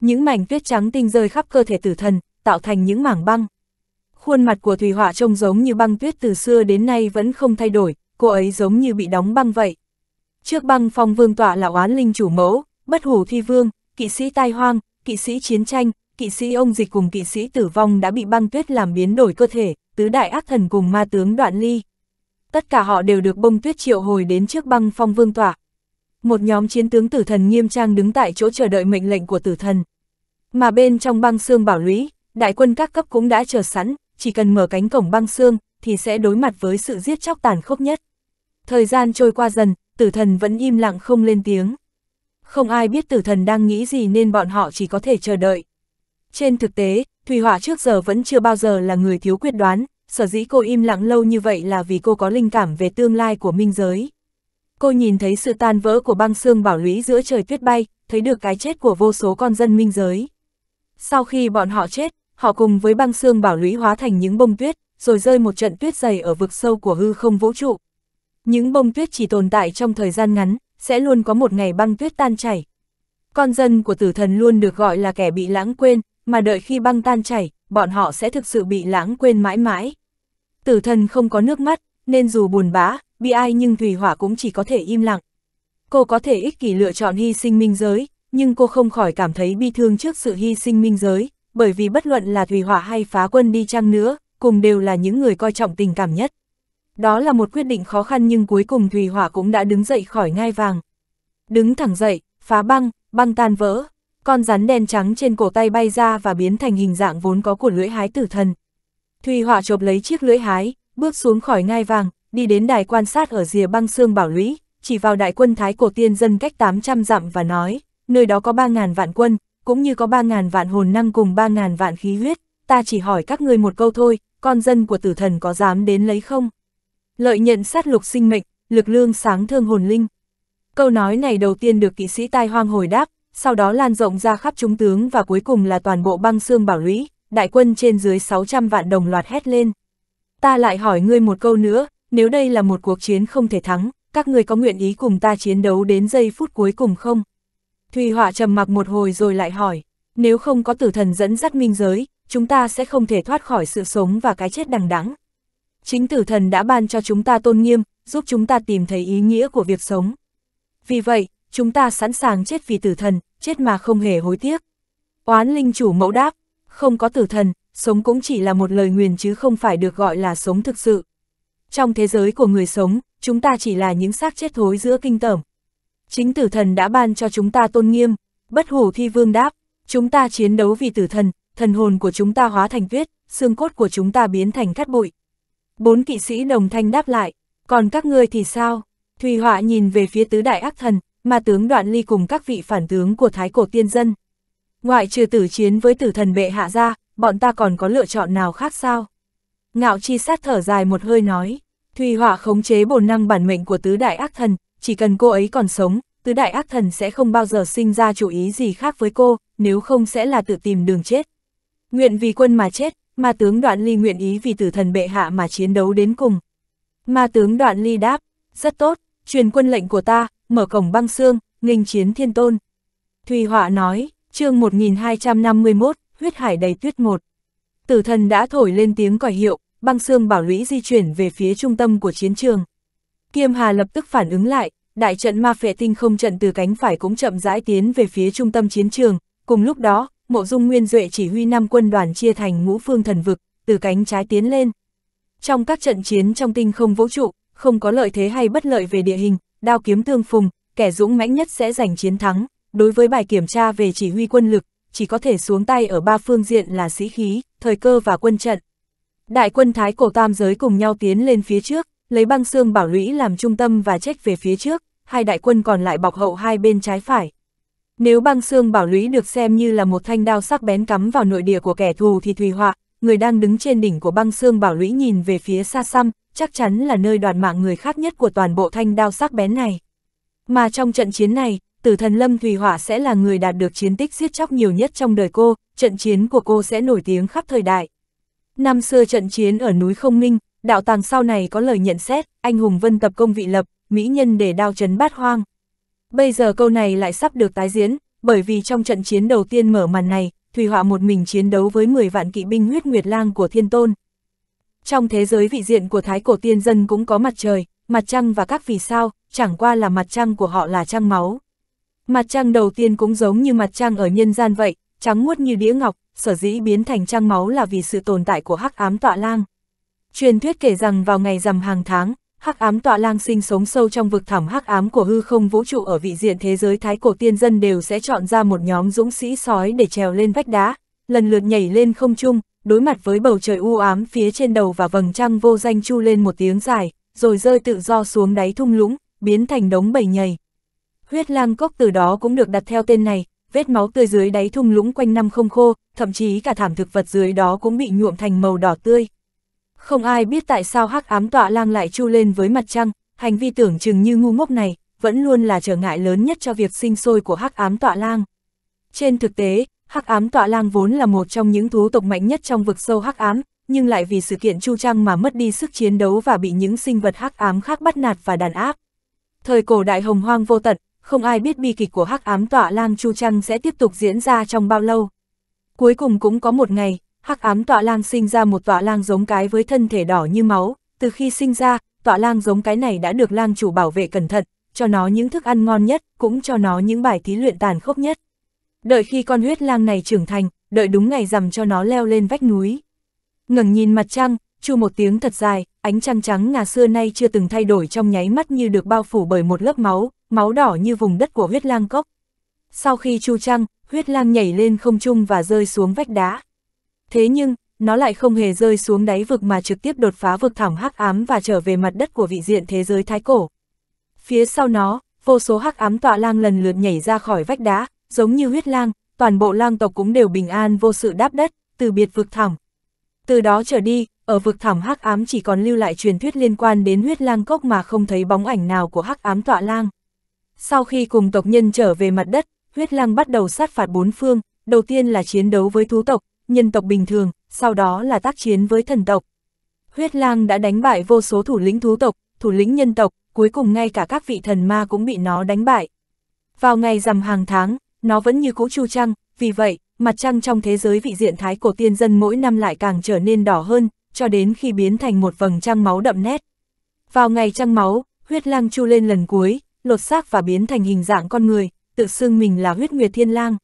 Những mảnh tuyết trắng tinh rơi khắp cơ thể tử thần, tạo thành những mảng băng. Khuôn mặt của Thủy Họa trông giống như băng tuyết từ xưa đến nay vẫn không thay đổi, cô ấy giống như bị đóng băng vậy. Trước băng phong vương tọa là oán linh chủ mẫu, bất hủ thi vương, kỵ sĩ tai hoang, kỵ sĩ chiến tranh, kỵ sĩ ông dịch cùng kỵ sĩ tử vong đã bị băng tuyết làm biến đổi cơ thể, tứ đại ác thần cùng ma tướng đoạn ly. Tất cả họ đều được bông tuyết triệu hồi đến trước băng phong vương tọa, một nhóm chiến tướng tử thần nghiêm trang đứng tại chỗ chờ đợi mệnh lệnh của tử thần. Mà bên trong băng xương bảo lũy, đại quân các cấp cũng đã chờ sẵn, chỉ cần mở cánh cổng băng xương, thì sẽ đối mặt với sự giết chóc tàn khốc nhất. Thời gian trôi qua dần, tử thần vẫn im lặng không lên tiếng. Không ai biết tử thần đang nghĩ gì nên bọn họ chỉ có thể chờ đợi. Trên thực tế, Thùy Hỏa trước giờ vẫn chưa bao giờ là người thiếu quyết đoán, sở dĩ cô im lặng lâu như vậy là vì cô có linh cảm về tương lai của minh giới. Cô nhìn thấy sự tan vỡ của băng xương bảo lũy giữa trời tuyết bay, thấy được cái chết của vô số con dân minh giới. Sau khi bọn họ chết, họ cùng với băng xương bảo lũy hóa thành những bông tuyết, rồi rơi một trận tuyết dày ở vực sâu của hư không vũ trụ. Những bông tuyết chỉ tồn tại trong thời gian ngắn, sẽ luôn có một ngày băng tuyết tan chảy. Con dân của tử thần luôn được gọi là kẻ bị lãng quên, mà đợi khi băng tan chảy, bọn họ sẽ thực sự bị lãng quên mãi mãi. Tử thần không có nước mắt, nên dù buồn bã, bi ai nhưng Thủy Hỏa cũng chỉ có thể im lặng. Cô có thể ích kỷ lựa chọn hy sinh minh giới, nhưng cô không khỏi cảm thấy bi thương trước sự hy sinh minh giới, bởi vì bất luận là Thủy Hỏa hay phá quân đi chăng nữa, cùng đều là những người coi trọng tình cảm nhất. Đó là một quyết định khó khăn nhưng cuối cùng Thủy Hỏa cũng đã đứng dậy khỏi ngai vàng. Đứng thẳng dậy, phá băng, băng tan vỡ, con rắn đen trắng trên cổ tay bay ra và biến thành hình dạng vốn có của lưỡi hái tử thần. Thùy Họa chộp lấy chiếc lưỡi hái, bước xuống khỏi ngai vàng, đi đến đài quan sát ở rìa băng xương bảo lũy, chỉ vào đại quân Thái Cổ Tiên dân cách 800 dặm và nói, nơi đó có 3.000 vạn quân, cũng như có 3.000 vạn hồn năng cùng 3.000 vạn khí huyết, ta chỉ hỏi các ngươi một câu thôi, con dân của tử thần có dám đến lấy không? Lợi nhận sát lục sinh mệnh, lực lương sáng thương hồn linh. Câu nói này đầu tiên được kỵ sĩ tai hoang hồi đáp, sau đó lan rộng ra khắp chúng tướng và cuối cùng là toàn bộ băng xương bảo lũy, đại quân trên dưới 600 vạn đồng loạt hét lên. Ta lại hỏi ngươi một câu nữa, nếu đây là một cuộc chiến không thể thắng, các ngươi có nguyện ý cùng ta chiến đấu đến giây phút cuối cùng không? Thùy Họa trầm mặc một hồi rồi lại hỏi, nếu không có tử thần dẫn dắt minh giới, chúng ta sẽ không thể thoát khỏi sự sống và cái chết đằng đẵng. Chính tử thần đã ban cho chúng ta tôn nghiêm, giúp chúng ta tìm thấy ý nghĩa của việc sống. Vì vậy, chúng ta sẵn sàng chết vì tử thần, chết mà không hề hối tiếc. Oán linh chủ mẫu đáp, không có tử thần, sống cũng chỉ là một lời nguyền chứ không phải được gọi là sống thực sự. Trong thế giới của người sống, chúng ta chỉ là những xác chết thối giữa kinh tởm. Chính tử thần đã ban cho chúng ta tôn nghiêm, bất hủ thi vương đáp, chúng ta chiến đấu vì tử thần, thần hồn của chúng ta hóa thành tuyết, xương cốt của chúng ta biến thành cát bụi. Bốn kỵ sĩ đồng thanh đáp lại, còn các ngươi thì sao? Thùy Họa nhìn về phía tứ đại ác thần, mà tướng đoạn ly cùng các vị phản tướng của thái cổ tiên dân. Ngoại trừ tử chiến với tử thần bệ hạ ra, bọn ta còn có lựa chọn nào khác sao? Ngạo chi sát thở dài một hơi nói, Thùy Họa khống chế bổn năng bản mệnh của tứ đại ác thần, chỉ cần cô ấy còn sống, tứ đại ác thần sẽ không bao giờ sinh ra chủ ý gì khác với cô, nếu không sẽ là tự tìm đường chết. Nguyện vì quân mà chết, ma tướng đoạn ly nguyện ý vì tử thần bệ hạ mà chiến đấu đến cùng. Ma tướng đoạn ly đáp, rất tốt, truyền quân lệnh của ta, mở cổng băng xương, nghênh chiến thiên tôn. Thùy Họa nói, chương 1251, huyết hải đầy tuyết một. Tử thần đã thổi lên tiếng còi hiệu, băng xương bảo lũy di chuyển về phía trung tâm của chiến trường. Kiêm Hà lập tức phản ứng lại, đại trận ma phệ tinh không trận từ cánh phải cũng chậm rãi tiến về phía trung tâm chiến trường, cùng lúc đó, Mộ Dung Nguyên Duệ chỉ huy năm quân đoàn chia thành ngũ phương thần vực, từ cánh trái tiến lên. Trong các trận chiến trong tinh không vũ trụ, không có lợi thế hay bất lợi về địa hình, đao kiếm thương phùng, kẻ dũng mãnh nhất sẽ giành chiến thắng. Đối với bài kiểm tra về chỉ huy quân lực, chỉ có thể xuống tay ở ba phương diện là sĩ khí, thời cơ và quân trận. Đại quân Thái Cổ Tam Giới cùng nhau tiến lên phía trước, lấy băng xương bảo lũy làm trung tâm và trách về phía trước, hai đại quân còn lại bọc hậu hai bên trái phải. Nếu băng xương bảo lũy được xem như là một thanh đao sắc bén cắm vào nội địa của kẻ thù thì Thùy Họa, người đang đứng trên đỉnh của băng xương bảo lũy nhìn về phía xa xăm, chắc chắn là nơi đoàn mạng người khác nhất của toàn bộ thanh đao sắc bén này. Mà trong trận chiến này, tử thần Lâm Thủy Hỏa sẽ là người đạt được chiến tích giết chóc nhiều nhất trong đời cô, trận chiến của cô sẽ nổi tiếng khắp thời đại. Năm xưa trận chiến ở núi Không Minh, đạo tàng sau này có lời nhận xét, anh hùng vân tập công vị lập, mỹ nhân để đao chấn bát hoang. Bây giờ câu này lại sắp được tái diễn, bởi vì trong trận chiến đầu tiên mở màn này, Thủy Họa một mình chiến đấu với 10 vạn kỵ binh huyết nguyệt lang của Thiên Tôn. Trong thế giới vị diện của Thái Cổ Tiên Dân cũng có mặt trời, mặt trăng và các vì sao, chẳng qua là mặt trăng của họ là trăng máu, Mặt trăng đầu tiên cũng giống như mặt trăng ở nhân gian vậy, trắng muốt như đĩa ngọc, sở dĩ biến thành trăng máu là vì sự tồn tại của hắc ám tọa lang. Truyền thuyết kể rằng vào ngày rằm hàng tháng, hắc ám tọa lang sinh sống sâu trong vực thẳm hắc ám của hư không vũ trụ ở vị diện thế giới thái cổ tiên dân đều sẽ chọn ra một nhóm dũng sĩ sói để trèo lên vách đá, lần lượt nhảy lên không trung, đối mặt với bầu trời u ám phía trên đầu và vầng trăng vô danh chu lên một tiếng dài, rồi rơi tự do xuống đáy thung lũng, biến thành đống bầy nhầy. Huyết lang cốc từ đó cũng được đặt theo tên này, vết máu tươi dưới đáy thung lũng quanh năm không khô, thậm chí cả thảm thực vật dưới đó cũng bị nhuộm thành màu đỏ tươi. Không ai biết tại sao hắc ám tọa lang lại chu lên với mặt trăng, hành vi tưởng chừng như ngu ngốc này, vẫn luôn là trở ngại lớn nhất cho việc sinh sôi của hắc ám tọa lang. Trên thực tế, hắc ám tọa lang vốn là một trong những thú tộc mạnh nhất trong vực sâu hắc ám, nhưng lại vì sự kiện chu trăng mà mất đi sức chiến đấu và bị những sinh vật hắc ám khác bắt nạt và đàn áp. Thời cổ đại hồng hoang vô tận, không ai biết bi kịch của hắc ám tọa lang Chu Trăng sẽ tiếp tục diễn ra trong bao lâu. Cuối cùng cũng có một ngày, hắc ám tọa lang sinh ra một tọa lang giống cái với thân thể đỏ như máu, từ khi sinh ra, tọa lang giống cái này đã được lang chủ bảo vệ cẩn thận, cho nó những thức ăn ngon nhất, cũng cho nó những bài thí luyện tàn khốc nhất. Đợi khi con huyết lang này trưởng thành, đợi đúng ngày rằm cho nó leo lên vách núi. Ngẩng nhìn mặt trăng, chu một tiếng thật dài, ánh trăng trắng ngà xưa nay chưa từng thay đổi trong nháy mắt như được bao phủ bởi một lớp máu, máu đỏ như vùng đất của huyết lang cốc. Sau khi chu trăng, huyết lang nhảy lên không trung và rơi xuống vách đá. Thế nhưng, nó lại không hề rơi xuống đáy vực mà trực tiếp đột phá vực thẳm hắc ám và trở về mặt đất của vị diện thế giới thái cổ. Phía sau nó, vô số hắc ám tọa lang lần lượt nhảy ra khỏi vách đá, giống như huyết lang, toàn bộ lang tộc cũng đều bình an vô sự đáp đất, từ biệt vực thẳm. Từ đó trở đi, ở vực thẳm hắc ám chỉ còn lưu lại truyền thuyết liên quan đến huyết lang cốc mà không thấy bóng ảnh nào của hắc ám tọa lang. Sau khi cùng tộc nhân trở về mặt đất, huyết lăng bắt đầu sát phạt bốn phương, đầu tiên là chiến đấu với thú tộc, nhân tộc bình thường, sau đó là tác chiến với thần tộc. Huyết lang đã đánh bại vô số thủ lĩnh thú tộc, thủ lĩnh nhân tộc, cuối cùng ngay cả các vị thần ma cũng bị nó đánh bại. Vào ngày rằm hàng tháng, nó vẫn như cũ chu trăng, vì vậy, mặt trăng trong thế giới vị diện thái cổ tiên dân mỗi năm lại càng trở nên đỏ hơn, cho đến khi biến thành một vầng trăng máu đậm nét. Vào ngày trăng máu, huyết lang chu lên lần cuối, lột xác và biến thành hình dạng con người, tự xưng mình là huyết nguyệt thiên lang.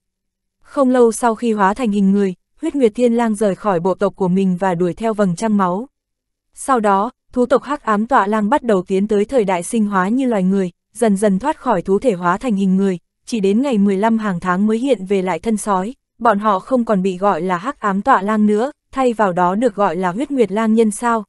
Không lâu sau khi hóa thành hình người, huyết nguyệt thiên lang rời khỏi bộ tộc của mình và đuổi theo vầng trăng máu. Sau đó, thú tộc hắc ám tọa lang bắt đầu tiến tới thời đại sinh hóa như loài người, dần dần thoát khỏi thú thể hóa thành hình người, chỉ đến ngày 15 hàng tháng mới hiện về lại thân sói, bọn họ không còn bị gọi là hắc ám tọa lang nữa, thay vào đó được gọi là huyết nguyệt lang nhân sao.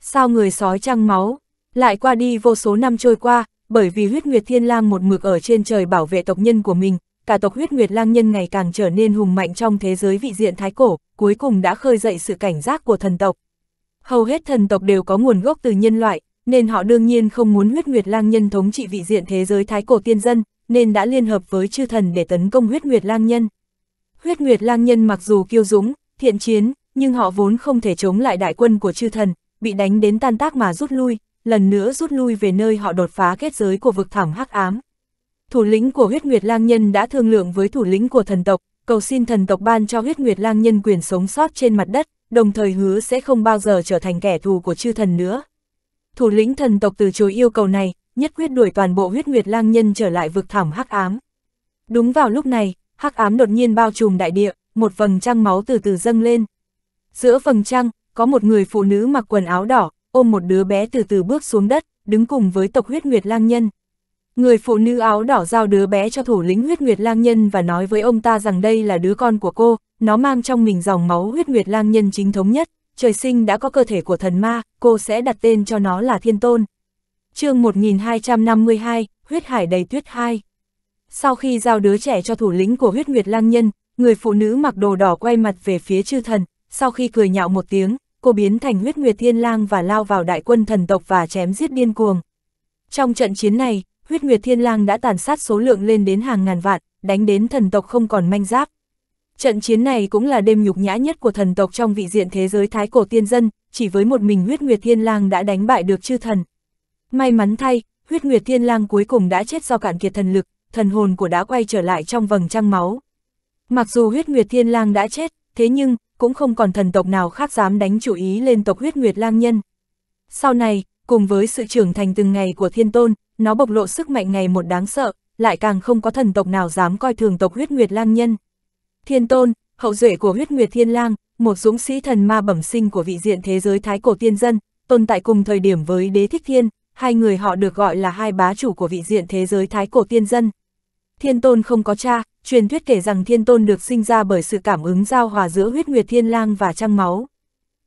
Sao người sói trăng máu, lại qua đi vô số năm trôi qua, bởi vì huyết nguyệt thiên lang một mực ở trên trời bảo vệ tộc nhân của mình, cả tộc huyết nguyệt lang nhân ngày càng trở nên hùng mạnh trong thế giới vị diện thái cổ, cuối cùng đã khơi dậy sự cảnh giác của thần tộc. Hầu hết thần tộc đều có nguồn gốc từ nhân loại, nên họ đương nhiên không muốn huyết nguyệt lang nhân thống trị vị diện thế giới thái cổ tiên dân, nên đã liên hợp với chư thần để tấn công huyết nguyệt lang nhân. Huyết nguyệt lang nhân mặc dù kiêu dũng, thiện chiến, nhưng họ vốn không thể chống lại đại quân của chư thần, bị đánh đến tan tác mà rút lui, lần nữa rút lui về nơi họ đột phá kết giới của vực thẳm hắc ám. Thủ lĩnh của huyết nguyệt lang nhân đã thương lượng với thủ lĩnh của thần tộc, cầu xin thần tộc ban cho huyết nguyệt lang nhân quyền sống sót trên mặt đất, đồng thời hứa sẽ không bao giờ trở thành kẻ thù của chư thần nữa. Thủ lĩnh thần tộc từ chối yêu cầu này, nhất quyết đuổi toàn bộ huyết nguyệt lang nhân trở lại vực thẳm hắc ám. Đúng vào lúc này, hắc ám đột nhiên bao trùm đại địa, một vầng trăng máu từ từ dâng lên. Giữa vầng trăng, có một người phụ nữ mặc quần áo đỏ, ôm một đứa bé từ từ bước xuống đất, đứng cùng với tộc huyết nguyệt lang nhân. Người phụ nữ áo đỏ giao đứa bé cho thủ lĩnh huyết nguyệt lang nhân và nói với ông ta rằng đây là đứa con của cô, nó mang trong mình dòng máu huyết nguyệt lang nhân chính thống nhất, trời sinh đã có cơ thể của thần ma, cô sẽ đặt tên cho nó là Thiên Tôn. chương 1252, Huyết Hải đầy tuyết 2 Sau khi giao đứa trẻ cho thủ lĩnh của huyết nguyệt lang nhân, người phụ nữ mặc đồ đỏ quay mặt về phía chư thần, sau khi cười nhạo một tiếng, cô biến thành huyết nguyệt thiên lang và lao vào đại quân thần tộc và chém giết điên cuồng. Trong trận chiến này, huyết nguyệt thiên lang đã tàn sát số lượng lên đến hàng ngàn vạn, đánh đến thần tộc không còn manh giáp. Trận chiến này cũng là đêm nhục nhã nhất của thần tộc trong vị diện thế giới thái cổ tiên dân, chỉ với một mình huyết nguyệt thiên lang đã đánh bại được chư thần. May mắn thay, huyết nguyệt thiên lang cuối cùng đã chết do cạn kiệt thần lực, thần hồn của đã quay trở lại trong vầng trăng máu. Mặc dù huyết nguyệt thiên lang đã chết, thế nhưng, cũng không còn thần tộc nào khác dám đánh chủ ý lên tộc huyết nguyệt lang nhân. Sau này, cùng với sự trưởng thành từng ngày của thiên tôn, nó bộc lộ sức mạnh ngày một đáng sợ, lại càng không có thần tộc nào dám coi thường tộc huyết nguyệt lang nhân. Thiên tôn, hậu duệ của huyết nguyệt thiên lang, một dũng sĩ thần ma bẩm sinh của vị diện thế giới thái cổ tiên dân, tồn tại cùng thời điểm với đế thích thiên, hai người họ được gọi là hai bá chủ của vị diện thế giới thái cổ tiên dân. Thiên tôn không có cha, truyền thuyết kể rằng thiên tôn được sinh ra bởi sự cảm ứng giao hòa giữa huyết nguyệt thiên lang và trăng máu.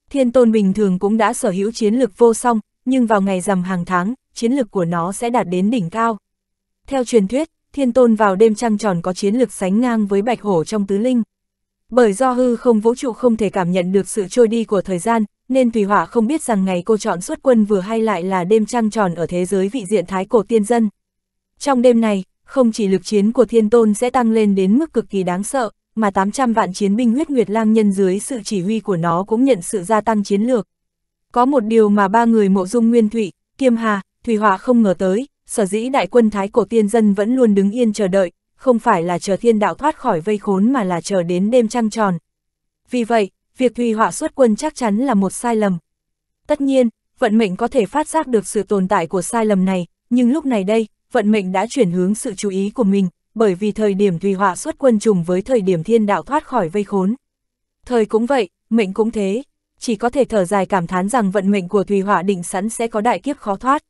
Thiên tôn bình thường cũng đã sở hữu chiến lực vô song, nhưng vào ngày rằm hàng tháng, chiến lực của nó sẽ đạt đến đỉnh cao. Theo truyền thuyết, thiên tôn vào đêm trăng tròn có chiến lực sánh ngang với bạch hổ trong tứ linh. Bởi do hư không vũ trụ không thể cảm nhận được sự trôi đi của thời gian, nên Tùy họa không biết rằng ngày cô chọn xuất quân vừa hay lại là đêm trăng tròn ở thế giới vị diện thái cổ tiên dân. Trong đêm này, không chỉ lực chiến của thiên tôn sẽ tăng lên đến mức cực kỳ đáng sợ, mà 800 vạn chiến binh huyết nguyệt lang nhân dưới sự chỉ huy của nó cũng nhận sự gia tăng chiến lược. Có một điều mà ba người mộ dung nguyên thủy, kiêm hà, thủy họa không ngờ tới, sở dĩ đại quân thái cổ tiên dân vẫn luôn đứng yên chờ đợi, không phải là chờ thiên đạo thoát khỏi vây khốn mà là chờ đến đêm trăng tròn. Vì vậy, việc thủy họa xuất quân chắc chắn là một sai lầm. Tất nhiên, vận mệnh có thể phát giác được sự tồn tại của sai lầm này, nhưng lúc này đây, vận mệnh đã chuyển hướng sự chú ý của mình, bởi vì thời điểm Thùy Họa xuất quân trùng với thời điểm thiên đạo thoát khỏi vây khốn. Thời cũng vậy, mệnh cũng thế, chỉ có thể thở dài cảm thán rằng vận mệnh của Thùy Họa định sẵn sẽ có đại kiếp khó thoát.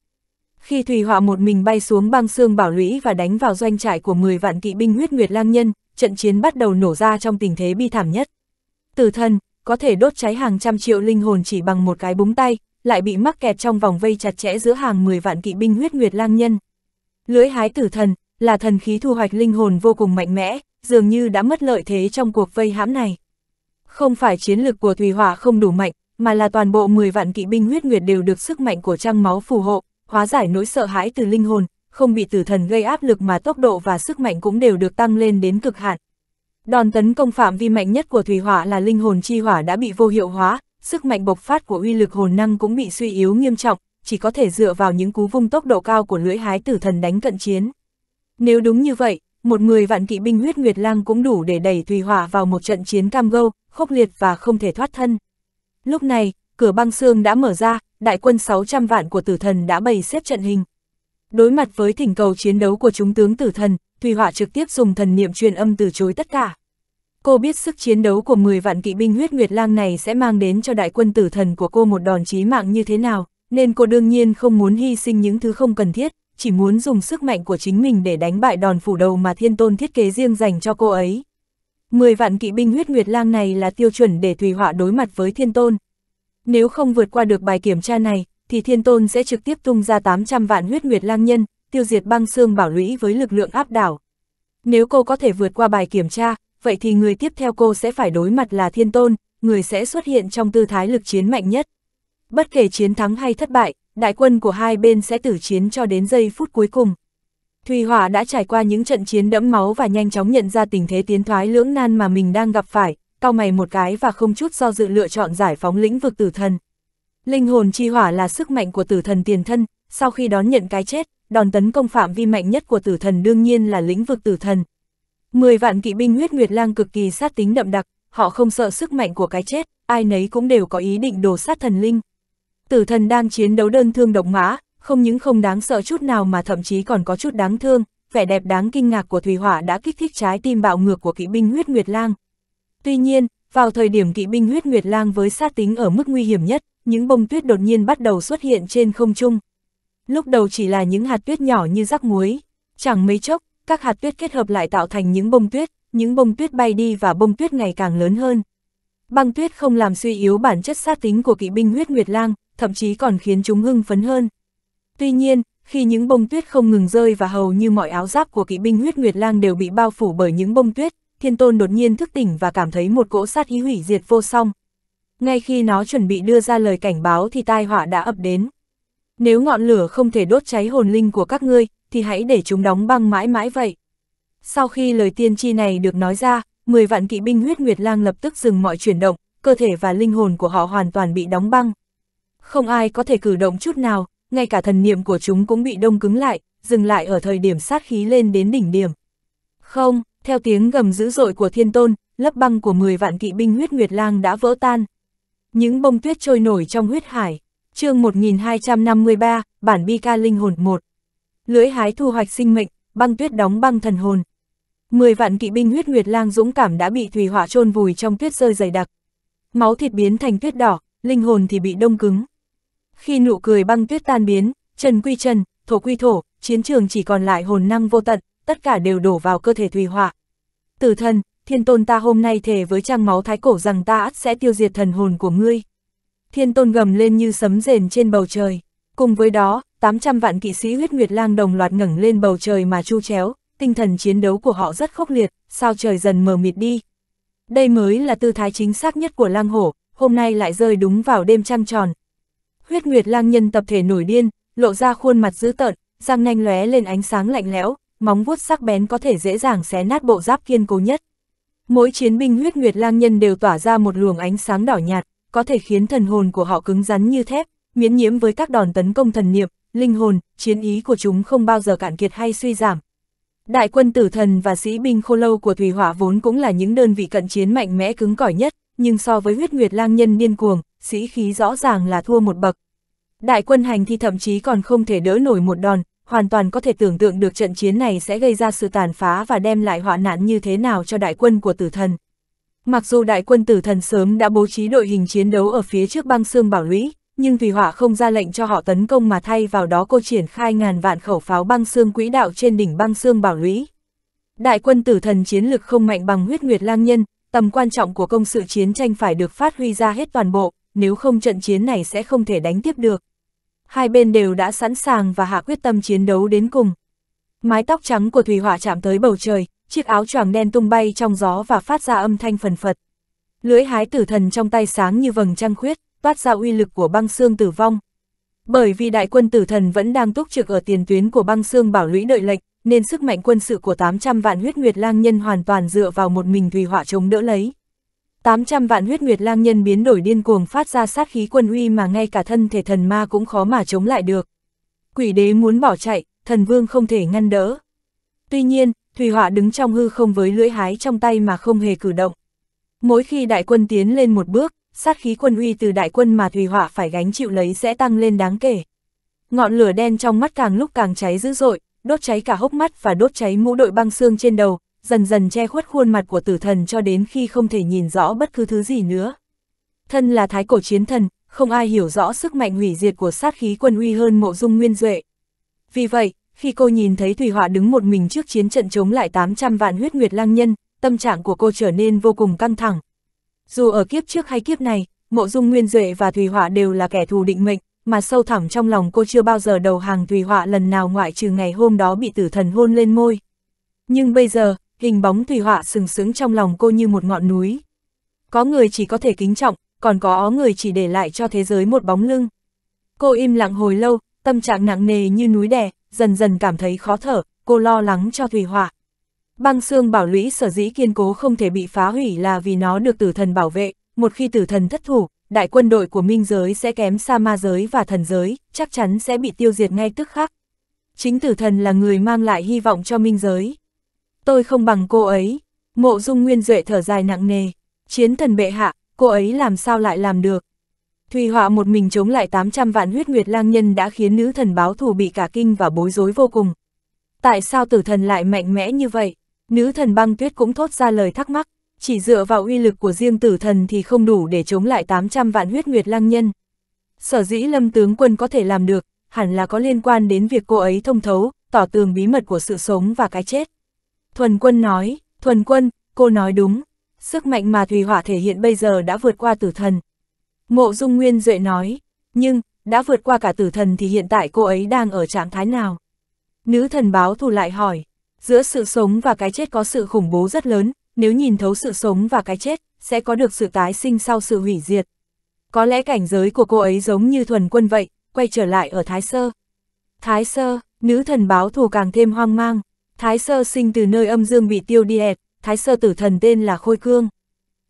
Khi Thùy Họa một mình bay xuống băng xương bảo lũy và đánh vào doanh trại của 10 vạn kỵ binh huyết nguyệt lang nhân, trận chiến bắt đầu nổ ra trong tình thế bi thảm nhất. Từ thân, có thể đốt cháy hàng trăm triệu linh hồn chỉ bằng một cái búng tay, lại bị mắc kẹt trong vòng vây chặt chẽ giữa hàng 10 vạn kỵ binh huyết nguyệt lang nhân. Lưỡi hái tử thần, là thần khí thu hoạch linh hồn vô cùng mạnh mẽ, dường như đã mất lợi thế trong cuộc vây hãm này. Không phải chiến lực của Thủy Hỏa không đủ mạnh, mà là toàn bộ 10 vạn kỵ binh huyết nguyệt đều được sức mạnh của trăng máu phù hộ, hóa giải nỗi sợ hãi từ linh hồn, không bị tử thần gây áp lực mà tốc độ và sức mạnh cũng đều được tăng lên đến cực hạn. Đòn tấn công phạm vi mạnh nhất của Thủy Hỏa là linh hồn chi hỏa đã bị vô hiệu hóa, sức mạnh bộc phát của uy lực hồn năng cũng bị suy yếu nghiêm trọng, chỉ có thể dựa vào những cú vung tốc độ cao của lưỡi hái tử thần đánh cận chiến. Nếu đúng như vậy, một người vạn kỵ binh huyết nguyệt lang cũng đủ để đẩy Thùy Hỏa vào một trận chiến cam gâu, khốc liệt và không thể thoát thân. Lúc này, cửa băng xương đã mở ra, đại quân 600 vạn của tử thần đã bày xếp trận hình. Đối mặt với thỉnh cầu chiến đấu của chúng tướng tử thần, Thùy Hỏa trực tiếp dùng thần niệm truyền âm từ chối tất cả. Cô biết sức chiến đấu của 10 vạn kỵ binh huyết nguyệt lang này sẽ mang đến cho đại quân tử thần của cô một đòn chí mạng như thế nào nên cô đương nhiên không muốn hy sinh những thứ không cần thiết, chỉ muốn dùng sức mạnh của chính mình để đánh bại đòn phủ đầu mà thiên tôn thiết kế riêng dành cho cô ấy. Mười vạn kỵ binh huyết nguyệt lang này là tiêu chuẩn để Thùy Họa đối mặt với thiên tôn. Nếu không vượt qua được bài kiểm tra này, thì thiên tôn sẽ trực tiếp tung ra 800 vạn huyết nguyệt lang nhân, tiêu diệt băng xương bảo lũy với lực lượng áp đảo. Nếu cô có thể vượt qua bài kiểm tra, vậy thì người tiếp theo cô sẽ phải đối mặt là thiên tôn, người sẽ xuất hiện trong tư thái lực chiến mạnh nhất. Bất kể chiến thắng hay thất bại, đại quân của hai bên sẽ tử chiến cho đến giây phút cuối cùng. Thùy Hỏa đã trải qua những trận chiến đẫm máu và nhanh chóng nhận ra tình thế tiến thoái lưỡng nan mà mình đang gặp phải, Cao mày một cái và không chút do dự lựa chọn giải phóng lĩnh vực tử thần. Linh hồn chi hỏa là sức mạnh của tử thần tiền thân, sau khi đón nhận cái chết, đòn tấn công phạm vi mạnh nhất của tử thần đương nhiên là lĩnh vực tử thần. Mười vạn kỵ binh huyết nguyệt lang cực kỳ sát tính đậm đặc, họ không sợ sức mạnh của cái chết, ai nấy cũng đều có ý định đổ sát thần linh, Tử thần đan chiến đấu đơn thương độc mã, không những không đáng sợ chút nào mà thậm chí còn có chút đáng thương, vẻ đẹp đáng kinh ngạc của Thủy Hỏa đã kích thích trái tim bạo ngược của kỵ binh huyết nguyệt lang. Tuy nhiên, vào thời điểm kỵ binh huyết nguyệt lang với sát tính ở mức nguy hiểm nhất, những bông tuyết đột nhiên bắt đầu xuất hiện trên không trung. Lúc đầu chỉ là những hạt tuyết nhỏ như rắc muối, chẳng mấy chốc, các hạt tuyết kết hợp lại tạo thành những bông tuyết, những bông tuyết bay đi và bông tuyết ngày càng lớn hơn. Băng tuyết không làm suy yếu bản chất sát tính của kỵ binh huyết nguyệt lang, thậm chí còn khiến chúng hưng phấn hơn. Tuy nhiên, khi những bông tuyết không ngừng rơi và hầu như mọi áo giáp của kỵ binh huyết nguyệt lang đều bị bao phủ bởi những bông tuyết, thiên tôn đột nhiên thức tỉnh và cảm thấy một cỗ sát ý hủy diệt vô song. Ngay khi nó chuẩn bị đưa ra lời cảnh báo thì tai họa đã ập đến. Nếu ngọn lửa không thể đốt cháy hồn linh của các ngươi, thì hãy để chúng đóng băng mãi mãi vậy. Sau khi lời tiên tri này được nói ra, 10 vạn kỵ binh huyết nguyệt lang lập tức dừng mọi chuyển động, cơ thể và linh hồn của họ hoàn toàn bị đóng băng không ai có thể cử động chút nào, ngay cả thần niệm của chúng cũng bị đông cứng lại, dừng lại ở thời điểm sát khí lên đến đỉnh điểm. Không, theo tiếng gầm dữ dội của thiên tôn, lớp băng của 10 vạn kỵ binh huyết nguyệt lang đã vỡ tan. Những bông tuyết trôi nổi trong huyết hải. chương 1253, bản bi ca linh hồn 1. Lưỡi hái thu hoạch sinh mệnh, băng tuyết đóng băng thần hồn. 10 vạn kỵ binh huyết nguyệt lang dũng cảm đã bị thủy hỏa chôn vùi trong tuyết rơi dày đặc. Máu thịt biến thành tuyết đỏ, linh hồn thì bị đông cứng. Khi nụ cười băng tuyết tan biến, trần quy trần, thổ quy thổ, chiến trường chỉ còn lại hồn năng vô tận, tất cả đều đổ vào cơ thể Thùy Họa. Tử thần, thiên tôn ta hôm nay thề với trang máu thái cổ rằng ta ắt sẽ tiêu diệt thần hồn của ngươi. Thiên tôn gầm lên như sấm rền trên bầu trời. Cùng với đó, 800 vạn kỵ sĩ huyết nguyệt lang đồng loạt ngẩng lên bầu trời mà chu chéo, tinh thần chiến đấu của họ rất khốc liệt, sao trời dần mờ mịt đi. Đây mới là tư thái chính xác nhất của lang hổ, hôm nay lại rơi đúng vào đêm trăng tròn, huyết nguyệt lang nhân tập thể nổi điên, lộ ra khuôn mặt dữ tợn, răng nanh lóe lên ánh sáng lạnh lẽo, móng vuốt sắc bén có thể dễ dàng xé nát bộ giáp kiên cố nhất. Mỗi chiến binh huyết nguyệt lang nhân đều tỏa ra một luồng ánh sáng đỏ nhạt, có thể khiến thần hồn của họ cứng rắn như thép, miễn nhiễm với các đòn tấn công thần niệm, linh hồn, chiến ý của chúng không bao giờ cạn kiệt hay suy giảm. Đại quân tử thần và sĩ binh khô lâu của Thủy Hỏa vốn cũng là những đơn vị cận chiến mạnh mẽ cứng cỏi nhất, nhưng so với huyết nguyệt lang nhân điên cuồng, sĩ khí rõ ràng là thua một bậc. Đại quân hành thì thậm chí còn không thể đỡ nổi một đòn, hoàn toàn có thể tưởng tượng được trận chiến này sẽ gây ra sự tàn phá và đem lại họa nạn như thế nào cho đại quân của tử thần. Mặc dù đại quân tử thần sớm đã bố trí đội hình chiến đấu ở phía trước băng xương bảo lũy, nhưng vì họa không ra lệnh cho họ tấn công mà thay vào đó cô triển khai ngàn vạn khẩu pháo băng xương quỹ đạo trên đỉnh băng xương bảo lũy. Đại quân tử thần chiến lực không mạnh bằng huyết nguyệt lang nhân, tầm quan trọng của công sự chiến tranh phải được phát huy ra hết toàn bộ, nếu không trận chiến này sẽ không thể đánh tiếp được. Hai bên đều đã sẵn sàng và hạ quyết tâm chiến đấu đến cùng. Mái tóc trắng của Thủy Hỏa chạm tới bầu trời, chiếc áo choàng đen tung bay trong gió và phát ra âm thanh phần phật. Lưỡi hái tử thần trong tay sáng như vầng trăng khuyết, toát ra uy lực của băng xương tử vong. Bởi vì đại quân tử thần vẫn đang túc trực ở tiền tuyến của băng xương bảo lũy đợi lệnh, nên sức mạnh quân sự của 800 vạn huyết nguyệt lang nhân hoàn toàn dựa vào một mình Thủy Hỏa chống đỡ lấy. 800 vạn huyết nguyệt lang nhân biến đổi điên cuồng phát ra sát khí quân uy mà ngay cả thân thể thần ma cũng khó mà chống lại được. Quỷ đế muốn bỏ chạy, thần vương không thể ngăn đỡ. Tuy nhiên, Thủy Họa đứng trong hư không với lưỡi hái trong tay mà không hề cử động. Mỗi khi đại quân tiến lên một bước, sát khí quân uy từ đại quân mà Thủy Họa phải gánh chịu lấy sẽ tăng lên đáng kể. Ngọn lửa đen trong mắt càng lúc càng cháy dữ dội, đốt cháy cả hốc mắt và đốt cháy mũ đội băng xương trên đầu, dần dần che khuất khuôn mặt của tử thần cho đến khi không thể nhìn rõ bất cứ thứ gì nữa. Thân là thái cổ chiến thần, không ai hiểu rõ sức mạnh hủy diệt của sát khí quân uy hơn mộ dung nguyên duệ. Vì vậy, khi cô nhìn thấy Thủy Họa đứng một mình trước chiến trận chống lại 800 vạn huyết nguyệt lang nhân, tâm trạng của cô trở nên vô cùng căng thẳng. Dù ở kiếp trước hay kiếp này, mộ dung nguyên duệ và Thủy Họa đều là kẻ thù định mệnh, mà sâu thẳm trong lòng cô chưa bao giờ đầu hàng Thủy Họa lần nào ngoại trừ ngày hôm đó bị tử thần hôn lên môi. Nhưng bây giờ, hình bóng thủy họa sừng sững trong lòng cô như một ngọn núi. Có người chỉ có thể kính trọng, còn có người chỉ để lại cho thế giới một bóng lưng. Cô im lặng hồi lâu, tâm trạng nặng nề như núi đè, dần dần cảm thấy khó thở, cô lo lắng cho thủy họa. Băng xương bảo lũy sở dĩ kiên cố không thể bị phá hủy là vì nó được tử thần bảo vệ, một khi tử thần thất thủ, đại quân đội của minh giới sẽ kém xa ma giới và thần giới, chắc chắn sẽ bị tiêu diệt ngay tức khắc. Chính tử thần là người mang lại hy vọng cho minh giới tôi không bằng cô ấy. Mộ dung nguyên duệ thở dài nặng nề, chiến thần bệ hạ, cô ấy làm sao lại làm được. Thùy họa một mình chống lại 800 vạn huyết nguyệt lang nhân đã khiến nữ thần báo thù bị cả kinh và bối rối vô cùng. Tại sao tử thần lại mạnh mẽ như vậy? Nữ thần băng tuyết cũng thốt ra lời thắc mắc, chỉ dựa vào uy lực của riêng tử thần thì không đủ để chống lại 800 vạn huyết nguyệt lang nhân. Sở dĩ lâm tướng quân có thể làm được, hẳn là có liên quan đến việc cô ấy thông thấu, tỏ tường bí mật của sự sống và cái chết. Thuần quân nói, thuần quân, cô nói đúng, sức mạnh mà Thùy Hỏa thể hiện bây giờ đã vượt qua tử thần. Mộ Dung Nguyên Duệ nói, nhưng, đã vượt qua cả tử thần thì hiện tại cô ấy đang ở trạng thái nào? Nữ thần báo thù lại hỏi, giữa sự sống và cái chết có sự khủng bố rất lớn, nếu nhìn thấu sự sống và cái chết, sẽ có được sự tái sinh sau sự hủy diệt. Có lẽ cảnh giới của cô ấy giống như thuần quân vậy, quay trở lại ở Thái Sơ. Thái Sơ, nữ thần báo thù càng thêm hoang mang. Thái sơ sinh từ nơi âm dương bị tiêu diệt. thái sơ tử thần tên là Khôi Cương.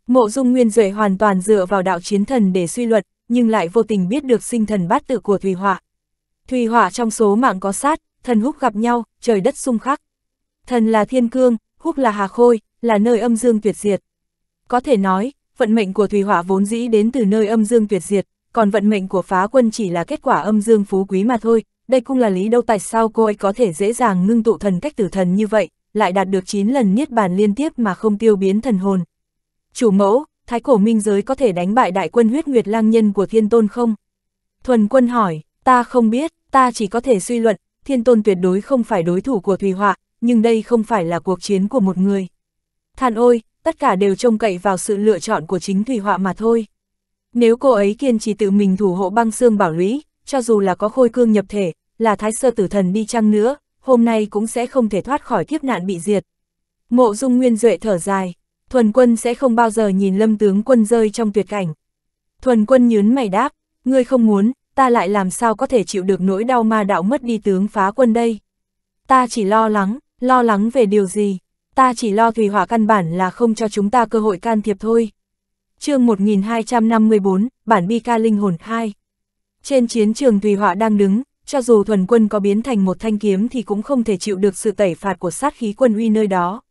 Mộ dung nguyên duệ hoàn toàn dựa vào đạo chiến thần để suy luận, nhưng lại vô tình biết được sinh thần bát tự của Thùy Hỏa. Thùy Hỏa trong số mạng có sát, thần húc gặp nhau, trời đất xung khắc. Thần là thiên cương, húc là hà khôi, là nơi âm dương tuyệt diệt. Có thể nói, vận mệnh của Thùy Hỏa vốn dĩ đến từ nơi âm dương tuyệt diệt, còn vận mệnh của phá quân chỉ là kết quả âm dương phú quý mà thôi, đây cũng là lý đâu tại sao cô ấy có thể dễ dàng ngưng tụ thần cách tử thần như vậy, lại đạt được 9 lần niết bàn liên tiếp mà không tiêu biến thần hồn. Chủ mẫu, thái cổ minh giới có thể đánh bại đại quân huyết nguyệt lang nhân của thiên tôn không? Thuần quân hỏi, ta không biết, ta chỉ có thể suy luận, thiên tôn tuyệt đối không phải đối thủ của Thùy Họa, nhưng đây không phải là cuộc chiến của một người. Than ôi, tất cả đều trông cậy vào sự lựa chọn của chính Thùy Họa mà thôi. Nếu cô ấy kiên trì tự mình thủ hộ băng xương bảo lũy, cho dù là có khôi cương nhập thể, là thái sơ tử thần đi chăng nữa, hôm nay cũng sẽ không thể thoát khỏi kiếp nạn bị diệt. Mộ dung nguyên duệ thở dài, thuần quân sẽ không bao giờ nhìn lâm tướng quân rơi trong tuyệt cảnh. Thuần quân nhớn mày đáp, ngươi không muốn, ta lại làm sao có thể chịu được nỗi đau ma đạo mất đi tướng phá quân đây. Ta chỉ lo lắng, lo lắng về điều gì, ta chỉ lo thủy hỏa căn bản là không cho chúng ta cơ hội can thiệp thôi. chương 1254, Bản Bi Ca Linh Hồn 2 Trên chiến trường Thùy Họa đang đứng, cho dù thuần quân có biến thành một thanh kiếm thì cũng không thể chịu được sự tẩy phạt của sát khí quân uy nơi đó.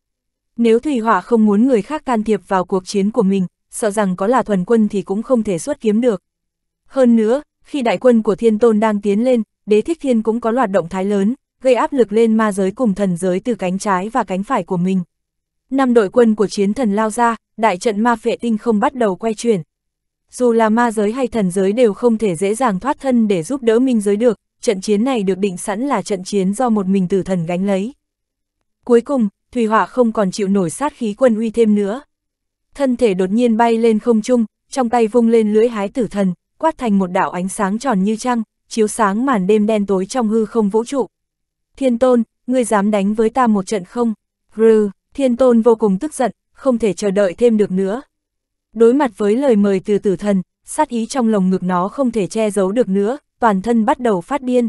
Nếu Thủy Hỏa không muốn người khác can thiệp vào cuộc chiến của mình, sợ rằng có là thuần quân thì cũng không thể xuất kiếm được. Hơn nữa, khi đại quân của Thiên Tôn đang tiến lên, Đế Thích Thiên cũng có loạt động thái lớn, gây áp lực lên ma giới cùng thần giới từ cánh trái và cánh phải của mình. Năm đội quân của chiến thần lao ra, đại trận ma phệ tinh không bắt đầu quay chuyển. Dù là ma giới hay thần giới đều không thể dễ dàng thoát thân để giúp đỡ minh giới được, trận chiến này được định sẵn là trận chiến do một mình tử thần gánh lấy. Cuối cùng, Thủy Hỏa không còn chịu nổi sát khí quân uy thêm nữa. Thân thể đột nhiên bay lên không trung, trong tay vung lên lưỡi hái tử thần, quát thành một đạo ánh sáng tròn như trăng, chiếu sáng màn đêm đen tối trong hư không vũ trụ. Thiên Tôn, ngươi dám đánh với ta một trận không? Rư, Thiên Tôn vô cùng tức giận, không thể chờ đợi thêm được nữa. Đối mặt với lời mời từ tử thần, sát ý trong lồng ngực nó không thể che giấu được nữa, toàn thân bắt đầu phát điên.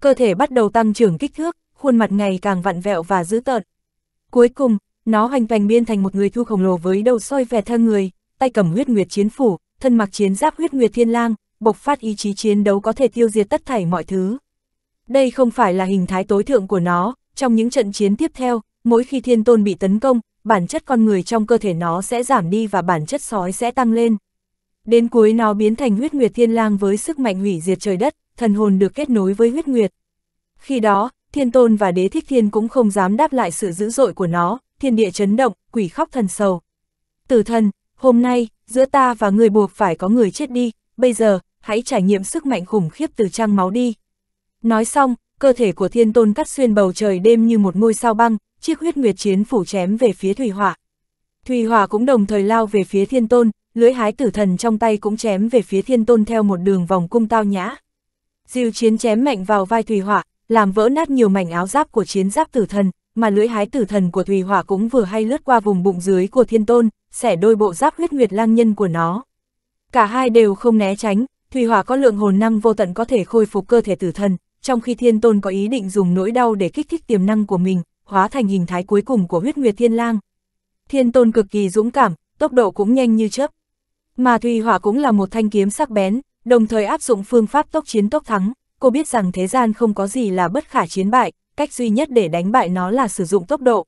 Cơ thể bắt đầu tăng trưởng kích thước, khuôn mặt ngày càng vặn vẹo và dữ tợn. Cuối cùng, nó hoành toành biên thành một người thu khổng lồ với đầu soi vẻ thang người, tay cầm huyết nguyệt chiến phủ, thân mặc chiến giáp huyết nguyệt thiên lang, bộc phát ý chí chiến đấu có thể tiêu diệt tất thảy mọi thứ. Đây không phải là hình thái tối thượng của nó, trong những trận chiến tiếp theo, mỗi khi thiên tôn bị tấn công, bản chất con người trong cơ thể nó sẽ giảm đi và bản chất sói sẽ tăng lên. Đến cuối nó biến thành huyết nguyệt thiên lang với sức mạnh hủy diệt trời đất, thần hồn được kết nối với huyết nguyệt. Khi đó, thiên tôn và đế thích thiên cũng không dám đáp lại sự dữ dội của nó, thiên địa chấn động, quỷ khóc thần sầu. Tử thần, hôm nay, giữa ta và người buộc phải có người chết đi, bây giờ, hãy trải nghiệm sức mạnh khủng khiếp từ trang máu đi. Nói xong, cơ thể của thiên tôn cắt xuyên bầu trời đêm như một ngôi sao băng, chiếc huyết nguyệt chiến phủ chém về phía Thủy Hỏa. Thủy Hỏa cũng đồng thời lao về phía thiên tôn, lưỡi hái tử thần trong tay cũng chém về phía thiên tôn theo một đường vòng cung tao nhã. Diêu chiến chém mạnh vào vai Thùy Hỏa, làm vỡ nát nhiều mảnh áo giáp của chiến giáp tử thần, mà lưỡi hái tử thần của Thùy Hỏa cũng vừa hay lướt qua vùng bụng dưới của thiên tôn, xẻ đôi bộ giáp huyết nguyệt lang nhân của nó. Cả hai đều không né tránh, Thùy Hỏa có lượng hồn năng vô tận có thể khôi phục cơ thể tử thần, trong khi thiên tôn có ý định dùng nỗi đau để kích thích tiềm năng của mình, hóa thành hình thái cuối cùng của huyết nguyệt thiên lang. Thiên tôn cực kỳ dũng cảm, tốc độ cũng nhanh như chớp, mà Thùy Hỏa cũng là một thanh kiếm sắc bén, đồng thời áp dụng phương pháp tốc chiến tốc thắng, cô biết rằng thế gian không có gì là bất khả chiến bại, cách duy nhất để đánh bại nó là sử dụng tốc độ.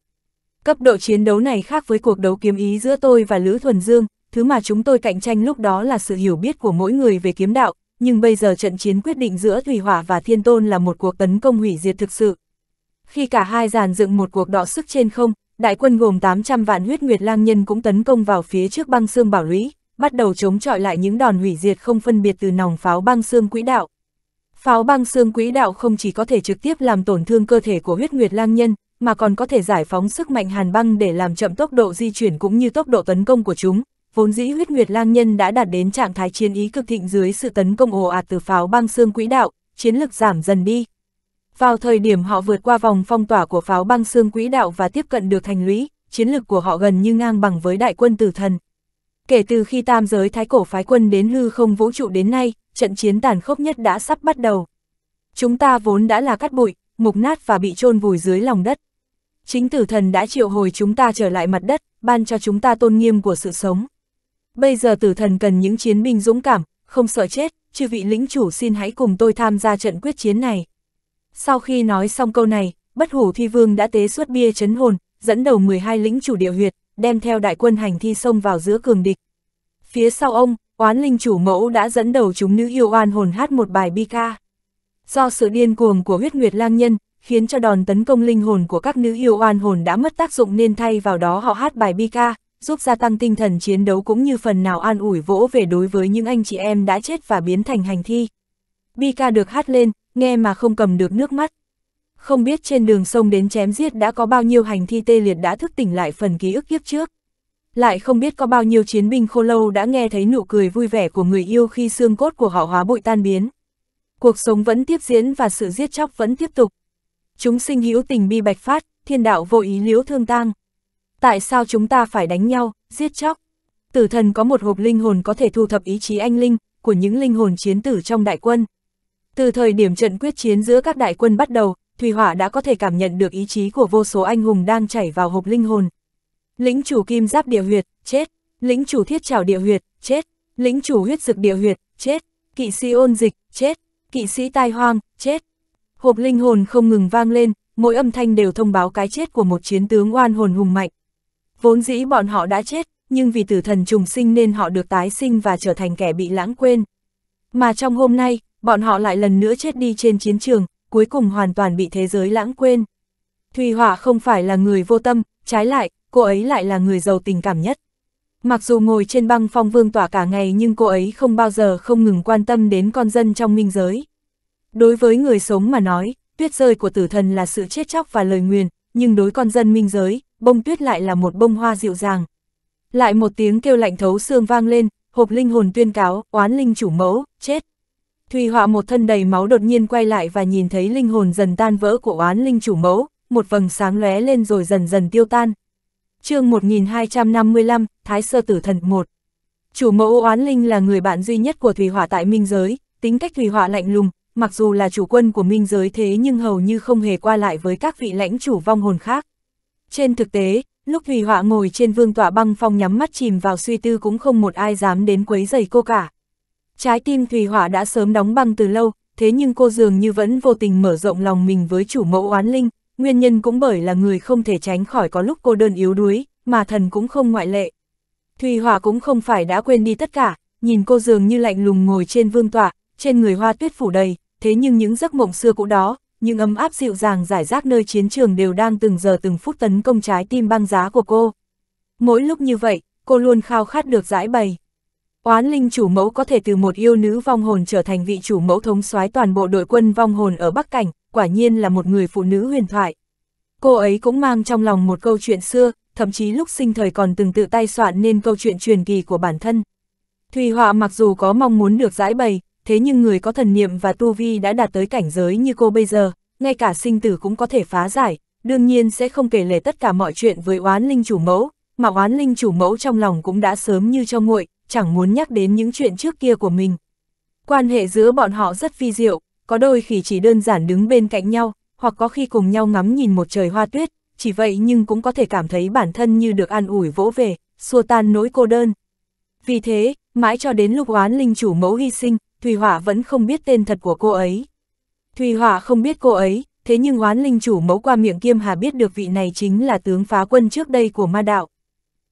Cấp độ chiến đấu này khác với cuộc đấu kiếm ý giữa tôi và Lữ Thuần Dương, thứ mà chúng tôi cạnh tranh lúc đó là sự hiểu biết của mỗi người về kiếm đạo, nhưng bây giờ trận chiến quyết định giữa Thủy Hỏa và Thiên Tôn là một cuộc tấn công hủy diệt thực sự. Khi cả hai giàn dựng một cuộc đọ sức trên không, đại quân gồm 800 vạn huyết nguyệt lang nhân cũng tấn công vào phía trước băng xương bảo lũy, bắt đầu chống chọi lại những đòn hủy diệt không phân biệt từ nòng pháo băng xương quỹ đạo. Pháo băng xương quỹ đạo không chỉ có thể trực tiếp làm tổn thương cơ thể của huyết nguyệt lang nhân, mà còn có thể giải phóng sức mạnh hàn băng để làm chậm tốc độ di chuyển cũng như tốc độ tấn công của chúng. Vốn dĩ huyết nguyệt lang nhân đã đạt đến trạng thái chiến ý cực thịnh dưới sự tấn công ồ ạt từ pháo băng xương quỹ đạo, chiến lực giảm dần đi. Vào thời điểm họ vượt qua vòng phong tỏa của pháo băng xương quỹ đạo và tiếp cận được thành lũy, chiến lực của họ gần như ngang bằng với đại quân tử thần, Kể từ khi tam giới thái cổ phái quân đến hư không vũ trụ đến nay, trận chiến tàn khốc nhất đã sắp bắt đầu. Chúng ta vốn đã là cát bụi, mục nát và bị chôn vùi dưới lòng đất. Chính tử thần đã triệu hồi chúng ta trở lại mặt đất, ban cho chúng ta tôn nghiêm của sự sống. Bây giờ tử thần cần những chiến binh dũng cảm, không sợ chết, chư vị lĩnh chủ xin hãy cùng tôi tham gia trận quyết chiến này. Sau khi nói xong câu này, bất hủ thi vương đã tế xuất bia chấn hồn, dẫn đầu 12 lĩnh chủ địa huyệt, đem theo đại quân hành thi xông vào giữa cường địch. Phía sau ông, oán linh chủ mẫu đã dẫn đầu chúng nữ yêu oan hồn hát một bài bi ca. Do sự điên cuồng của huyết nguyệt lang nhân, khiến cho đòn tấn công linh hồn của các nữ yêu oan hồn đã mất tác dụng nên thay vào đó họ hát bài bi ca, giúp gia tăng tinh thần chiến đấu cũng như phần nào an ủi vỗ về đối với những anh chị em đã chết và biến thành hành thi. Bi ca được hát lên, nghe mà không cầm được nước mắt không biết trên đường sông đến chém giết đã có bao nhiêu hành thi tê liệt đã thức tỉnh lại phần ký ức kiếp trước. Lại không biết có bao nhiêu chiến binh khô lâu đã nghe thấy nụ cười vui vẻ của người yêu khi xương cốt của họ hóa bụi tan biến. Cuộc sống vẫn tiếp diễn và sự giết chóc vẫn tiếp tục. Chúng sinh hữu tình bi bạch phát, thiên đạo vô ý liễu thương tang. Tại sao chúng ta phải đánh nhau, giết chóc? Tử thần có một hộp linh hồn có thể thu thập ý chí anh linh của những linh hồn chiến tử trong đại quân. Từ thời điểm trận quyết chiến giữa các đại quân bắt đầu, Thủy Hỏa đã có thể cảm nhận được ý chí của vô số anh hùng đang chảy vào hộp linh hồn. Lĩnh chủ kim giáp địa huyệt, chết. Lĩnh chủ thiết trảo địa huyệt, chết. Lĩnh chủ huyết dực địa huyệt, chết. Kỵ sĩ ôn dịch, chết. Kỵ sĩ tai hoang, chết. Hộp linh hồn không ngừng vang lên, mỗi âm thanh đều thông báo cái chết của một chiến tướng oan hồn hùng mạnh. Vốn dĩ bọn họ đã chết, nhưng vì tử thần trùng sinh nên họ được tái sinh và trở thành kẻ bị lãng quên. Mà trong hôm nay, bọn họ lại lần nữa chết đi trên chiến trường, cuối cùng hoàn toàn bị thế giới lãng quên. Thùy Họa không phải là người vô tâm, trái lại, cô ấy lại là người giàu tình cảm nhất. Mặc dù ngồi trên băng phong vương tỏa cả ngày nhưng cô ấy không bao giờ không ngừng quan tâm đến con dân trong minh giới. Đối với người sống mà nói, tuyết rơi của tử thần là sự chết chóc và lời nguyền, nhưng đối con dân minh giới, bông tuyết lại là một bông hoa dịu dàng. Lại một tiếng kêu lạnh thấu xương vang lên, hộp linh hồn tuyên cáo, oán linh chủ mẫu, chết. Thùy họa một thân đầy máu đột nhiên quay lại và nhìn thấy linh hồn dần tan vỡ của oán linh chủ mẫu, một vầng sáng lóe lên rồi dần dần tiêu tan. chương 1255, Thái Sơ Tử Thần 1 Chủ mẫu oán linh là người bạn duy nhất của Thùy họa tại minh giới, tính cách Thùy họa lạnh lùng, mặc dù là chủ quân của minh giới thế nhưng hầu như không hề qua lại với các vị lãnh chủ vong hồn khác. Trên thực tế, lúc Thùy họa ngồi trên vương tọa băng phong nhắm mắt chìm vào suy tư cũng không một ai dám đến quấy giày cô cả. Trái tim Thùy Hỏa đã sớm đóng băng từ lâu, thế nhưng cô dường như vẫn vô tình mở rộng lòng mình với chủ mẫu oán linh, nguyên nhân cũng bởi là người không thể tránh khỏi có lúc cô đơn yếu đuối, mà thần cũng không ngoại lệ. Thùy Hỏa cũng không phải đã quên đi tất cả, nhìn cô dường như lạnh lùng ngồi trên vương tọa, trên người hoa tuyết phủ đầy, thế nhưng những giấc mộng xưa cũ đó, những ấm áp dịu dàng giải rác nơi chiến trường đều đang từng giờ từng phút tấn công trái tim băng giá của cô. Mỗi lúc như vậy, cô luôn khao khát được giải bày. Oán linh chủ mẫu có thể từ một yêu nữ vong hồn trở thành vị chủ mẫu thống soái toàn bộ đội quân vong hồn ở Bắc Cảnh, quả nhiên là một người phụ nữ huyền thoại. Cô ấy cũng mang trong lòng một câu chuyện xưa, thậm chí lúc sinh thời còn từng tự tay soạn nên câu chuyện truyền kỳ của bản thân. Thùy Họa mặc dù có mong muốn được giải bày, thế nhưng người có thần niệm và tu vi đã đạt tới cảnh giới như cô bây giờ, ngay cả sinh tử cũng có thể phá giải, đương nhiên sẽ không kể lể tất cả mọi chuyện với oán linh chủ mẫu, mà oán linh chủ mẫu trong lòng cũng đã sớm như cho nguội, chẳng muốn nhắc đến những chuyện trước kia của mình. Quan hệ giữa bọn họ rất phi diệu, có đôi khi chỉ đơn giản đứng bên cạnh nhau, hoặc có khi cùng nhau ngắm nhìn một trời hoa tuyết, chỉ vậy nhưng cũng có thể cảm thấy bản thân như được an ủi vỗ về, xua tan nỗi cô đơn. Vì thế, mãi cho đến lúc oán linh chủ mẫu hy sinh, Thùy Hỏa vẫn không biết tên thật của cô ấy. Thùy Hỏa không biết cô ấy, thế nhưng oán linh chủ mẫu qua miệng kiêm hà biết được vị này chính là tướng phá quân trước đây của ma đạo.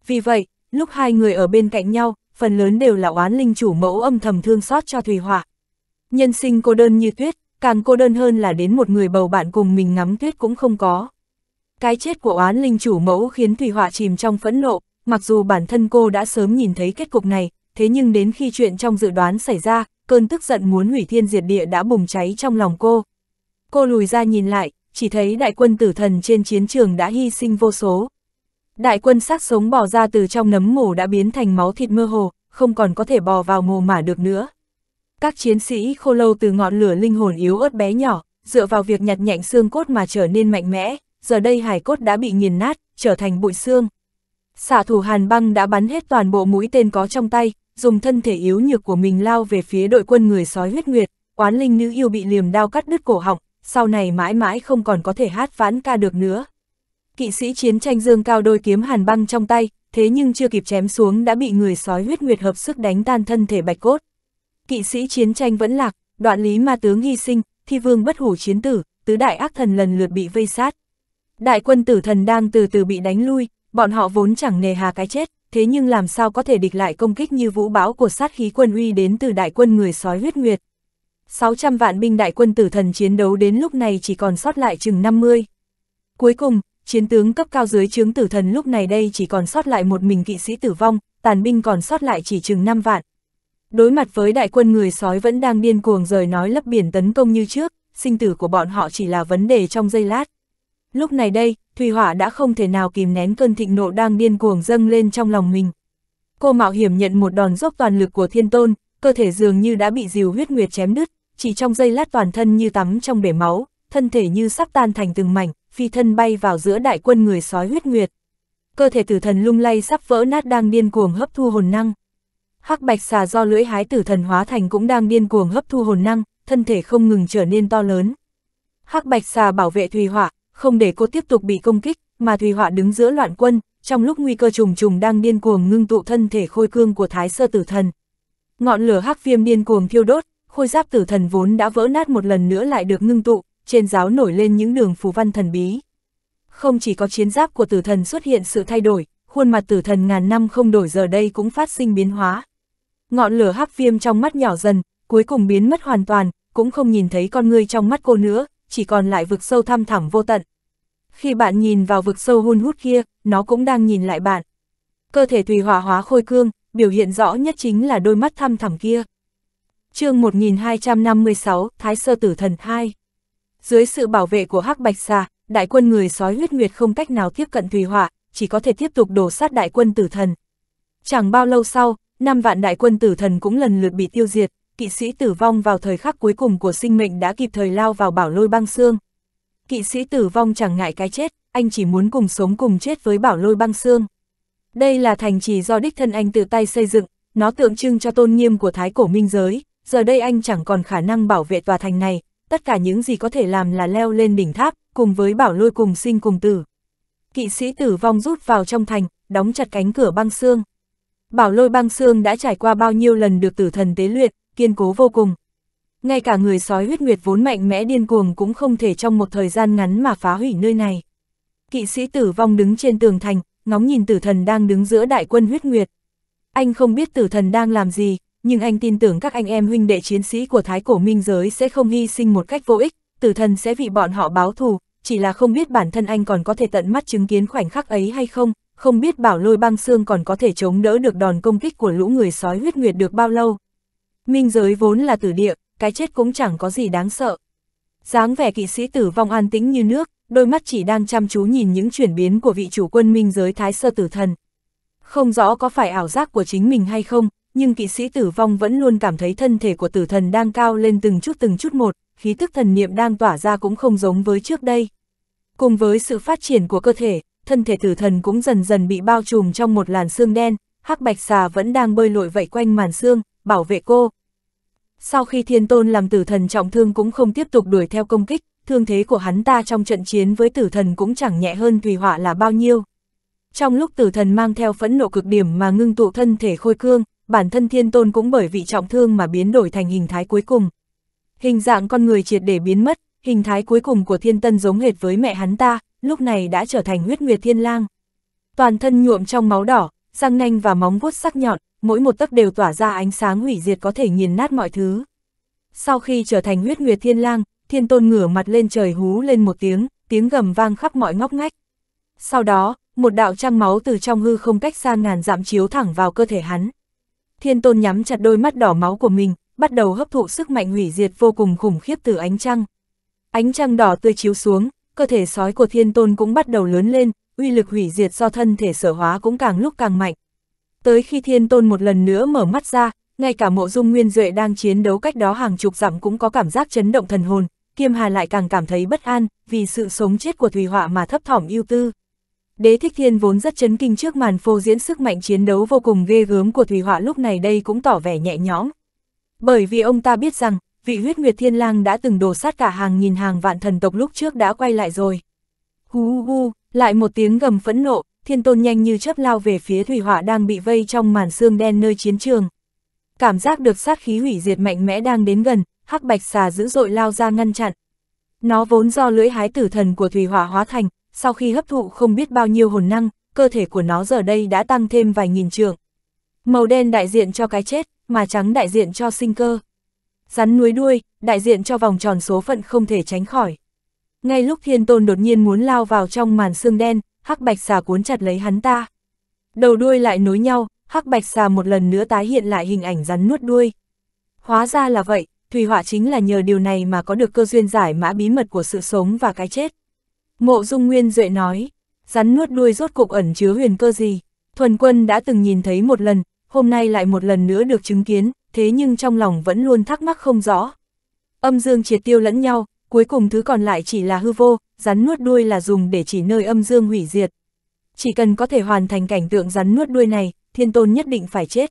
Vì vậy, lúc hai người ở bên cạnh nhau, phần lớn đều là oán linh chủ mẫu âm thầm thương xót cho Thùy Họa. Nhân sinh cô đơn như tuyết, càng cô đơn hơn là đến một người bầu bạn cùng mình ngắm tuyết cũng không có. Cái chết của oán linh chủ mẫu khiến Thùy Họa chìm trong phẫn nộ, mặc dù bản thân cô đã sớm nhìn thấy kết cục này, thế nhưng đến khi chuyện trong dự đoán xảy ra, cơn tức giận muốn hủy thiên diệt địa đã bùng cháy trong lòng cô. Cô lùi ra nhìn lại, chỉ thấy đại quân tử thần trên chiến trường đã hy sinh vô số, Đại quân xác sống bò ra từ trong nấm mổ đã biến thành máu thịt mơ hồ, không còn có thể bò vào mồ mả được nữa. Các chiến sĩ khô lâu từ ngọn lửa linh hồn yếu ớt bé nhỏ, dựa vào việc nhặt nhạnh xương cốt mà trở nên mạnh mẽ, giờ đây hải cốt đã bị nghiền nát, trở thành bụi xương. Xạ thủ Hàn Băng đã bắn hết toàn bộ mũi tên có trong tay, dùng thân thể yếu nhược của mình lao về phía đội quân người sói huyết nguyệt, Quán linh nữ yêu bị liềm đao cắt đứt cổ họng, sau này mãi mãi không còn có thể hát vãn ca được nữa kỵ sĩ chiến tranh dương cao đôi kiếm hàn băng trong tay, thế nhưng chưa kịp chém xuống đã bị người sói huyết nguyệt hợp sức đánh tan thân thể bạch cốt. Kỵ sĩ chiến tranh vẫn lạc, đoạn lý ma tướng hy sinh, thi vương bất hủ chiến tử, tứ đại ác thần lần lượt bị vây sát. Đại quân tử thần đang từ từ bị đánh lui, bọn họ vốn chẳng nề hà cái chết, thế nhưng làm sao có thể địch lại công kích như vũ bão của sát khí quân uy đến từ đại quân người sói huyết nguyệt. 600 vạn binh đại quân tử thần chiến đấu đến lúc này chỉ còn sót lại chừng 50. Cuối cùng, chiến tướng cấp cao dưới chướng tử thần lúc này đây chỉ còn sót lại một mình kỵ sĩ tử vong, tàn binh còn sót lại chỉ chừng 5 vạn. Đối mặt với đại quân người sói vẫn đang điên cuồng rời nói lấp biển tấn công như trước, sinh tử của bọn họ chỉ là vấn đề trong giây lát. Lúc này đây, Thùy Hỏa đã không thể nào kìm nén cơn thịnh nộ đang điên cuồng dâng lên trong lòng mình. Cô mạo hiểm nhận một đòn dốc toàn lực của thiên tôn, cơ thể dường như đã bị dìu huyết nguyệt chém đứt, chỉ trong giây lát toàn thân như tắm trong bể máu, thân thể như sắp tan thành từng mảnh, phi thân bay vào giữa đại quân người sói huyết nguyệt. Cơ thể tử thần lung lay sắp vỡ nát đang điên cuồng hấp thu hồn năng. Hắc bạch xà do lưỡi hái tử thần hóa thành cũng đang điên cuồng hấp thu hồn năng, thân thể không ngừng trở nên to lớn. Hắc bạch xà bảo vệ Thùy Họa, không để cô tiếp tục bị công kích, mà Thùy Họa đứng giữa loạn quân, trong lúc nguy cơ trùng trùng đang điên cuồng ngưng tụ thân thể khôi cương của Thái Sơ Tử Thần. Ngọn lửa hắc viêm điên cuồng thiêu đốt, khôi giáp tử thần vốn đã vỡ nát một lần nữa lại được ngưng tụ, trên giáo nổi lên những đường phù văn thần bí. Không chỉ có chiến giáp của tử thần xuất hiện sự thay đổi, khuôn mặt tử thần ngàn năm không đổi giờ đây cũng phát sinh biến hóa. Ngọn lửa hắc viêm trong mắt nhỏ dần, cuối cùng biến mất hoàn toàn, cũng không nhìn thấy con ngươi trong mắt cô nữa, chỉ còn lại vực sâu thăm thẳm vô tận. Khi bạn nhìn vào vực sâu hun hút kia, nó cũng đang nhìn lại bạn. Cơ thể tùy hỏa hóa khôi cương, biểu hiện rõ nhất chính là đôi mắt thăm thẳm kia. chương 1256, Thái Sơ Tử Thần 2 dưới sự bảo vệ của Hắc Bạch Xà, đại quân người sói huyết nguyệt không cách nào tiếp cận Thủy Hỏa, chỉ có thể tiếp tục đổ sát đại quân tử thần. Chẳng bao lâu sau, năm vạn đại quân tử thần cũng lần lượt bị tiêu diệt, kỵ sĩ tử vong vào thời khắc cuối cùng của sinh mệnh đã kịp thời lao vào bảo lôi băng xương. Kỵ sĩ tử vong chẳng ngại cái chết, anh chỉ muốn cùng sống cùng chết với bảo lôi băng xương. Đây là thành trì do đích thân anh tự tay xây dựng, nó tượng trưng cho tôn nghiêm của thái cổ minh giới, giờ đây anh chẳng còn khả năng bảo vệ tòa thành này, tất cả những gì có thể làm là leo lên đỉnh tháp, cùng với bảo lôi cùng sinh cùng tử. Kỵ sĩ tử vong rút vào trong thành, đóng chặt cánh cửa băng xương. Bảo lôi băng xương đã trải qua bao nhiêu lần được tử thần tế luyện, kiên cố vô cùng. Ngay cả người sói huyết nguyệt vốn mạnh mẽ điên cuồng cũng không thể trong một thời gian ngắn mà phá hủy nơi này. Kỵ sĩ tử vong đứng trên tường thành, ngóng nhìn tử thần đang đứng giữa đại quân huyết nguyệt. Anh không biết tử thần đang làm gì, nhưng anh tin tưởng các anh em huynh đệ chiến sĩ của Thái Cổ Minh Giới sẽ không hy sinh một cách vô ích, tử thần sẽ vì bọn họ báo thù, chỉ là không biết bản thân anh còn có thể tận mắt chứng kiến khoảnh khắc ấy hay không, không biết bảo lôi băng xương còn có thể chống đỡ được đòn công kích của lũ người sói huyết nguyệt được bao lâu. Minh giới vốn là tử địa, cái chết cũng chẳng có gì đáng sợ. dáng vẻ kỵ sĩ tử vong an tĩnh như nước, đôi mắt chỉ đang chăm chú nhìn những chuyển biến của vị chủ quân minh giới thái sơ tử thần. Không rõ có phải ảo giác của chính mình hay không, nhưng kỵ sĩ tử vong vẫn luôn cảm thấy thân thể của tử thần đang cao lên từng chút từng chút một, khí tức thần niệm đang tỏa ra cũng không giống với trước đây. Cùng với sự phát triển của cơ thể, thân thể tử thần cũng dần dần bị bao trùm trong một làn xương đen, hắc bạch xà vẫn đang bơi lội vẫy quanh màn xương, bảo vệ cô. Sau khi thiên tôn làm tử thần trọng thương cũng không tiếp tục đuổi theo công kích, thương thế của hắn ta trong trận chiến với tử thần cũng chẳng nhẹ hơn tùy họa là bao nhiêu. Trong lúc tử thần mang theo phẫn nộ cực điểm mà ngưng tụ thân thể khôi cương, bản thân thiên tôn cũng bởi vị trọng thương mà biến đổi thành hình thái cuối cùng. Hình dạng con người triệt để biến mất, hình thái cuối cùng của thiên tân giống hệt với mẹ hắn ta, lúc này đã trở thành huyết nguyệt thiên lang. Toàn thân nhuộm trong máu đỏ, răng nanh và móng vuốt sắc nhọn, mỗi một tấc đều tỏa ra ánh sáng hủy diệt có thể nghiền nát mọi thứ. Sau khi trở thành huyết nguyệt thiên lang, thiên tôn ngửa mặt lên trời hú lên một tiếng, tiếng gầm vang khắp mọi ngóc ngách. Sau đó, một đạo trăng máu từ trong hư không cách xa ngàn dặm chiếu thẳng vào cơ thể hắn. Thiên tôn nhắm chặt đôi mắt đỏ máu của mình, bắt đầu hấp thụ sức mạnh hủy diệt vô cùng khủng khiếp từ ánh trăng. Ánh trăng đỏ tươi chiếu xuống, cơ thể sói của thiên tôn cũng bắt đầu lớn lên, uy lực hủy diệt do thân thể sở hóa cũng càng lúc càng mạnh. Tới khi thiên tôn một lần nữa mở mắt ra, ngay cả mộ dung nguyên duệ đang chiến đấu cách đó hàng chục dặm cũng có cảm giác chấn động thần hồn, Kiêm Hà lại càng cảm thấy bất an, vì sự sống chết của Thùy Họa mà thấp thỏm ưu tư. Đế Thích Thiên vốn rất chấn kinh trước màn phô diễn sức mạnh chiến đấu vô cùng ghê gớm của Thủy Họa lúc này đây cũng tỏ vẻ nhẹ nhõm. Bởi vì ông ta biết rằng, vị huyết nguyệt thiên lang đã từng đổ sát cả hàng nghìn hàng vạn thần tộc lúc trước đã quay lại rồi. Hú hu, lại một tiếng gầm phẫn nộ, thiên tôn nhanh như chớp lao về phía Thủy Họa đang bị vây trong màn xương đen nơi chiến trường. Cảm giác được sát khí hủy diệt mạnh mẽ đang đến gần, hắc bạch xà dữ dội lao ra ngăn chặn. Nó vốn do lưỡi hái tử thần của Thủy Hỏa hóa thành, sau khi hấp thụ không biết bao nhiêu hồn năng, cơ thể của nó giờ đây đã tăng thêm vài nghìn trường. Màu đen đại diện cho cái chết, mà trắng đại diện cho sinh cơ. Rắn núi đuôi, đại diện cho vòng tròn số phận không thể tránh khỏi. Ngay lúc thiên tôn đột nhiên muốn lao vào trong màn xương đen, hắc bạch xà cuốn chặt lấy hắn ta. Đầu đuôi lại nối nhau, hắc bạch xà một lần nữa tái hiện lại hình ảnh rắn nuốt đuôi. Hóa ra là vậy, Thủy Họa chính là nhờ điều này mà có được cơ duyên giải mã bí mật của sự sống và cái chết. Mộ Dung Nguyên Duệ nói, rắn nuốt đuôi rốt cục ẩn chứa huyền cơ gì, thuần quân đã từng nhìn thấy một lần, hôm nay lại một lần nữa được chứng kiến, thế nhưng trong lòng vẫn luôn thắc mắc không rõ. Âm dương triệt tiêu lẫn nhau, cuối cùng thứ còn lại chỉ là hư vô, rắn nuốt đuôi là dùng để chỉ nơi âm dương hủy diệt. Chỉ cần có thể hoàn thành cảnh tượng rắn nuốt đuôi này, thiên tôn nhất định phải chết.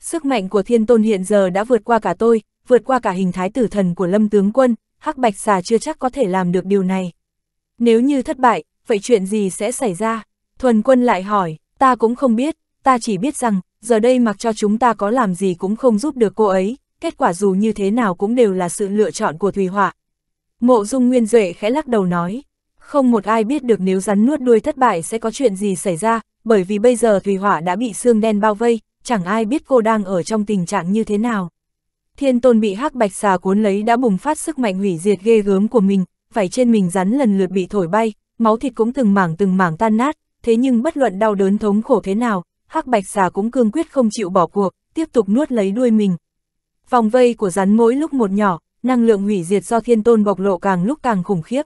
Sức mạnh của thiên tôn hiện giờ đã vượt qua cả tôi, vượt qua cả hình thái tử thần của lâm tướng quân, hắc bạch xà chưa chắc có thể làm được điều này. Nếu như thất bại, vậy chuyện gì sẽ xảy ra? Thuần quân lại hỏi, ta cũng không biết, ta chỉ biết rằng, giờ đây mặc cho chúng ta có làm gì cũng không giúp được cô ấy, kết quả dù như thế nào cũng đều là sự lựa chọn của Thùy Họa. Mộ Dung Nguyên Duệ khẽ lắc đầu nói, không một ai biết được nếu rắn nuốt đuôi thất bại sẽ có chuyện gì xảy ra, bởi vì bây giờ Thùy Họa đã bị xương đen bao vây, chẳng ai biết cô đang ở trong tình trạng như thế nào. Thiên tôn bị hắc bạch xà cuốn lấy đã bùng phát sức mạnh hủy diệt ghê gớm của mình, vảy trên mình rắn lần lượt bị thổi bay, máu thịt cũng từng mảng từng mảng tan nát, thế nhưng bất luận đau đớn thống khổ thế nào, hắc bạch xà cũng cương quyết không chịu bỏ cuộc, tiếp tục nuốt lấy đuôi mình. Vòng vây của rắn mỗi lúc một nhỏ, năng lượng hủy diệt do thiên tôn bộc lộ càng lúc càng khủng khiếp.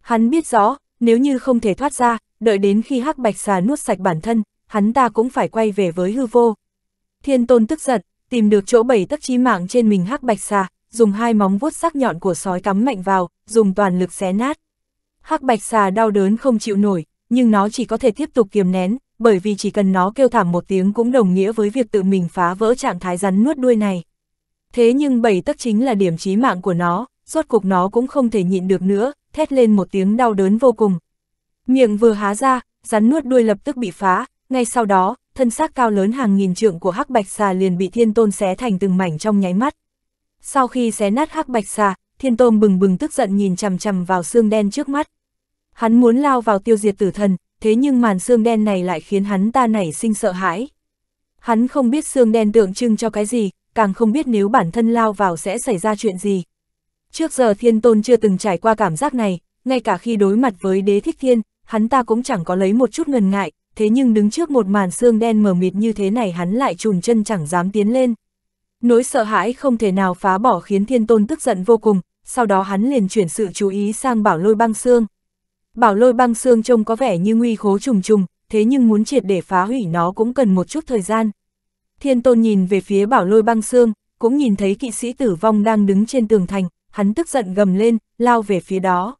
Hắn biết rõ, nếu như không thể thoát ra, đợi đến khi hắc bạch xà nuốt sạch bản thân, hắn ta cũng phải quay về với hư vô. Thiên tôn tức giận, tìm được chỗ bảy tắc chí mạng trên mình hắc bạch xà, dùng hai móng vuốt sắc nhọn của sói cắm mạnh vào, dùng toàn lực xé nát. Hắc bạch xà đau đớn không chịu nổi, nhưng nó chỉ có thể tiếp tục kiềm nén, bởi vì chỉ cần nó kêu thảm một tiếng cũng đồng nghĩa với việc tự mình phá vỡ trạng thái rắn nuốt đuôi này. Thế nhưng bảy tắc chính là điểm chí mạng của nó, rốt cục nó cũng không thể nhịn được nữa, thét lên một tiếng đau đớn vô cùng. Miệng vừa há ra, rắn nuốt đuôi lập tức bị phá, ngay sau đó, thân xác cao lớn hàng nghìn trượng của hắc bạch xà liền bị thiên tôn xé thành từng mảnh trong nháy mắt. Sau khi xé nát hắc bạch xà, thiên tôm bừng bừng tức giận nhìn chằm chằm vào xương đen trước mắt. Hắn muốn lao vào tiêu diệt tử thần, thế nhưng màn xương đen này lại khiến hắn ta nảy sinh sợ hãi. Hắn không biết xương đen tượng trưng cho cái gì, càng không biết nếu bản thân lao vào sẽ xảy ra chuyện gì. Trước giờ thiên tôn chưa từng trải qua cảm giác này, ngay cả khi đối mặt với đế thích thiên, hắn ta cũng chẳng có lấy một chút ngần ngại, thế nhưng đứng trước một màn xương đen mờ mịt như thế này hắn lại trùn chân chẳng dám tiến lên. Nỗi sợ hãi không thể nào phá bỏ khiến thiên tôn tức giận vô cùng, sau đó hắn liền chuyển sự chú ý sang bảo lôi băng xương. Bảo lôi băng xương trông có vẻ như nguy khố trùng trùng, thế nhưng muốn triệt để phá hủy nó cũng cần một chút thời gian. Thiên tôn nhìn về phía bảo lôi băng xương, cũng nhìn thấy kỵ sĩ tử vong đang đứng trên tường thành, hắn tức giận gầm lên, lao về phía đó.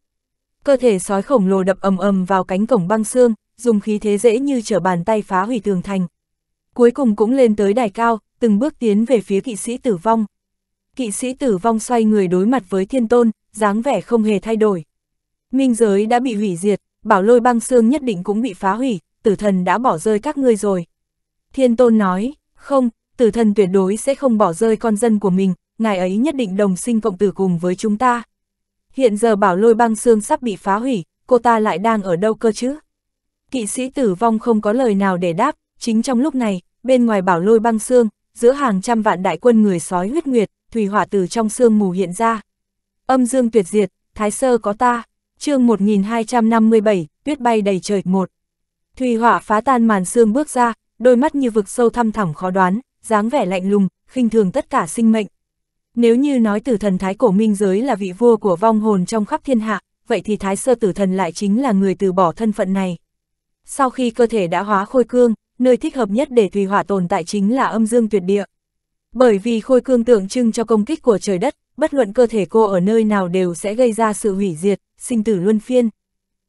Cơ thể sói khổng lồ đập ầm ầm vào cánh cổng băng xương, dùng khí thế dễ như trở bàn tay phá hủy tường thành. Cuối cùng cũng lên tới đài cao, từng bước tiến về phía kỵ sĩ tử vong. Kỵ sĩ tử vong xoay người đối mặt với thiên tôn, dáng vẻ không hề thay đổi. Minh giới đã bị hủy diệt, bảo lôi băng xương nhất định cũng bị phá hủy, tử thần đã bỏ rơi các ngươi rồi. Thiên tôn nói, không, tử thần tuyệt đối sẽ không bỏ rơi con dân của mình, ngài ấy nhất định đồng sinh cộng tử cùng với chúng ta. Hiện giờ bảo lôi băng xương sắp bị phá hủy, cô ta lại đang ở đâu cơ chứ? Kỵ sĩ tử vong không có lời nào để đáp, chính trong lúc này, bên ngoài bảo lôi băng xương, giữa hàng trăm vạn đại quân người sói huyết nguyệt, thủy hỏa từ trong sương mù hiện ra. Âm dương tuyệt diệt, thái sơ có ta, chương 1257, tuyết bay đầy trời một. Thủy hỏa phá tan màn sương bước ra, đôi mắt như vực sâu thăm thẳm khó đoán, dáng vẻ lạnh lùng, khinh thường tất cả sinh mệnh. Nếu như nói từ thần thái cổ minh giới là vị vua của vong hồn trong khắp thiên hạ, vậy thì thái sơ tử thần lại chính là người từ bỏ thân phận này. Sau khi cơ thể đã hóa khôi cương, nơi thích hợp nhất để thủy hỏa tồn tại chính là âm dương tuyệt địa. Bởi vì khôi cương tượng trưng cho công kích của trời đất, bất luận cơ thể cô ở nơi nào đều sẽ gây ra sự hủy diệt, sinh tử luân phiên.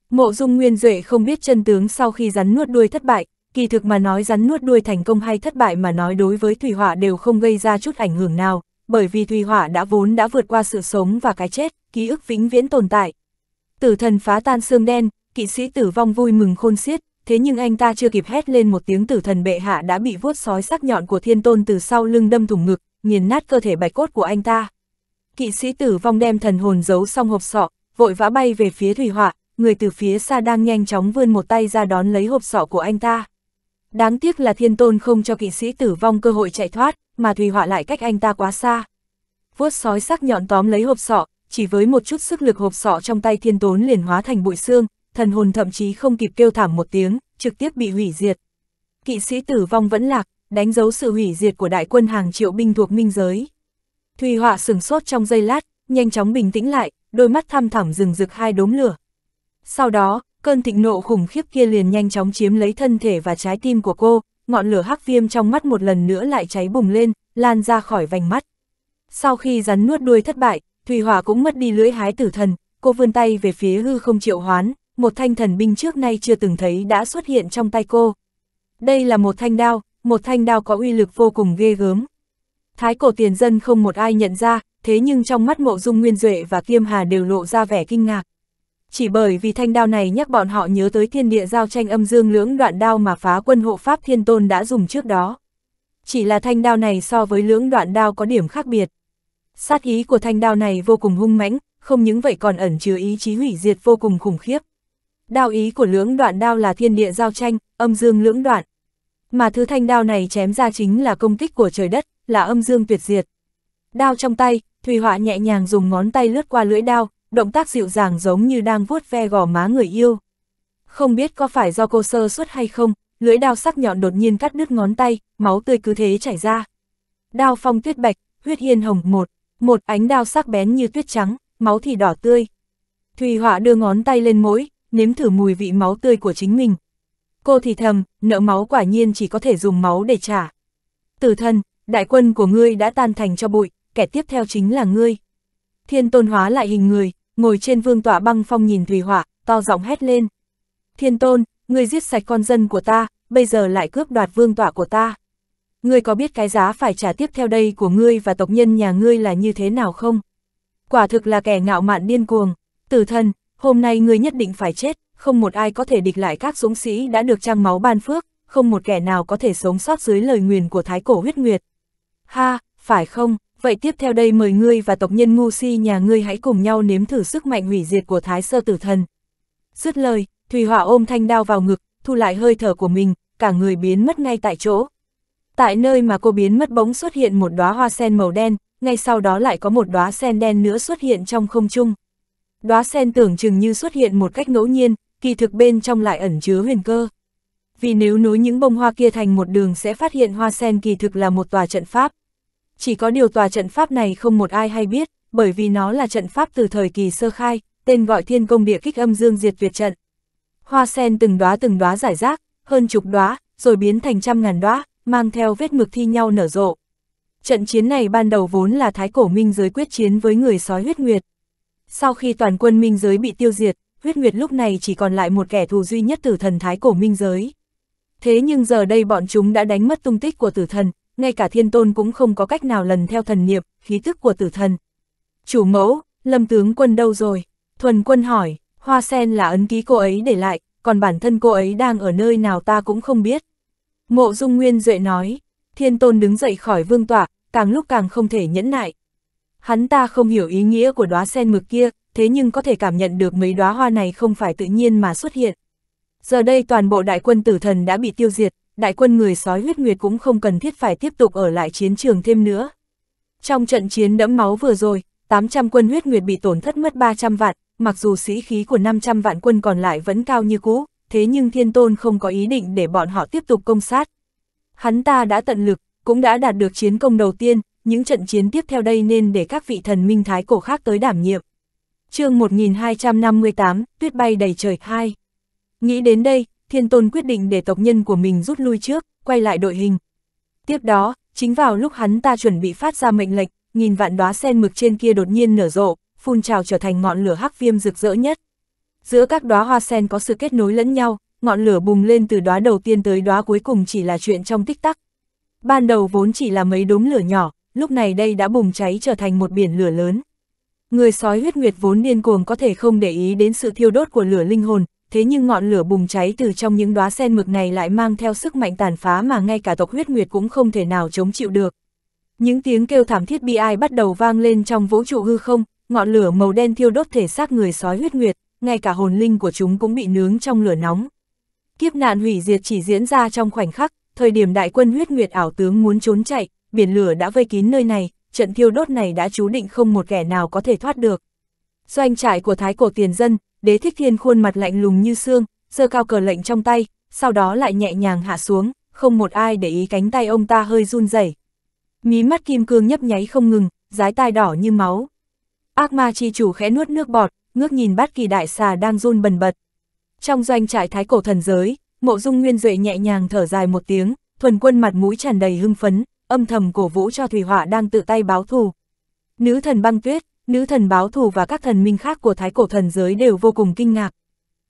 Mộ dung nguyên duệ không biết chân tướng sau khi rắn nuốt đuôi thất bại, kỳ thực mà nói rắn nuốt đuôi thành công hay thất bại mà nói đối với thủy hỏa đều không gây ra chút ảnh hưởng nào, bởi vì thủy hỏa đã vốn đã vượt qua sự sống và cái chết, ký ức vĩnh viễn tồn tại. Tử thần phá tan xương đen, kỵ sĩ tử vong vui mừng khôn xiết, thế nhưng anh ta chưa kịp hét lên một tiếng tử thần bệ hạ đã bị vuốt sói sắc nhọn của thiên tôn từ sau lưng đâm thủng ngực, nghiền nát cơ thể bạch cốt của anh ta. Kỵ sĩ tử vong đem thần hồn giấu xong hộp sọ, vội vã bay về phía thủy họa, người từ phía xa đang nhanh chóng vươn một tay ra đón lấy hộp sọ của anh ta. Đáng tiếc là thiên tôn không cho kỵ sĩ tử vong cơ hội chạy thoát, mà thủy họa lại cách anh ta quá xa. Vuốt sói sắc nhọn tóm lấy hộp sọ, chỉ với một chút sức lực hộp sọ trong tay thiên tốn liền hóa thành bụi xương, thần hồn thậm chí không kịp kêu thảm một tiếng, trực tiếp bị hủy diệt. Kỵ sĩ tử vong vẫn lạc, đánh dấu sự hủy diệt của đại quân hàng triệu binh thuộc minh giới. Thùy họa sừng sốt trong giây lát, nhanh chóng bình tĩnh lại, đôi mắt thăm thẳm rừng rực hai đốm lửa. Sau đó, cơn thịnh nộ khủng khiếp kia liền nhanh chóng chiếm lấy thân thể và trái tim của cô, ngọn lửa hắc viêm trong mắt một lần nữa lại cháy bùng lên, lan ra khỏi vành mắt. Sau khi rắn nuốt đuôi thất bại, Thùy Hòa cũng mất đi lưỡi hái tử thần, cô vươn tay về phía hư không triệu hoán, một thanh thần binh trước nay chưa từng thấy đã xuất hiện trong tay cô. Đây là một thanh đao, một thanh đao có uy lực vô cùng ghê gớm. Thái cổ tiền dân không một ai nhận ra, thế nhưng trong mắt mộ dung nguyên duệ và kiêm hà đều lộ ra vẻ kinh ngạc. Chỉ bởi vì thanh đao này nhắc bọn họ nhớ tới thiên địa giao tranh âm dương lưỡng đoạn đao mà phá quân hộ pháp thiên tôn đã dùng trước đó. Chỉ là thanh đao này so với lưỡng đoạn đao có điểm khác biệt. Sát ý của thanh đao này vô cùng hung mãnh, không những vậy còn ẩn chứa ý chí hủy diệt vô cùng khủng khiếp. Đao ý của lưỡng đoạn đao là thiên địa giao tranh, âm dương lưỡng đoạn. Mà thứ thanh đao này chém ra chính là công kích của trời đất, là âm dương tuyệt diệt. Đao trong tay, Thùy Họa nhẹ nhàng dùng ngón tay lướt qua lưỡi đao, động tác dịu dàng giống như đang vuốt ve gò má người yêu. Không biết có phải do cô sơ suất hay không, lưỡi đao sắc nhọn đột nhiên cắt đứt ngón tay, máu tươi cứ thế chảy ra. Đao phong tuyết bạch, huyết hiên hồng một, một ánh đao sắc bén như tuyết trắng, máu thì đỏ tươi. Thùy Họa đưa ngón tay lên mũi, nếm thử mùi vị máu tươi của chính mình. Cô thì thầm, nợ máu quả nhiên chỉ có thể dùng máu để trả. Tử thân, đại quân của ngươi đã tan thành cho bụi, kẻ tiếp theo chính là ngươi. Thiên tôn hóa lại hình người, ngồi trên vương tọa băng phong nhìn Thùy Hỏa, to giọng hét lên. Thiên tôn, ngươi giết sạch con dân của ta, bây giờ lại cướp đoạt vương tọa của ta. Ngươi có biết cái giá phải trả tiếp theo đây của ngươi và tộc nhân nhà ngươi là như thế nào không? Quả thực là kẻ ngạo mạn điên cuồng. Tử thân, Hôm nay ngươi nhất định phải chết, không một ai có thể địch lại các dũng sĩ đã được trang máu ban phước, không một kẻ nào có thể sống sót dưới lời nguyền của thái cổ huyết nguyệt. Ha, phải không, vậy tiếp theo đây mời ngươi và tộc nhân ngu si nhà ngươi hãy cùng nhau nếm thử sức mạnh hủy diệt của thái sơ tử thần. Dứt lời, Thùy Hỏa ôm thanh đao vào ngực, thu lại hơi thở của mình, cả người biến mất ngay tại chỗ. Tại nơi mà cô biến mất bỗng xuất hiện một đóa hoa sen màu đen, ngay sau đó lại có một đóa sen đen nữa xuất hiện trong không trung. Đóa sen tưởng chừng như xuất hiện một cách ngẫu nhiên, kỳ thực bên trong lại ẩn chứa huyền cơ. Vì nếu nối những bông hoa kia thành một đường sẽ phát hiện hoa sen kỳ thực là một tòa trận pháp. Chỉ có điều tòa trận pháp này không một ai hay biết, bởi vì nó là trận pháp từ thời kỳ sơ khai, tên gọi thiên công địa kích âm dương diệt việt trận. Hoa sen từng đóa từng đóa giải rác, hơn chục đóa, rồi biến thành trăm ngàn đóa, mang theo vết mực thi nhau nở rộ. Trận chiến này ban đầu vốn là thái cổ minh giới quyết chiến với người sói huyết nguyệt. Sau khi toàn quân minh giới bị tiêu diệt, huyết nguyệt lúc này chỉ còn lại một kẻ thù duy nhất tử thần thái cổ minh giới. Thế nhưng giờ đây bọn chúng đã đánh mất tung tích của tử thần, ngay cả thiên tôn cũng không có cách nào lần theo thần niệm, khí tức của tử thần. Chủ mẫu, lâm tướng quân đâu rồi? Thuần quân hỏi, hoa sen là ấn ký cô ấy để lại, còn bản thân cô ấy đang ở nơi nào ta cũng không biết. Mộ dung nguyên duệ nói, thiên tôn đứng dậy khỏi vương tọa, càng lúc càng không thể nhẫn nại, Hắn ta không hiểu ý nghĩa của đóa sen mực kia, thế nhưng có thể cảm nhận được mấy đóa hoa này không phải tự nhiên mà xuất hiện. Giờ đây toàn bộ đại quân tử thần đã bị tiêu diệt, đại quân người sói huyết nguyệt cũng không cần thiết phải tiếp tục ở lại chiến trường thêm nữa. Trong trận chiến đẫm máu vừa rồi, 800 quân huyết nguyệt bị tổn thất mất 300 vạn, mặc dù sĩ khí của 500 vạn quân còn lại vẫn cao như cũ, thế nhưng thiên tôn không có ý định để bọn họ tiếp tục công sát. Hắn ta đã tận lực, cũng đã đạt được chiến công đầu tiên, những trận chiến tiếp theo đây nên để các vị thần minh thái cổ khác tới đảm nhiệm. chương 1258, tuyết bay đầy trời 2. Nghĩ đến đây, thiên tôn quyết định để tộc nhân của mình rút lui trước, quay lại đội hình. Tiếp đó, chính vào lúc hắn ta chuẩn bị phát ra mệnh lệnh, nghìn vạn đóa sen mực trên kia đột nhiên nở rộ, phun trào trở thành ngọn lửa hắc viêm rực rỡ nhất. Giữa các đóa hoa sen có sự kết nối lẫn nhau, ngọn lửa bùng lên từ đóa đầu tiên tới đóa cuối cùng chỉ là chuyện trong tích tắc. Ban đầu vốn chỉ là mấy đốm lửa nhỏ, lúc này đây đã bùng cháy trở thành một biển lửa lớn. Người sói huyết nguyệt vốn điên cuồng có thể không để ý đến sự thiêu đốt của lửa linh hồn, thế nhưng ngọn lửa bùng cháy từ trong những đóa sen mực này lại mang theo sức mạnh tàn phá mà ngay cả tộc huyết nguyệt cũng không thể nào chống chịu được. Những tiếng kêu thảm thiết bi ai bắt đầu vang lên trong vũ trụ hư không, ngọn lửa màu đen thiêu đốt thể xác người sói huyết nguyệt, ngay cả hồn linh của chúng cũng bị nướng trong lửa nóng. Kiếp nạn hủy diệt chỉ diễn ra trong khoảnh khắc, thời điểm đại quân huyết nguyệt ảo tướng muốn trốn chạy, biển lửa đã vây kín nơi này, trận thiêu đốt này đã chú định không một kẻ nào có thể thoát được. Doanh trại của Thái Cổ Tiền Dân, Đế Thích Thiên khuôn mặt lạnh lùng như xương, giơ cao cờ lệnh trong tay, sau đó lại nhẹ nhàng hạ xuống, không một ai để ý cánh tay ông ta hơi run rẩy. Mí mắt kim cương nhấp nháy không ngừng, dái tai đỏ như máu. Ác ma chi chủ khẽ nuốt nước bọt, ngước nhìn bát kỳ đại xà đang run bần bật. Trong doanh trại thái cổ thần giới, mộ dung nguyên duệ nhẹ nhàng thở dài một tiếng, thuần quân mặt mũi tràn đầy hưng phấn, âm thầm cổ vũ cho Thủy Hỏa đang tự tay báo thù. Nữ thần băng tuyết, nữ thần báo thù và các thần minh khác của thái cổ thần giới đều vô cùng kinh ngạc.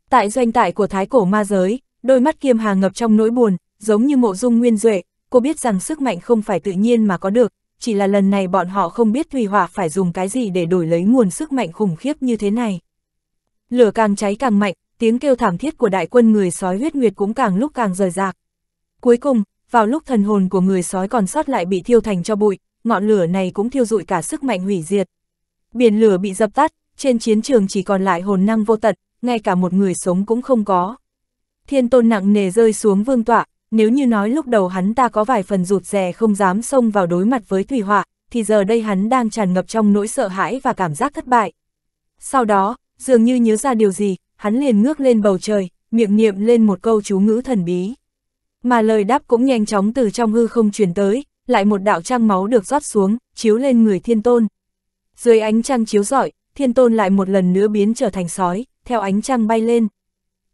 Tại doanh tại của thái cổ ma giới, đôi mắt kiêm hà ngập trong nỗi buồn, giống như mộ dung nguyên duệ, cô biết rằng sức mạnh không phải tự nhiên mà có được, chỉ là lần này bọn họ không biết Thủy Hỏa phải dùng cái gì để đổi lấy nguồn sức mạnh khủng khiếp như thế này. Lửa càng cháy càng mạnh, tiếng kêu thảm thiết của đại quân người sói huyết nguyệt cũng càng lúc càng rời rạc. Cuối cùng, vào lúc thần hồn của người sói còn sót lại bị thiêu thành cho bụi, ngọn lửa này cũng thiêu rụi cả sức mạnh hủy diệt. Biển lửa bị dập tắt, trên chiến trường chỉ còn lại hồn năng vô tận, ngay cả một người sống cũng không có. Thiên tôn nặng nề rơi xuống vương tọa, nếu như nói lúc đầu hắn ta có vài phần rụt rè không dám xông vào đối mặt với thủy họa, thì giờ đây hắn đang tràn ngập trong nỗi sợ hãi và cảm giác thất bại. Sau đó, dường như nhớ ra điều gì, hắn liền ngước lên bầu trời, miệng niệm lên một câu chú ngữ thần bí mà lời đáp cũng nhanh chóng từ trong hư không truyền tới, lại một đạo trăng máu được rót xuống, chiếu lên người thiên tôn. Dưới ánh trăng chiếu rọi, thiên tôn lại một lần nữa biến trở thành sói, theo ánh trăng bay lên.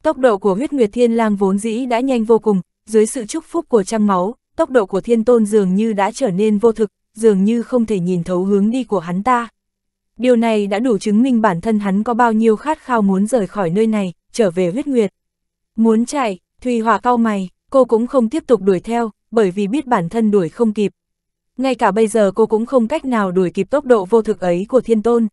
Tốc độ của huyết nguyệt thiên lang vốn dĩ đã nhanh vô cùng, dưới sự chúc phúc của trăng máu, tốc độ của thiên tôn dường như đã trở nên vô thực, dường như không thể nhìn thấu hướng đi của hắn ta. Điều này đã đủ chứng minh bản thân hắn có bao nhiêu khát khao muốn rời khỏi nơi này, trở về huyết nguyệt. Muốn chạy, Thùy hòa cau mày, cô cũng không tiếp tục đuổi theo, bởi vì biết bản thân đuổi không kịp. Ngay cả bây giờ cô cũng không cách nào đuổi kịp tốc độ vô thực ấy của thiên tôn.